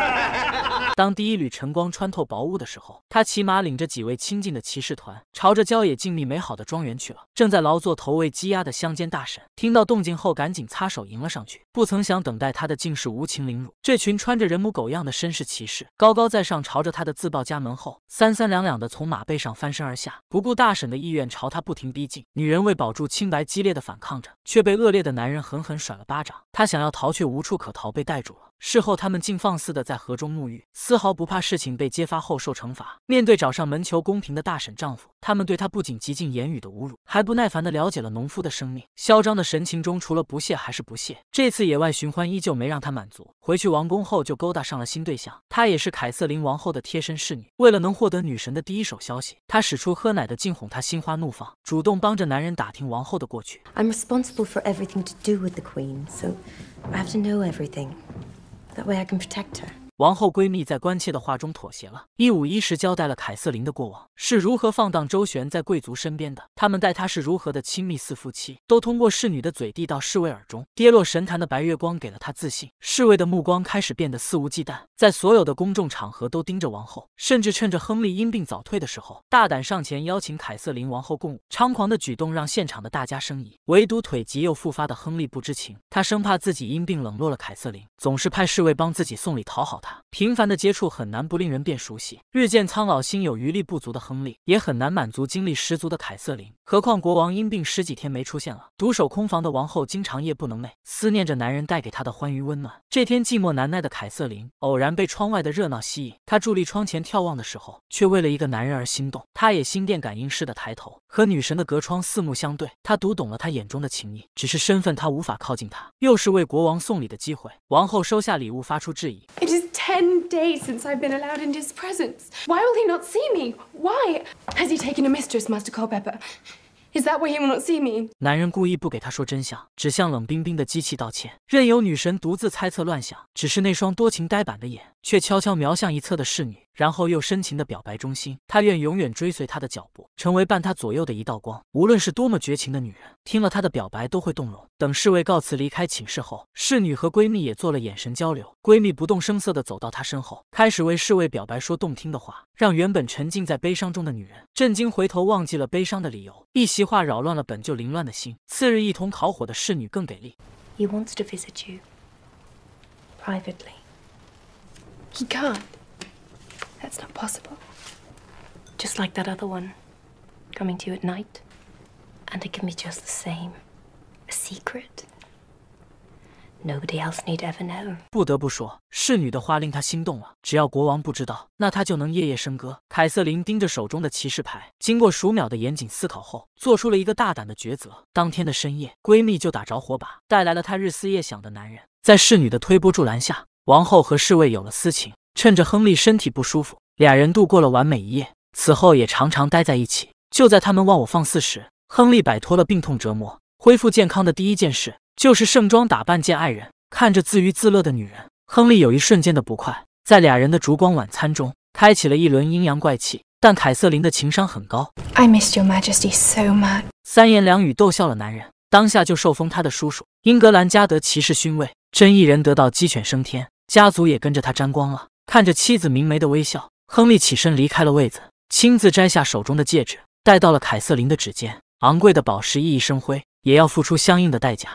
<laughs> 当第一缕晨光穿透薄雾的时候，他骑马领着几位亲近的骑士团，朝着郊野静谧美好的庄园去了。正在劳作投喂鸡鸭的乡间大婶听到动静后，赶紧擦手迎了上去。不曾想等待他的竟是无情凌辱。这群穿着人模狗样的绅士骑士高高在上，朝着他的自报家门后，三三两两的从马背上翻身而下，不顾大婶的意愿朝他不停逼近。女人为保住清白，激烈的反抗着，却被恶劣的男人狠狠甩了巴掌。她想要逃，却无处可逃，被带住了。事后，他们竟放肆地在河中沐浴，丝毫不怕事情被揭发后受惩罚。面对找上门求公平的大婶丈夫，他们对她不仅极尽言语的侮辱，还不耐烦地了解了农夫的生命。嚣张的神情中，除了不屑还是不屑。这次野外寻欢依旧没让他满足，回去王宫后就勾搭上了新对象。她也是凯瑟琳王后的贴身侍女，为了能获得女神的第一手消息，她使出喝奶的劲哄她心花怒放，主动帮着男人打听王后的过去。I'm responsible for everything to do with the queen, so I have to know everything. That way I can protect her. 王后闺蜜在关切的话中妥协了，一五一十交代了凯瑟琳的过往是如何放荡周旋在贵族身边的，他们待她是如何的亲密似夫妻，都通过侍女的嘴递到侍卫耳中。跌落神坛的白月光给了她自信，侍卫的目光开始变得肆无忌惮，在所有的公众场合都盯着王后，甚至趁着亨利因病早退的时候，大胆上前邀请凯瑟琳王后共舞。猖狂的举动让现场的大家生疑，唯独腿疾又复发的亨利不知情，他生怕自己因病冷落了凯瑟琳，总是派侍卫帮自己送礼讨好。他频繁的接触很难不令人变熟悉，日渐苍老、心有余力不足的亨利也很难满足精力十足的凯瑟琳。何况国王因病十几天没出现了，独守空房的王后经常夜不能寐，思念着男人带给她的欢愉温暖。这天寂寞难耐的凯瑟琳偶然被窗外的热闹吸引，她伫立窗前眺望的时候，却为了一个男人而心动。她也心电感应似的抬头，和女神的隔窗四目相对，她读懂了她眼中的情意。只是身份，她无法靠近他。又是为国王送礼的机会，王后收下礼物，发出质疑。Ten days since I've been allowed into his presence. Why will he not see me? Why has he taken a mistress, Master Culpepper? Is that why he will not see me? 男人故意不给她说真相，只向冷冰冰的机器道歉，任由女神独自猜测乱想。只是那双多情呆板的眼，却悄悄瞄向一侧的侍女。然后又深情的表白忠心，他愿永远追随他的脚步，成为伴他左右的一道光。无论是多么绝情的女人，听了他的表白都会动容。等侍卫告辞离开寝室后，侍女和闺蜜也做了眼神交流。闺蜜不动声色地走到她身后，开始为侍卫表白，说动听的话，让原本沉浸在悲伤中的女人震惊回头，忘记了悲伤的理由。一席话扰乱了本就凌乱的心。次日一同烤火的侍女更给力。that's not possible just like that other one coming to you at night and it can be just the same a secret nobody else need ever know。不得不说，侍女的话令他心动了，只要国王不知道，那他就能夜夜笙歌。凯瑟琳盯着手中的骑士牌，经过数秒的严谨思考后，做出了一个大胆的抉择。当天的深夜，闺蜜就打着火把带来了她日思夜想的男人。在侍女的推波助澜下，王后和侍卫有了私情。趁着亨利身体不舒服，俩人度过了完美一夜。此后也常常待在一起。就在他们忘我放肆时，亨利摆脱了病痛折磨，恢复健康的第一件事就是盛装打扮见爱人。看着自娱自乐的女人，亨利有一瞬间的不快。在俩人的烛光晚餐中，开启了一轮阴阳怪气。但凯瑟琳的情商很高，三言两语逗笑了男人，当下就受封他的叔叔英格兰加德骑士勋位。真一人得到鸡犬升天，家族也跟着他沾光了。看着妻子明媚的微笑，亨利起身离开了位子，亲自摘下手中的戒指，戴到了凯瑟琳的指尖。昂贵的宝石熠熠生辉，也要付出相应的代价。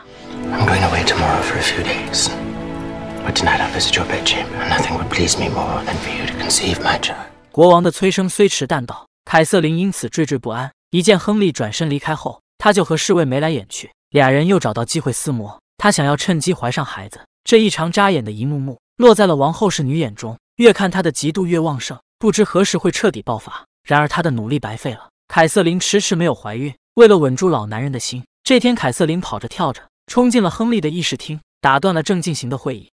国王的催生虽迟但到，凯瑟琳因此惴惴不安。一见亨利转身离开后，他就和侍卫眉来眼去，俩人又找到机会厮磨。他想要趁机怀上孩子，这异常扎眼的一幕幕。落在了王后室女眼中，越看她的嫉妒越旺盛，不知何时会彻底爆发。然而她的努力白费了，凯瑟琳迟迟没有怀孕。为了稳住老男人的心，这天凯瑟琳跑着跳着冲进了亨利的议事厅，打断了正进行的会议。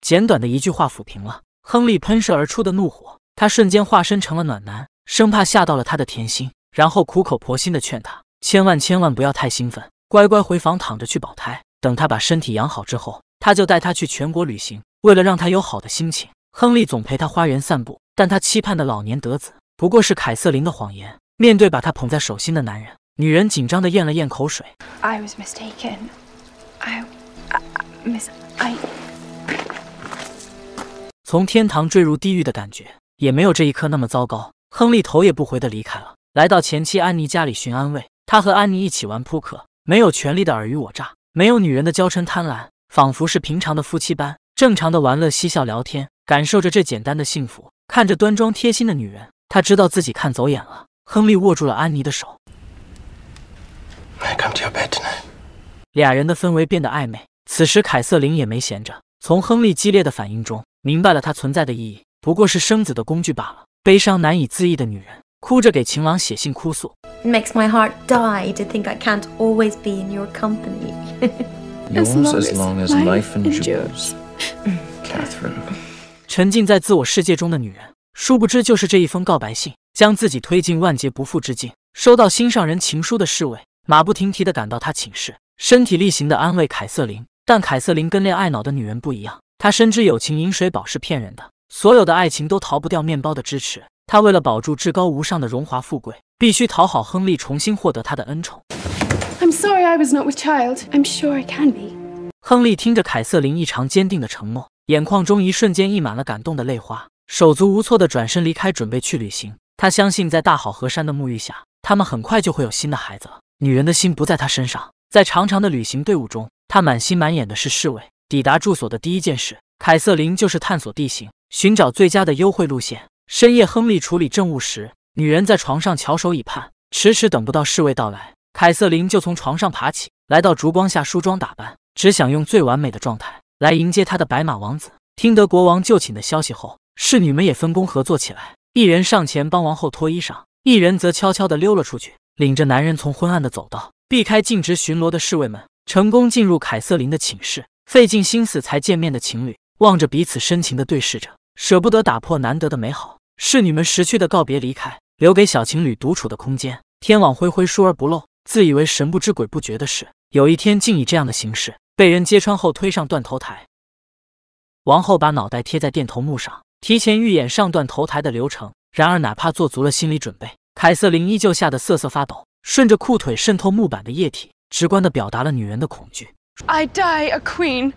简短的一句话抚平了亨利喷射而出的怒火，他瞬间化身成了暖男，生怕吓到了他的甜心，然后苦口婆心的劝他，千万千万不要太兴奋，乖乖回房躺着去保胎，等他把身体养好之后。他就带他去全国旅行，为了让他有好的心情，亨利总陪他花园散步。但他期盼的老年得子，不过是凯瑟琳的谎言。面对把他捧在手心的男人，女人紧张的咽了咽口水。<laughs> 从天堂坠入地狱的感觉，也没有这一刻那么糟糕。亨利头也不回的离开了，来到前妻安妮家里寻安慰。他和安妮一起玩扑克，没有权力的尔虞我诈，没有女人的娇嗔贪婪。仿佛是平常的夫妻般，正常的玩乐、嬉笑、聊天，感受着这简单的幸福，看着端庄贴心的女人，他知道自己看走眼了。亨利握住了安妮的手，俩人的氛围变得暧昧。此时，凯瑟琳也没闲着，从亨利激烈的反应中明白了他存在的意义，不过是生子的工具罢了。悲伤难以自抑的女人，哭着给情郎写信哭诉。沉浸在自我世界中的女人，殊不知就是这一封告白信，将自己推进万劫不复之境。收到心上人情书的侍卫，马不停蹄的赶到他寝室，身体力行的安慰凯瑟琳。但凯瑟琳跟恋爱脑的女人不一样，她深知“友情饮水饱”是骗人的，所有的爱情都逃不掉面包的支持。她为了保住至高无上的荣华富贵，必须讨好亨利，重新获得他的恩宠。I'm sorry，I was not with child. I'm sure I can be. 亨利听着凯瑟琳异常坚定的承诺，眼眶中一瞬间溢满了感动的泪花，手足无措的转身离开，准备去旅行。他相信，在大好河山的沐浴下，他们很快就会有新的孩子了。女人的心不在他身上，在长长的旅行队伍中，他满心满眼的是侍卫。抵达住所的第一件事，凯瑟琳就是探索地形，寻找最佳的优惠路线。深夜，亨利处理政务时，女人在床上翘首以盼，迟迟等不到侍卫到来。凯瑟琳就从床上爬起，来到烛光下梳妆打扮，只想用最完美的状态来迎接她的白马王子。听得国王就寝的消息后，侍女们也分工合作起来，一人上前帮王后脱衣裳，一人则悄悄地溜了出去，领着男人从昏暗的走道避开径直巡逻的侍卫们，成功进入凯瑟琳的寝室。费尽心思才见面的情侣，望着彼此深情地对视着，舍不得打破难得的美好。侍女们识趣的告别离开，留给小情侣独处的空间。天网恢恢，疏而不漏。自以为神不知鬼不觉的事，有一天竟以这样的形式被人揭穿后推上断头台。王后把脑袋贴在电头木上，提前预演上断头台的流程。然而，哪怕做足了心理准备，凯瑟琳依旧吓得瑟瑟发抖。顺着裤腿渗透木板的液体，直观地表达了女人的恐惧。I die a queen,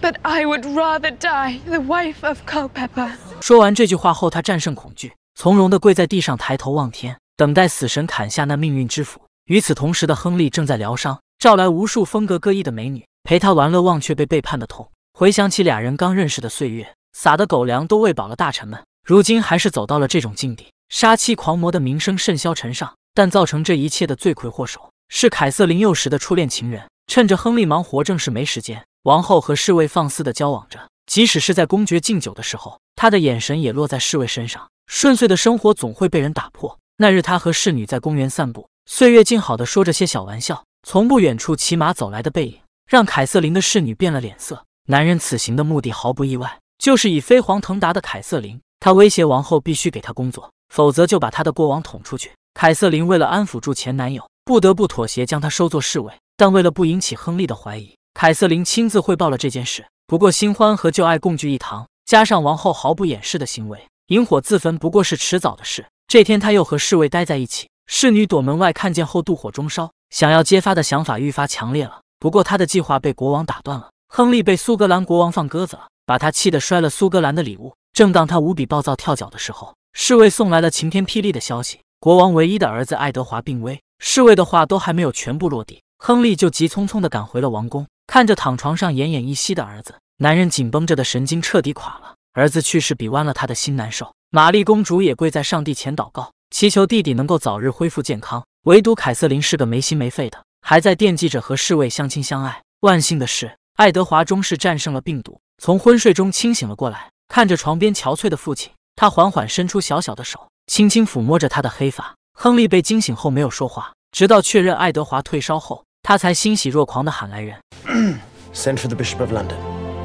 but I would rather die the wife of c u l p e p a 说完这句话后，她战胜恐惧，从容地跪在地上，抬头望天，等待死神砍下那命运之斧。与此同时的亨利正在疗伤，召来无数风格各异的美女陪他玩乐，忘却被背叛的痛。回想起俩人刚认识的岁月，撒的狗粮都喂饱了大臣们，如今还是走到了这种境地。杀妻狂魔的名声甚嚣尘上，但造成这一切的罪魁祸首是凯瑟琳幼时的初恋情人。趁着亨利忙活正是没时间，王后和侍卫放肆的交往着。即使是在公爵敬酒的时候，他的眼神也落在侍卫身上。顺遂的生活总会被人打破。那日他和侍女在公园散步。岁月静好的说着些小玩笑，从不远处骑马走来的背影，让凯瑟琳的侍女变了脸色。男人此行的目的毫不意外，就是以飞黄腾达的凯瑟琳，他威胁王后必须给他工作，否则就把他的过往捅出去。凯瑟琳为了安抚住前男友，不得不妥协，将他收作侍卫。但为了不引起亨利的怀疑，凯瑟琳亲自汇报了这件事。不过新欢和旧爱共聚一堂，加上王后毫不掩饰的行为，引火自焚不过是迟早的事。这天他又和侍卫待在一起。侍女躲门外看见后，妒火中烧，想要揭发的想法愈发强烈了。不过，他的计划被国王打断了。亨利被苏格兰国王放鸽子了，把他气得摔了苏格兰的礼物。正当他无比暴躁跳脚的时候，侍卫送来了晴天霹雳的消息：国王唯一的儿子爱德华病危。侍卫的话都还没有全部落地，亨利就急匆匆地赶回了王宫，看着躺床上奄奄一息的儿子，男人紧绷着的神经彻底垮了。儿子去世比弯了他的心难受。玛丽公主也跪在上帝前祷告。祈求弟弟能够早日恢复健康，唯独凯瑟琳是个没心没肺的，还在惦记着和侍卫相亲相爱。万幸的是，爱德华终是战胜了病毒，从昏睡中清醒了过来，看着床边憔悴的父亲，他缓缓伸出小小的手，轻轻抚摸着他的黑发。亨利被惊醒后没有说话，直到确认爱德华退烧后，他才欣喜若狂地喊来人：<clears throat> “Send for the Bishop of London,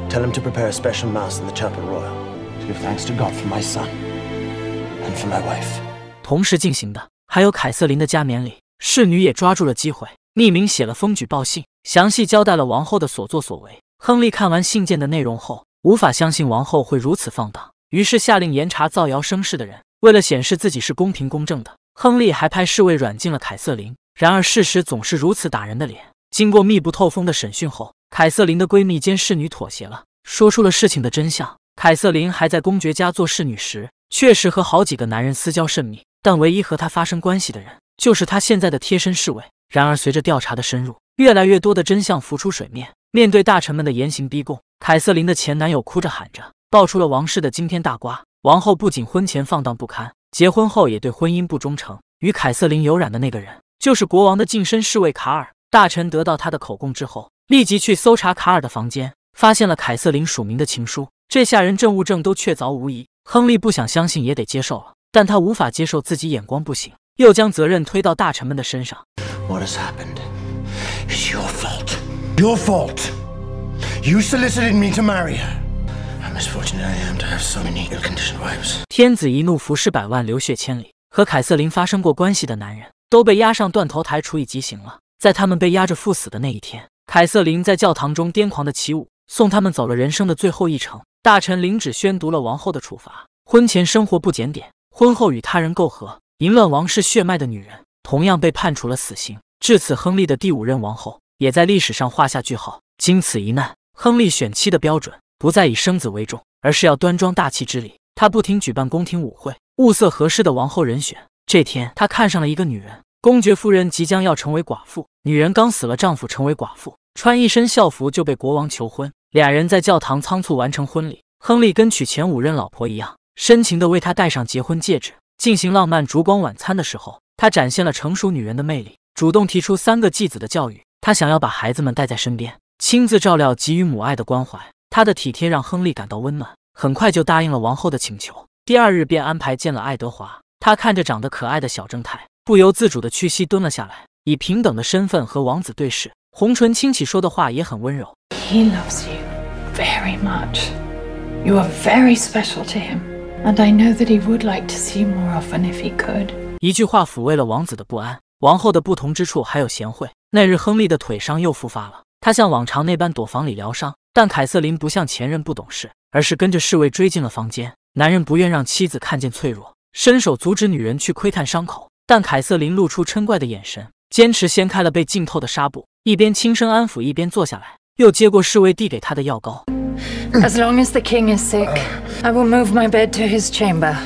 tell him to prepare a special mass in the Chapel Royal to give thanks to God for my son and for my wife.” 同时进行的还有凯瑟琳的加冕礼，侍女也抓住了机会，匿名写了封举报信，详细交代了王后的所作所为。亨利看完信件的内容后，无法相信王后会如此放荡，于是下令严查造谣生事的人。为了显示自己是公平公正的，亨利还派侍卫软禁了凯瑟琳。然而事实总是如此打人的脸。经过密不透风的审讯后，凯瑟琳的闺蜜兼侍女妥协了，说出了事情的真相。凯瑟琳还在公爵家做侍女时，确实和好几个男人私交甚密。但唯一和他发生关系的人，就是他现在的贴身侍卫。然而，随着调查的深入，越来越多的真相浮出水面。面对大臣们的严刑逼供，凯瑟琳的前男友哭着喊着，爆出了王室的惊天大瓜：王后不仅婚前放荡不堪，结婚后也对婚姻不忠诚。与凯瑟琳有染的那个人，就是国王的近身侍卫卡尔。大臣得到他的口供之后，立即去搜查卡尔的房间，发现了凯瑟琳署名的情书。这下人证物证都确凿无疑，亨利不想相信也得接受了。但他无法接受自己眼光不行，又将责任推到大臣们的身上。What has happened? It's your fault. Your fault. You solicited me to marry her. I'm as fortunate as I am to have so many ill-conditioned wives. 天子一怒，服侍百万，流血千里。和凯瑟琳发生过关系的男人都被押上断头台处以极刑了。在他们被押着赴死的那一天，凯瑟琳在教堂中癫狂的起舞，送他们走了人生的最后一程。大臣领旨宣读了王后的处罚：婚前生活不检点，婚后与他人媾和，淫乱王室血脉的女人，同样被判处了死刑。至此，亨利的第五任王后也在历史上画下句号。经此一难，亨利选妻的标准不再以生子为重，而是要端庄大气之礼。他不停举办宫廷舞会，物色合适的王后人选。这天，他看上了一个女人，公爵夫人即将要成为寡妇。女人刚死了丈夫，成为寡妇，穿一身校服就被国王求婚。俩人在教堂仓促完成婚礼。亨利跟娶前五任老婆一样。深情地为他戴上结婚戒指，进行浪漫烛光晚餐的时候，她展现了成熟女人的魅力，主动提出三个继子的教育，她想要把孩子们带在身边，亲自照料，给予母爱的关怀。她的体贴让亨利感到温暖，很快就答应了王后的请求。第二日便安排见了爱德华，他看着长得可爱的小正太，不由自主地屈膝蹲了下来，以平等的身份和王子对视，红唇轻启说的话也很温柔。He loves you very much. You are very special to him. and that know often would could. I like if to more he he see 一句话抚慰了王子的不安。王后的不同之处还有贤惠。那日亨利的腿伤又复发了，他像往常那般躲房里疗伤，但凯瑟琳不像前任不懂事，而是跟着侍卫追进了房间。男人不愿让妻子看见脆弱，伸手阻止女人去窥探伤口，但凯瑟琳露出嗔怪的眼神，坚持掀开了被浸透的纱布，一边轻声安抚，一边坐下来，又接过侍卫递给他的药膏。as long as the king is sick i will move my bed to his chamber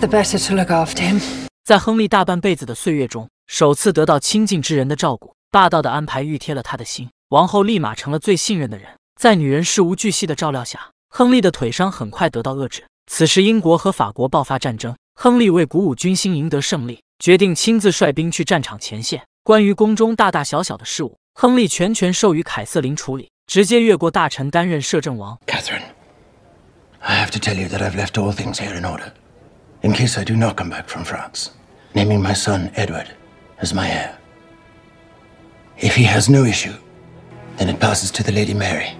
the better to look after him 在亨利大半辈子的岁月中首次得到亲近之人的照顾霸道的安排预贴了他的心王后立马成了最信任的人在女人事无巨细的照料下亨利的腿伤很快得到遏制此时英国和法国爆发战争亨利为鼓舞军心赢得胜利决定亲自率兵去战场前线关于宫中大大小小的事务亨利全权授予凯瑟琳处理直接越过大臣担任摄政王。Catherine, I have to tell you that I've left all things here in order, in case I do not come back from France, naming my son Edward as my heir. If he has no issue, then it passes to the Lady Mary,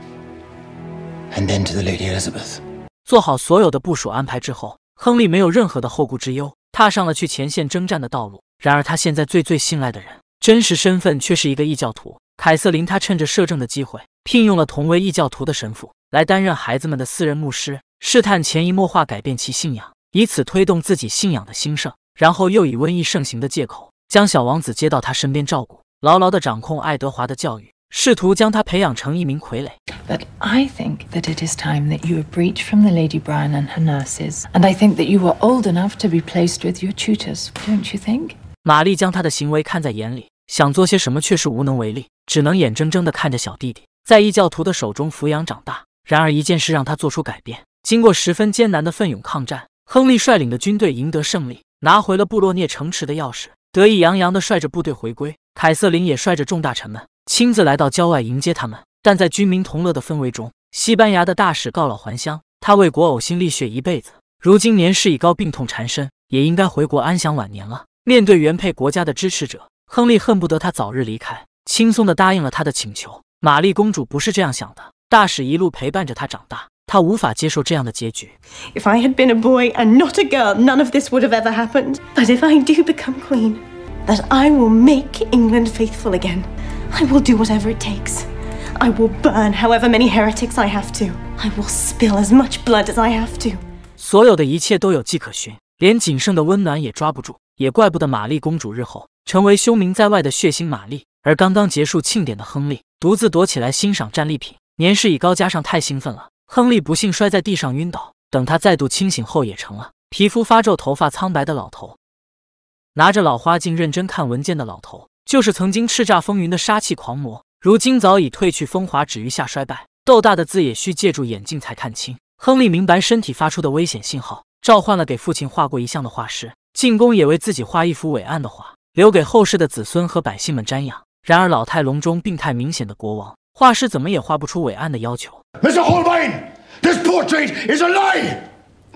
and then to the Lady Elizabeth. 做好所有的部署安排之后，亨利没有任何的后顾之忧，踏上了去前线征战的道路。然而，他现在最最信赖的人，真实身份却是一个异教徒。凯瑟琳，她趁着摄政的机会。聘用了同为异教徒的神父来担任孩子们的私人牧师，试探潜移默化改变其信仰，以此推动自己信仰的兴盛。然后又以瘟疫盛行的借口，将小王子接到他身边照顾，牢牢地掌控爱德华的教育，试图将他培养成一名傀儡。But I think that it is time that you are freed from the Lady b r i a n and her nurses, and I think that you w e r e old enough to be placed with your tutors. Don't you think? 玛丽将他的行为看在眼里，想做些什么却是无能为力，只能眼睁睁地看着小弟弟。在异教徒的手中抚养长大，然而一件事让他做出改变。经过十分艰难的奋勇抗战，亨利率领的军队赢得胜利，拿回了布洛涅城池的钥匙，得意洋洋的率着部队回归。凯瑟琳也率着众大臣们亲自来到郊外迎接他们。但在军民同乐的氛围中，西班牙的大使告老还乡。他为国呕心沥血一辈子，如今年事已高，病痛缠身，也应该回国安享晚年了。面对原配国家的支持者，亨利恨不得他早日离开，轻松的答应了他的请求。玛丽公主不是这样想的。大使一路陪伴着她长大，她无法接受这样的结局。If I had been a boy and not a girl, none of this would have ever happened. But if I do become queen, that I will make England faithful again. I will do whatever it takes. I will burn however many heretics I have to. I will spill as much blood as I have to. 所有的一切都有迹可循，连仅剩的温暖也抓不住，也怪不得玛丽公主日后成为凶名在外的血腥玛丽，而刚刚结束庆典的亨利独自躲起来欣赏战利品。年事已高，加上太兴奋了，亨利不幸摔在地上晕倒。等他再度清醒后，也成了皮肤发皱、头发苍白的老头。拿着老花镜认真看文件的老头，就是曾经叱咤风云的杀气狂魔，如今早已褪去风华，止于下衰败。豆大的字也需借助眼镜才看清。亨利明白身体发出的危险信号，召唤了给父亲画过遗像的画师，进宫也为自己画一幅伟岸的画，留给后世的子孙和百姓们瞻仰。然而，老态龙钟、病态明显的国王，画师怎么也画不出伟岸的要求。Mr. h o l b e i n this portrait is a lie.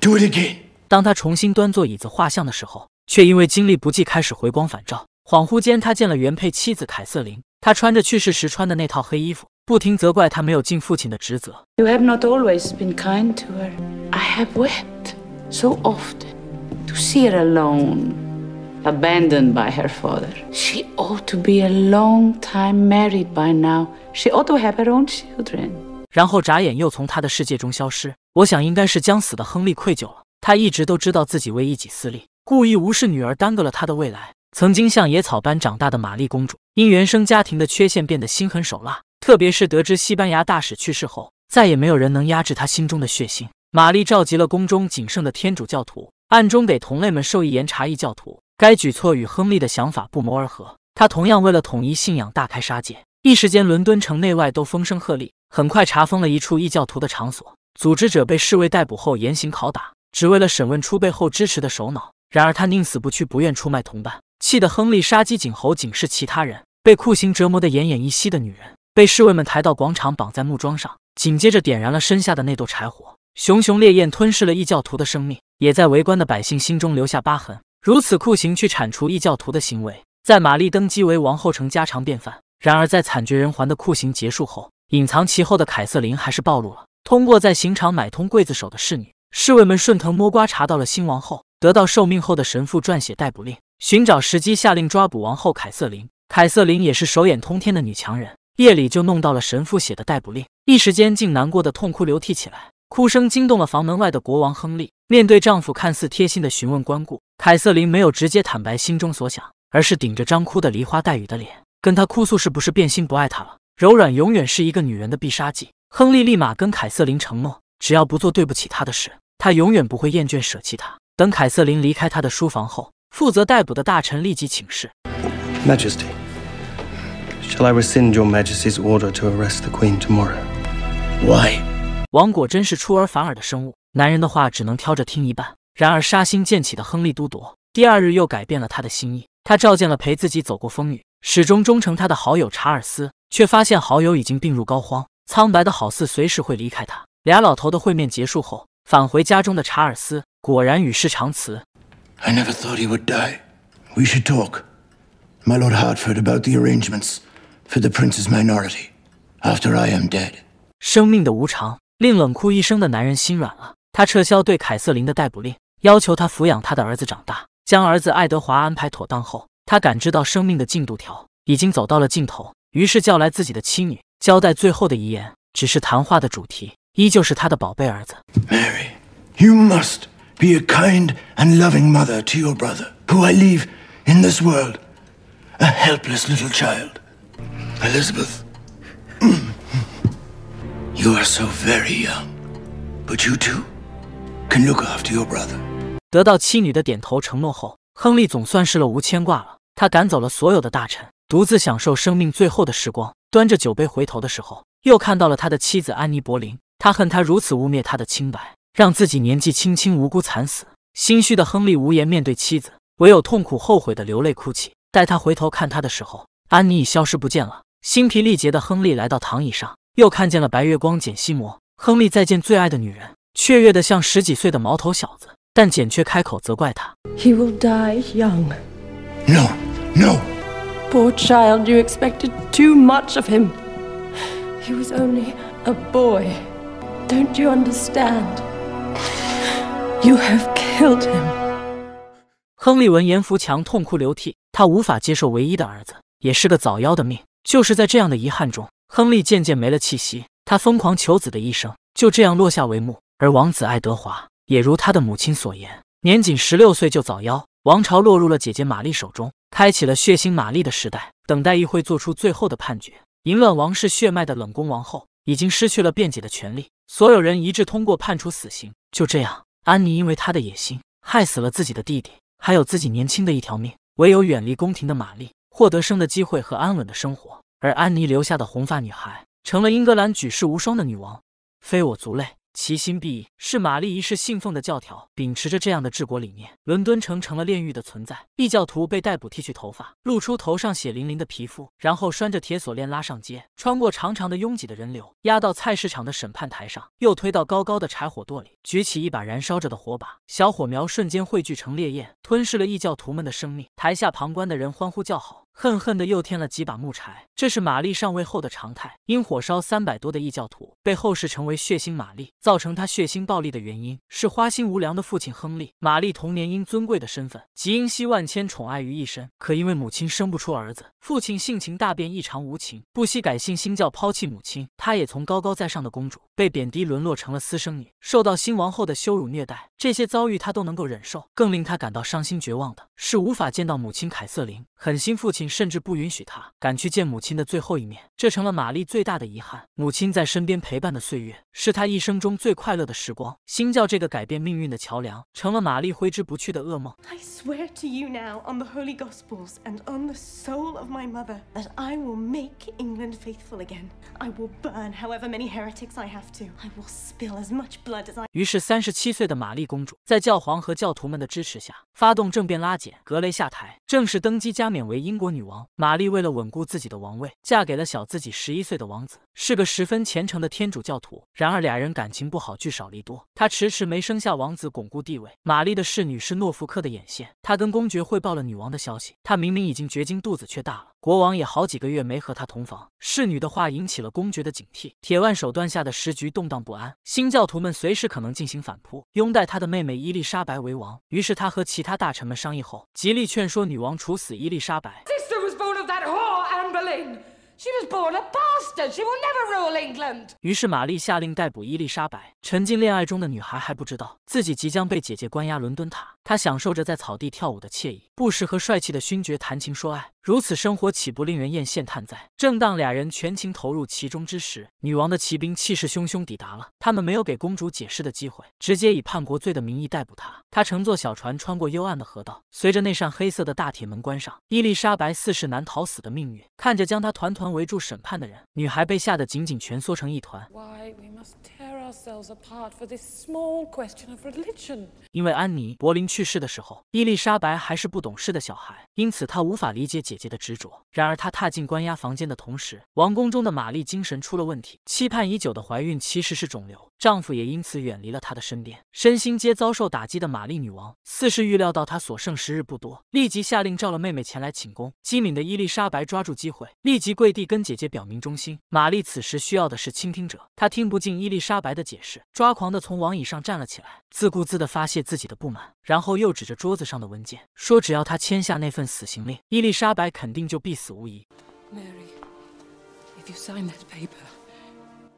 Do it again. 当他重新端坐椅子画像的时候，却因为精力不济开始回光返照。恍惚间，他见了原配妻子凯瑟琳，他穿着去世时穿的那套黑衣服，不停责怪他没有尽父亲的职责。You have not always been kind to her. I have wept so often to see her alone. abandoned by her father she ought to be a long time married by now she ought to have her own children 然后眨眼又从他的世界中消失我想应该是将死的亨利愧疚了他一直都知道自己为一己私利故意无视女儿耽搁了他的未来曾经像野草般长大的玛丽公主因原生家庭的缺陷变得心狠手辣特别是得知西班牙大使去世后再也没有人能压制她心中的血腥玛丽召集了宫中仅剩的天主教徒暗中给同类们授意严查异教徒该举措与亨利的想法不谋而合，他同样为了统一信仰大开杀戒。一时间，伦敦城内外都风声鹤唳。很快，查封了一处异教徒的场所，组织者被侍卫逮捕后严刑拷打，只为了审问出背后支持的首脑。然而，他宁死不屈，不愿出卖同伴，气得亨利杀鸡儆猴，警示其他人。被酷刑折磨得奄奄一息的女人，被侍卫们抬到广场，绑在木桩上，紧接着点燃了身下的那垛柴火，熊熊烈焰吞噬了异教徒的生命，也在围观的百姓心中留下疤痕。如此酷刑去铲除异教徒的行为，在玛丽登基为王后成家常便饭。然而，在惨绝人寰的酷刑结束后，隐藏其后的凯瑟琳还是暴露了。通过在刑场买通刽子手的侍女、侍卫们顺藤摸瓜查到了新王后，得到受命后的神父撰写逮捕令，寻找时机下令抓捕王后凯瑟琳。凯瑟琳也是手眼通天的女强人，夜里就弄到了神父写的逮捕令，一时间竟难过的痛哭流涕起来。哭声惊动了房门外的国王亨利。面对丈夫看似贴心的询问关顾，凯瑟琳没有直接坦白心中所想，而是顶着张哭的梨花带雨的脸，跟他哭诉是不是变心不爱他了。柔软永远是一个女人的必杀技。亨利立马跟凯瑟琳承诺，只要不做对不起他的事，他永远不会厌倦舍弃他。等凯瑟琳离开他的书房后，负责逮捕的大臣立即请示：，Majesty，shall I rescind your Majesty's order to arrest the Queen tomorrow？Why？王果真是出尔反尔的生物，男人的话只能挑着听一半。然而杀心渐起的亨利都铎，第二日又改变了他的心意。他召见了陪自己走过风雨、始终忠诚他的好友查尔斯，却发现好友已经病入膏肓，苍白的好似随时会离开他。俩老头的会面结束后，返回家中的查尔斯果然与世长辞。I never thought he would die. We should talk, my lord. h a r t f o r d about the arrangements for the prince's minority after I am dead. 生命的无常。令冷酷一生的男人心软了，他撤销对凯瑟琳的逮捕令，要求他抚养他的儿子长大。将儿子爱德华安排妥当后，他感知到生命的进度条已经走到了尽头，于是叫来自己的妻女，交代最后的遗言。只是谈话的主题依旧是他的宝贝儿子。Mary, you must be a kind and loving mother to your brother, who I leave in this world a helpless little child. Elizabeth. You are so very young, but you too can look after your brother. 得到妻女的点头承诺后，亨利总算是了无牵挂了。他赶走了所有的大臣，独自享受生命最后的时光。端着酒杯回头的时候，又看到了他的妻子安妮·柏林。他恨他如此污蔑他的清白，让自己年纪轻轻无辜惨死。心虚的亨利无言面对妻子，唯有痛苦后悔的流泪哭泣。待他回头看他的时候，安妮已消失不见了。心疲力竭的亨利来到躺椅上。又看见了白月光简西摩，亨利再见最爱的女人，雀跃的像十几岁的毛头小子。但简却开口责怪他：“He will die young. No, no. Poor child, you expected too much of him. He was only a boy. Don't you understand? You have killed him.” 亨利闻言扶强痛哭流涕，他无法接受唯一的儿子，也是个早夭的命。就是在这样的遗憾中。亨利渐渐没了气息，他疯狂求子的一生就这样落下帷幕。而王子爱德华也如他的母亲所言，年仅十六岁就早夭，王朝落入了姐姐玛丽手中，开启了血腥玛丽的时代。等待议会做出最后的判决，淫乱王室血脉的冷宫王后已经失去了辩解的权利，所有人一致通过判处死刑。就这样，安妮因为她的野心害死了自己的弟弟，还有自己年轻的一条命，唯有远离宫廷的玛丽获得生的机会和安稳的生活。而安妮留下的红发女孩，成了英格兰举世无双的女王。非我族类，其心必异，是玛丽一世信奉的教条。秉持着这样的治国理念，伦敦城成了炼狱的存在。异教徒被逮捕，剃去头发，露出头上血淋淋的皮肤，然后拴着铁锁链拉上街，穿过长长的拥挤的人流，压到菜市场的审判台上，又推到高高的柴火垛里，举起一把燃烧着的火把，小火苗瞬间汇聚成烈焰，吞噬了异教徒们的生命。台下旁观的人欢呼叫好。恨恨的又添了几把木柴，这是玛丽上位后的常态。因火烧三百多的异教徒，被后世成为“血腥玛丽”。造成她血腥暴力的原因是花心无良的父亲亨利。玛丽童年因尊贵的身份，集英希万千宠爱于一身。可因为母亲生不出儿子，父亲性情大变，异常无情，不惜改信新教，抛弃母亲。她也从高高在上的公主，被贬低沦落成了私生女，受到新王后的羞辱虐待。这些遭遇她都能够忍受，更令她感到伤心绝望的是，无法见到母亲凯瑟琳，狠心父亲。甚至不允许他敢去见母亲的最后一面，这成了玛丽最大的遗憾。母亲在身边陪伴的岁月。是他一生中最快乐的时光。新教这个改变命运的桥梁，成了玛丽挥之不去的噩梦。I swear to you now on the holy gospels and on the soul of my mother that I will make England faithful again. I will burn however many heretics I have to. I will spill as much blood as I. 于是，三十七岁的玛丽公主在教皇和教徒们的支持下，发动政变，拉简格雷下台，正式登基加冕为英国女王。玛丽为了稳固自己的王位，嫁给了小自己十一岁的王子，是个十分虔诚的天主教徒。然而俩人感情不好，聚少离多。他迟迟没生下王子，巩固地位。玛丽的侍女是诺福克的眼线，他跟公爵汇报了女王的消息。她明明已经绝经，肚子却大了。国王也好几个月没和她同房。侍女的话引起了公爵的警惕。铁腕手段下的时局动荡不安，新教徒们随时可能进行反扑，拥戴他的妹妹伊丽莎白为王。于是他和其他大臣们商议后，极力劝说女王处死伊丽莎白。s i s was born of that whore Anne Boleyn. she was born a bastard，she will never rule England。于是玛丽下令逮捕伊丽莎白，沉浸恋爱中的女孩还不知道自己即将被姐姐关押伦敦塔。她享受着在草地跳舞的惬意，不时和帅气的勋爵谈情说爱，如此生活岂不令人艳羡叹哉？正当俩人全情投入其中之时，女王的骑兵气势汹汹抵达了。他们没有给公主解释的机会，直接以叛国罪的名义逮捕她。她乘坐小船穿过幽暗的河道，随着那扇黑色的大铁门关上，伊丽莎白四世难逃死的命运。看着将她团团围住审判的人，女孩被吓得紧紧蜷缩成一团。因为安妮·柏林去世的时候，伊丽莎白还是不懂事的小孩，因此她无法理解姐姐的执着。然而，她踏进关押房间的同时，王宫中的玛丽精神出了问题，期盼已久的怀孕其实是肿瘤，丈夫也因此远离了她的身边，身心皆遭受打击的玛丽女王似是预料到她所剩时日不多，立即下令召了妹妹前来寝宫。机敏的伊丽莎白抓住机会，立即跪地跟姐姐表明忠心。玛丽此时需要的是倾听者，她听不进伊丽莎白的。的解释，抓狂的从网椅上站了起来，自顾自的发泄自己的不满，然后又指着桌子上的文件说：“只要他签下那份死刑令，伊丽莎白肯定就必死无疑。”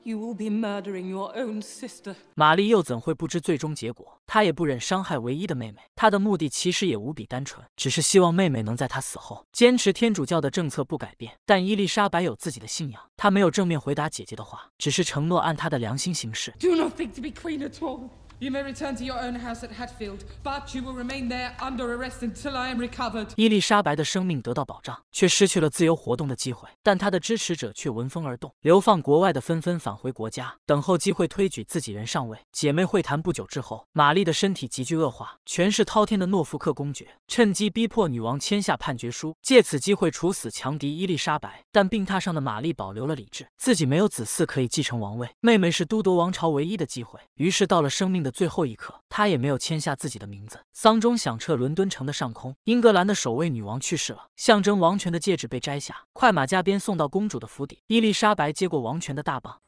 You will be murdering your own sister. 玛丽又怎会不知最终结果？她也不忍伤害唯一的妹妹。她的目的其实也无比单纯，只是希望妹妹能在她死后坚持天主教的政策不改变。但伊丽莎白有自己的信仰，她没有正面回答姐姐的话，只是承诺按她的良心行事。Do not think to be queen at all. you may return to your own house at hatfield but you will remain there under arrest until i am recovered 伊丽莎白的生命得到保障却失去了自由活动的机会但她的支持者却闻风而动流放国外的纷纷返回国家等候机会推举自己人上位姐妹会谈不久之后玛丽的身体急剧恶化权势滔天的诺福克公爵趁机逼迫女王签下判决书借此机会处死强敌伊丽莎白但病榻上的玛丽保留了理智自己没有子嗣可以继承王位妹妹是都铎王朝唯一的机会于是到了生命的最后一刻，他也没有签下自己的名字。丧钟响彻伦敦城的上空，英格兰的守卫女王去世了，象征王权的戒指被摘下，快马加鞭送到公主的府邸。伊丽莎白接过王权的大棒。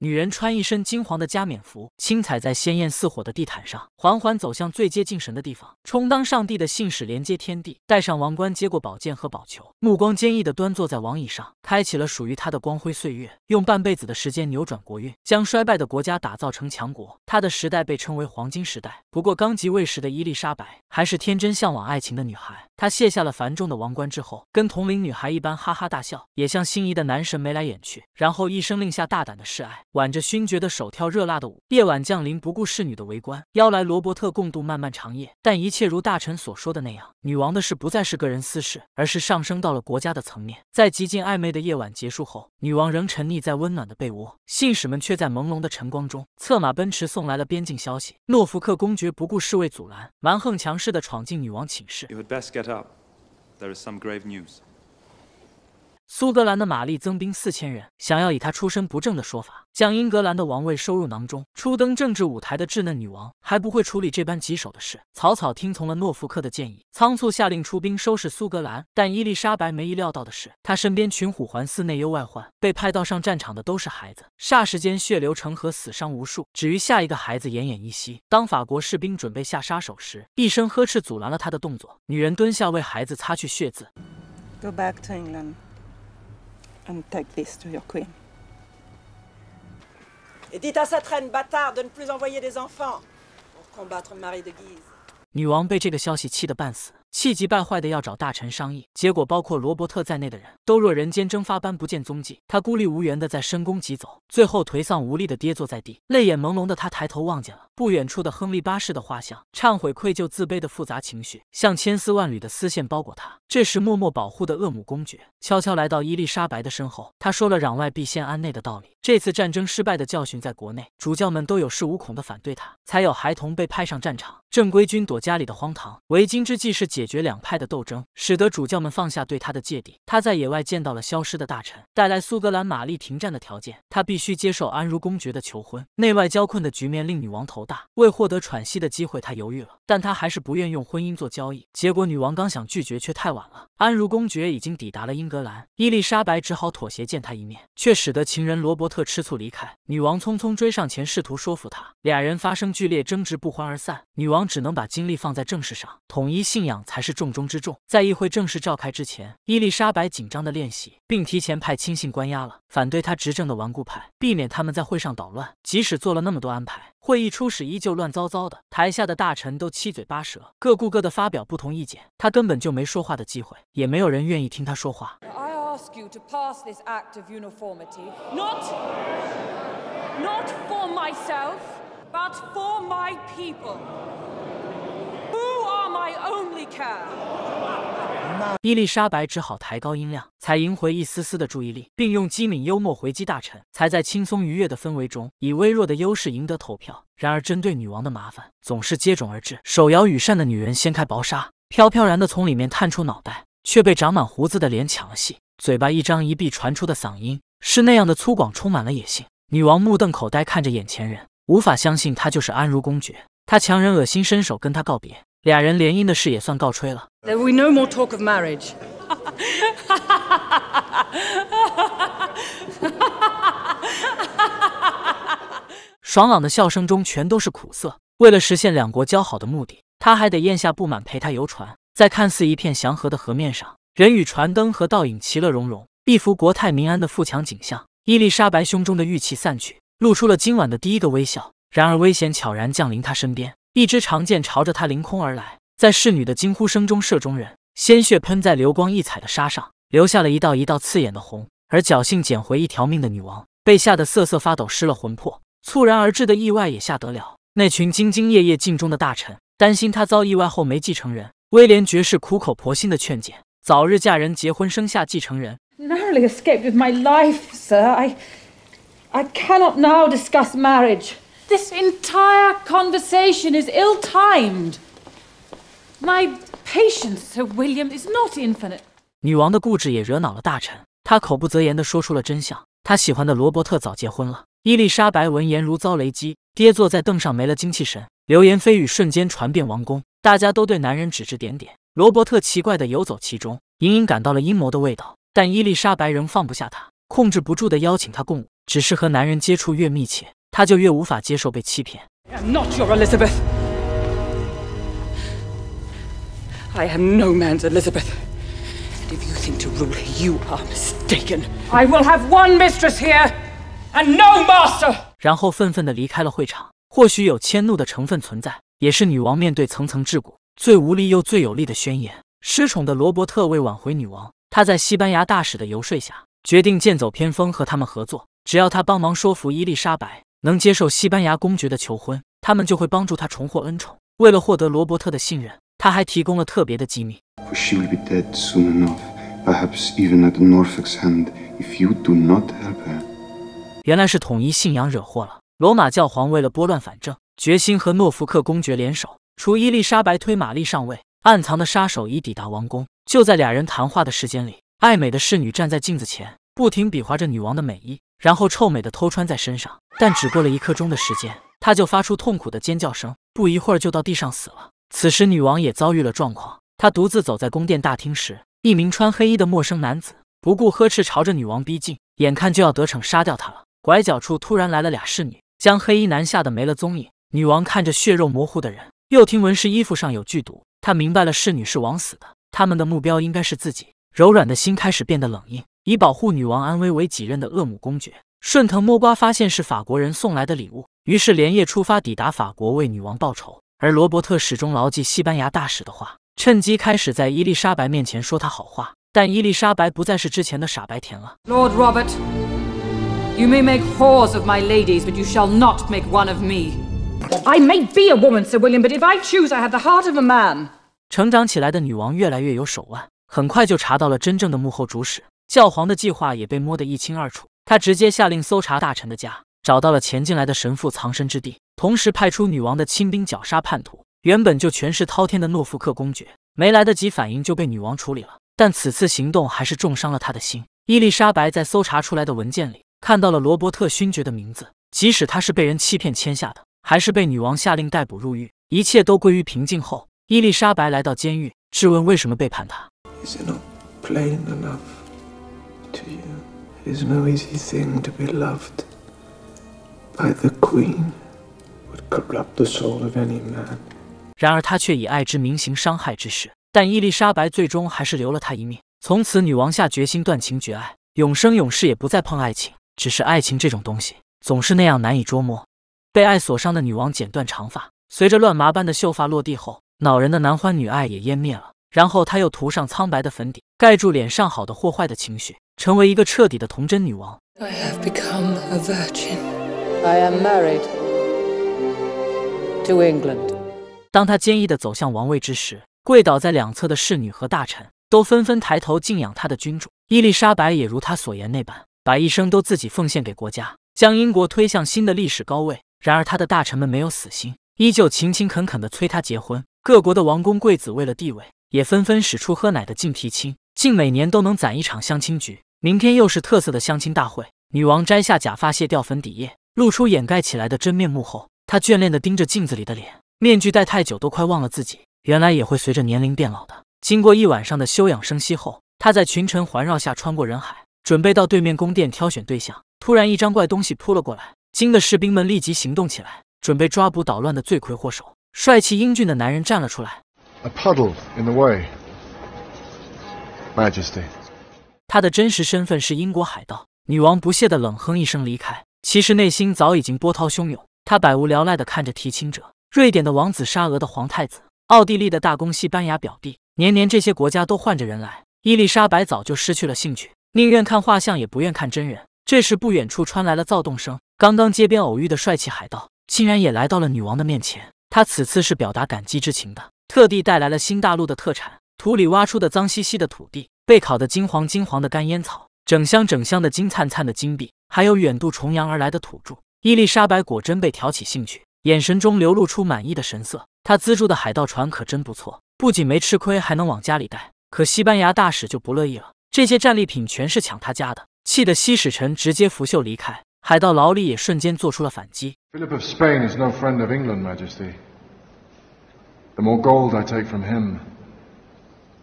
女人穿一身金黄的加冕服，轻踩在鲜艳似火的地毯上，缓缓走向最接近神的地方，充当上帝的信使，连接天地。戴上王冠，接过宝剑和宝球，目光坚毅的端坐在王椅上，开启了属于他的光辉岁月。用半辈子的时间扭转国运，将衰败的国家打造成强国。他的时代被称为黄金时代。不过刚即位时的伊丽莎白还是天真向往爱情的女孩。她卸下了繁重的王冠之后，跟同龄女孩一般哈哈大笑，也向心仪的男神眉来眼去，然后一声令下，大胆的示爱。挽着勋爵的手跳热辣的舞，夜晚降临，不顾侍女的围观，邀来罗伯特共度漫漫长夜。但一切如大臣所说的那样，女王的事不再是个人私事，而是上升到了国家的层面。在极尽暧昧的夜晚结束后，女王仍沉溺在温暖的被窝，信使们却在朦胧的晨光中策马奔驰，送来了边境消息。诺福克公爵不顾侍卫阻拦，蛮横强势的闯进女王寝室。苏格兰的玛丽增兵四千人，想要以她出身不正的说法，将英格兰的王位收入囊中。初登政治舞台的稚嫩女王，还不会处理这般棘手的事，草草听从了诺福克的建议，仓促下令出兵收拾苏格兰。但伊丽莎白没意料到的是，她身边群虎环伺，内忧外患，被派到上战场的都是孩子，霎时间血流成河，死伤无数。只余下一个孩子奄奄一息。当法国士兵准备下杀手时，一声呵斥阻拦了他的动作。女人蹲下为孩子擦去血渍。and take this to your queen. Et dites à cette reine bâtard, de ne plus envoyer des enfants pour combattre Marie de Guise. 女王被这个消息气得半死，气急败坏的要找大臣商议，结果包括罗伯特在内的人都若人间蒸发般不见踪迹。他孤立无援的在深宫疾走，最后颓丧无力的跌坐在地，泪眼朦胧的他抬头望见了不远处的亨利八世的画像，忏悔、愧疚、自卑的复杂情绪像千丝万缕的丝线包裹他。这时，默默保护的厄姆公爵悄悄来到伊丽莎白的身后，他说了“攘外必先安内”的道理。这次战争失败的教训在国内，主教们都有恃无恐的反对他，才有孩童被派上战场，正规军躲家里的荒唐。为今之计是解。决两派的斗争，使得主教们放下对他的芥蒂。他在野外见到了消失的大臣，带来苏格兰玛丽停战的条件。他必须接受安茹公爵的求婚。内外交困的局面令女王头大，为获得喘息的机会，他犹豫了。但他还是不愿用婚姻做交易。结果，女王刚想拒绝，却太晚了。安茹公爵已经抵达了英格兰，伊丽莎白只好妥协，见他一面，却使得情人罗伯特吃醋离开。女王匆匆追上前，试图说服他，俩人发生剧烈争执，不欢而散。女王只能把精力放在正事上，统一信仰才。还是重中之重在议会正式召开之前伊丽莎白紧张的练习并提前派亲信关押了反对他执政的顽固派避免他们在会上捣乱即使做了那么多安排会议初始依旧乱糟糟的台下的大臣都七嘴八舌各顾各的发表不同意见他根本就没说话的机会也没有人愿意听他说话 i ask you to pass this act of uniformity not not for myself but for my people 伊丽莎白只好抬高音量，才赢回一丝丝的注意力，并用机敏幽默回击大臣，才在轻松愉悦的氛围中以微弱的优势赢得投票。然而，针对女王的麻烦总是接踵而至。手摇羽扇的女人掀开薄纱，飘飘然的从里面探出脑袋，却被长满胡子的脸抢了戏。嘴巴一张一闭传出的嗓音是那样的粗犷，充满了野性。女王目瞪口呆看着眼前人，无法相信他就是安茹公爵。他强忍恶心，伸手跟他告别。俩人联姻的事也算告吹了。<laughs> 爽朗的笑声中全都是苦涩。为了实现两国交好的目的，他还得咽下不满陪他游船。在看似一片祥和的河面上，人与船灯和倒影其乐融融，一幅国泰民安的富强景象。伊丽莎白胸中的郁气散去，露出了今晚的第一个微笑。然而，危险悄然降临她身边。一支长剑朝着他凌空而来，在侍女的惊呼声中射中人，鲜血喷在流光溢彩的纱上，留下了一道一道刺眼的红。而侥幸捡回一条命的女王，被吓得瑟瑟发抖，失了魂魄。猝然而至的意外也吓得了那群兢兢业业尽忠的大臣，担心他遭意外后没继承人。威廉爵士苦口婆心的劝解，早日嫁人，结婚，生下继承人。narrowly escaped with my life, sir. I I cannot now discuss marriage. This entire conversation is ill-timed. My patience, Sir William, is not infinite. 女王的固执也惹恼了大臣，他口不择言的说出了真相。他喜欢的罗伯特早结婚了。伊丽莎白闻言如遭雷击，跌坐在凳上，没了精气神。流言蜚语瞬间传遍王宫，大家都对男人指指点点。罗伯特奇怪的游走其中，隐隐感到了阴谋的味道。但伊丽莎白仍放不下他，控制不住的邀请他共舞。只是和男人接触越密切，他就越无法接受被欺骗。I am not your Elizabeth. I am no man's Elizabeth. And if you think to rule, you are mistaken. I will have one mistress here, and no master. 然后愤愤地离开了会场。或许有迁怒的成分存在，也是女王面对层层桎梏最无力又最有力的宣言。失宠的罗伯特为挽回女王，他在西班牙大使的游说下，决定剑走偏锋和他们合作。只要他帮忙说服伊丽莎白。能接受西班牙公爵的求婚，他们就会帮助他重获恩宠。为了获得罗伯特的信任，他还提供了特别的机密。原来是统一信仰惹祸了。罗马教皇为了拨乱反正，决心和诺福克公爵联手，除伊丽莎白推玛丽上位。暗藏的杀手已抵达王宫。就在俩人谈话的时间里，爱美的侍女站在镜子前，不停比划着女王的美衣。然后臭美的偷穿在身上，但只过了一刻钟的时间，他就发出痛苦的尖叫声，不一会儿就到地上死了。此时女王也遭遇了状况，她独自走在宫殿大厅时，一名穿黑衣的陌生男子不顾呵斥，朝着女王逼近，眼看就要得逞杀掉她了。拐角处突然来了俩侍女，将黑衣男吓得没了踪影。女王看着血肉模糊的人，又听闻是衣服上有剧毒，她明白了侍女是枉死的，他们的目标应该是自己。柔软的心开始变得冷硬。以保护女王安危为己任的恶母公爵顺藤摸瓜，发现是法国人送来的礼物，于是连夜出发抵达法国为女王报仇。而罗伯特始终牢记西班牙大使的话，趁机开始在伊丽莎白面前说她好话。但伊丽莎白不再是之前的傻白甜了。Lord Robert, you may make whores of my ladies, but you shall not make one of me. I may be a woman, Sir William, but if I choose, I have the heart of a man. 成长起来的女王越来越有手腕，很快就查到了真正的幕后主使。教皇的计划也被摸得一清二楚，他直接下令搜查大臣的家，找到了潜进来的神父藏身之地，同时派出女王的亲兵绞杀叛徒。原本就权势滔天的诺福克公爵，没来得及反应就被女王处理了。但此次行动还是重伤了他的心。伊丽莎白在搜查出来的文件里看到了罗伯特勋爵的名字，即使他是被人欺骗签下，的还是被女王下令逮捕入狱。一切都归于平静后，伊丽莎白来到监狱质问为什么背叛他。to you is no easy thing to be loved by the queen would corrupt the soul of any man 然而他却以爱之名行伤害之事，但伊丽莎白最终还是留了他一命。从此女王下决心断情绝爱，永生永世也不再碰爱情，只是爱情这种东西总是那样难以捉摸。被爱所伤的女王剪断长发，随着乱麻般的秀发落地后，恼人的男欢女爱也湮灭了，然后她又涂上苍白的粉底，盖住脸上好的或坏的情绪。成为一个彻底的童真女王。I have become a virgin. I am married to England. 当她坚毅地走向王位之时，跪倒在两侧的侍女和大臣都纷纷抬头敬仰她的君主伊丽莎白。也如她所言那般，把一生都自己奉献给国家，将英国推向新的历史高位。然而，她的大臣们没有死心，依旧勤勤恳恳地催她结婚。各国的王公贵子为了地位，也纷纷使出喝奶的敬提亲，竟每年都能攒一场相亲局。明天又是特色的相亲大会。女王摘下假发，卸掉粉底液，露出掩盖起来的真面目后，她眷恋的盯着镜子里的脸，面具戴太久，都快忘了自己原来也会随着年龄变老的。经过一晚上的休养生息后，她在群臣环绕下穿过人海，准备到对面宫殿挑选对象。突然，一张怪东西扑了过来，惊的士兵们立即行动起来，准备抓捕捣乱的罪魁祸首。帅气英俊的男人站了出来。A way, puddle the in 他的真实身份是英国海盗。女王不屑地冷哼一声，离开。其实内心早已经波涛汹涌。她百无聊赖地看着提亲者：瑞典的王子、沙俄的皇太子、奥地利的大公、西班牙表弟，年年这些国家都换着人来。伊丽莎白早就失去了兴趣，宁愿看画像也不愿看真人。这时，不远处传来了躁动声。刚刚街边偶遇的帅气海盗，竟然也来到了女王的面前。他此次是表达感激之情的，特地带来了新大陆的特产——土里挖出的脏兮兮的土地。被烤的金黄金黄的干烟草，整箱整箱的金灿灿的金币，还有远渡重洋而来的土著伊丽莎白，果真被挑起兴趣，眼神中流露出满意的神色。她资助的海盗船可真不错，不仅没吃亏，还能往家里带。可西班牙大使就不乐意了，这些战利品全是抢他家的，气得西使臣直接拂袖离开。海盗劳力也瞬间做出了反击。Philip of Spain is no friend of England, Majesty. The more gold I take from him,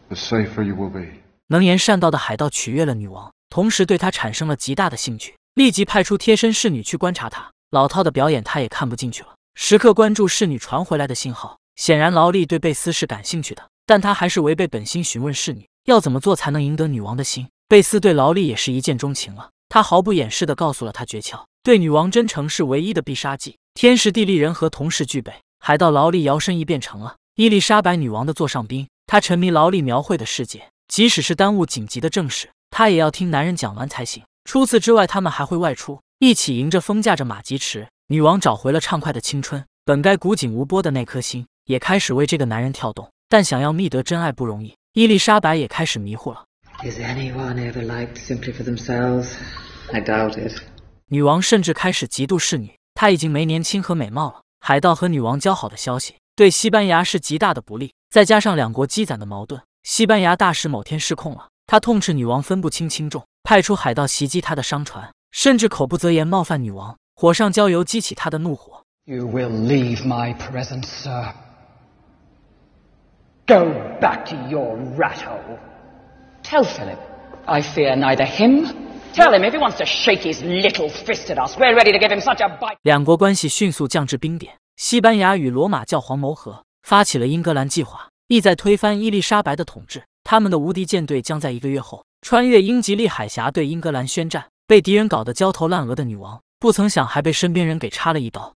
the safer you will be. 能言善道的海盗取悦了女王，同时对她产生了极大的兴趣，立即派出贴身侍女去观察她。老套的表演他也看不进去了，时刻关注侍女传回来的信号。显然劳力对贝斯是感兴趣的，但他还是违背本心询问侍女要怎么做才能赢得女王的心。贝斯对劳力也是一见钟情了，他毫不掩饰地告诉了他诀窍：对女王真诚是唯一的必杀技。天时地利人和同时具备，海盗劳力摇身一变成了伊丽莎白女王的座上宾。他沉迷劳力描绘的世界。即使是耽误紧急的正事，她也要听男人讲完才行。除此之外，他们还会外出，一起迎着风，驾着马疾驰。女王找回了畅快的青春，本该古井无波的那颗心，也开始为这个男人跳动。但想要觅得真爱不容易。伊丽莎白也开始迷糊了。女王甚至开始嫉妒侍女，她已经没年轻和美貌了。海盗和女王交好的消息，对西班牙是极大的不利。再加上两国积攒的矛盾。西班牙大使某天失控了，他痛斥女王分不清轻重，派出海盗袭击他的商船，甚至口不择言冒犯女王，火上浇油激起他的怒火。You will leave my presence, sir. Go back to your rattle. Tell Philip, I fear neither him. Tell him if he wants to shake his little fist at us, we're ready to give him such a bite. 两国关系迅速降至冰点，西班牙与罗马教皇谋和，发起了英格兰计划。意在推翻伊丽莎白的统治，他们的无敌舰队将在一个月后穿越英吉利海峡，对英格兰宣战。被敌人搞得焦头烂额的女王，不曾想还被身边人给插了一刀。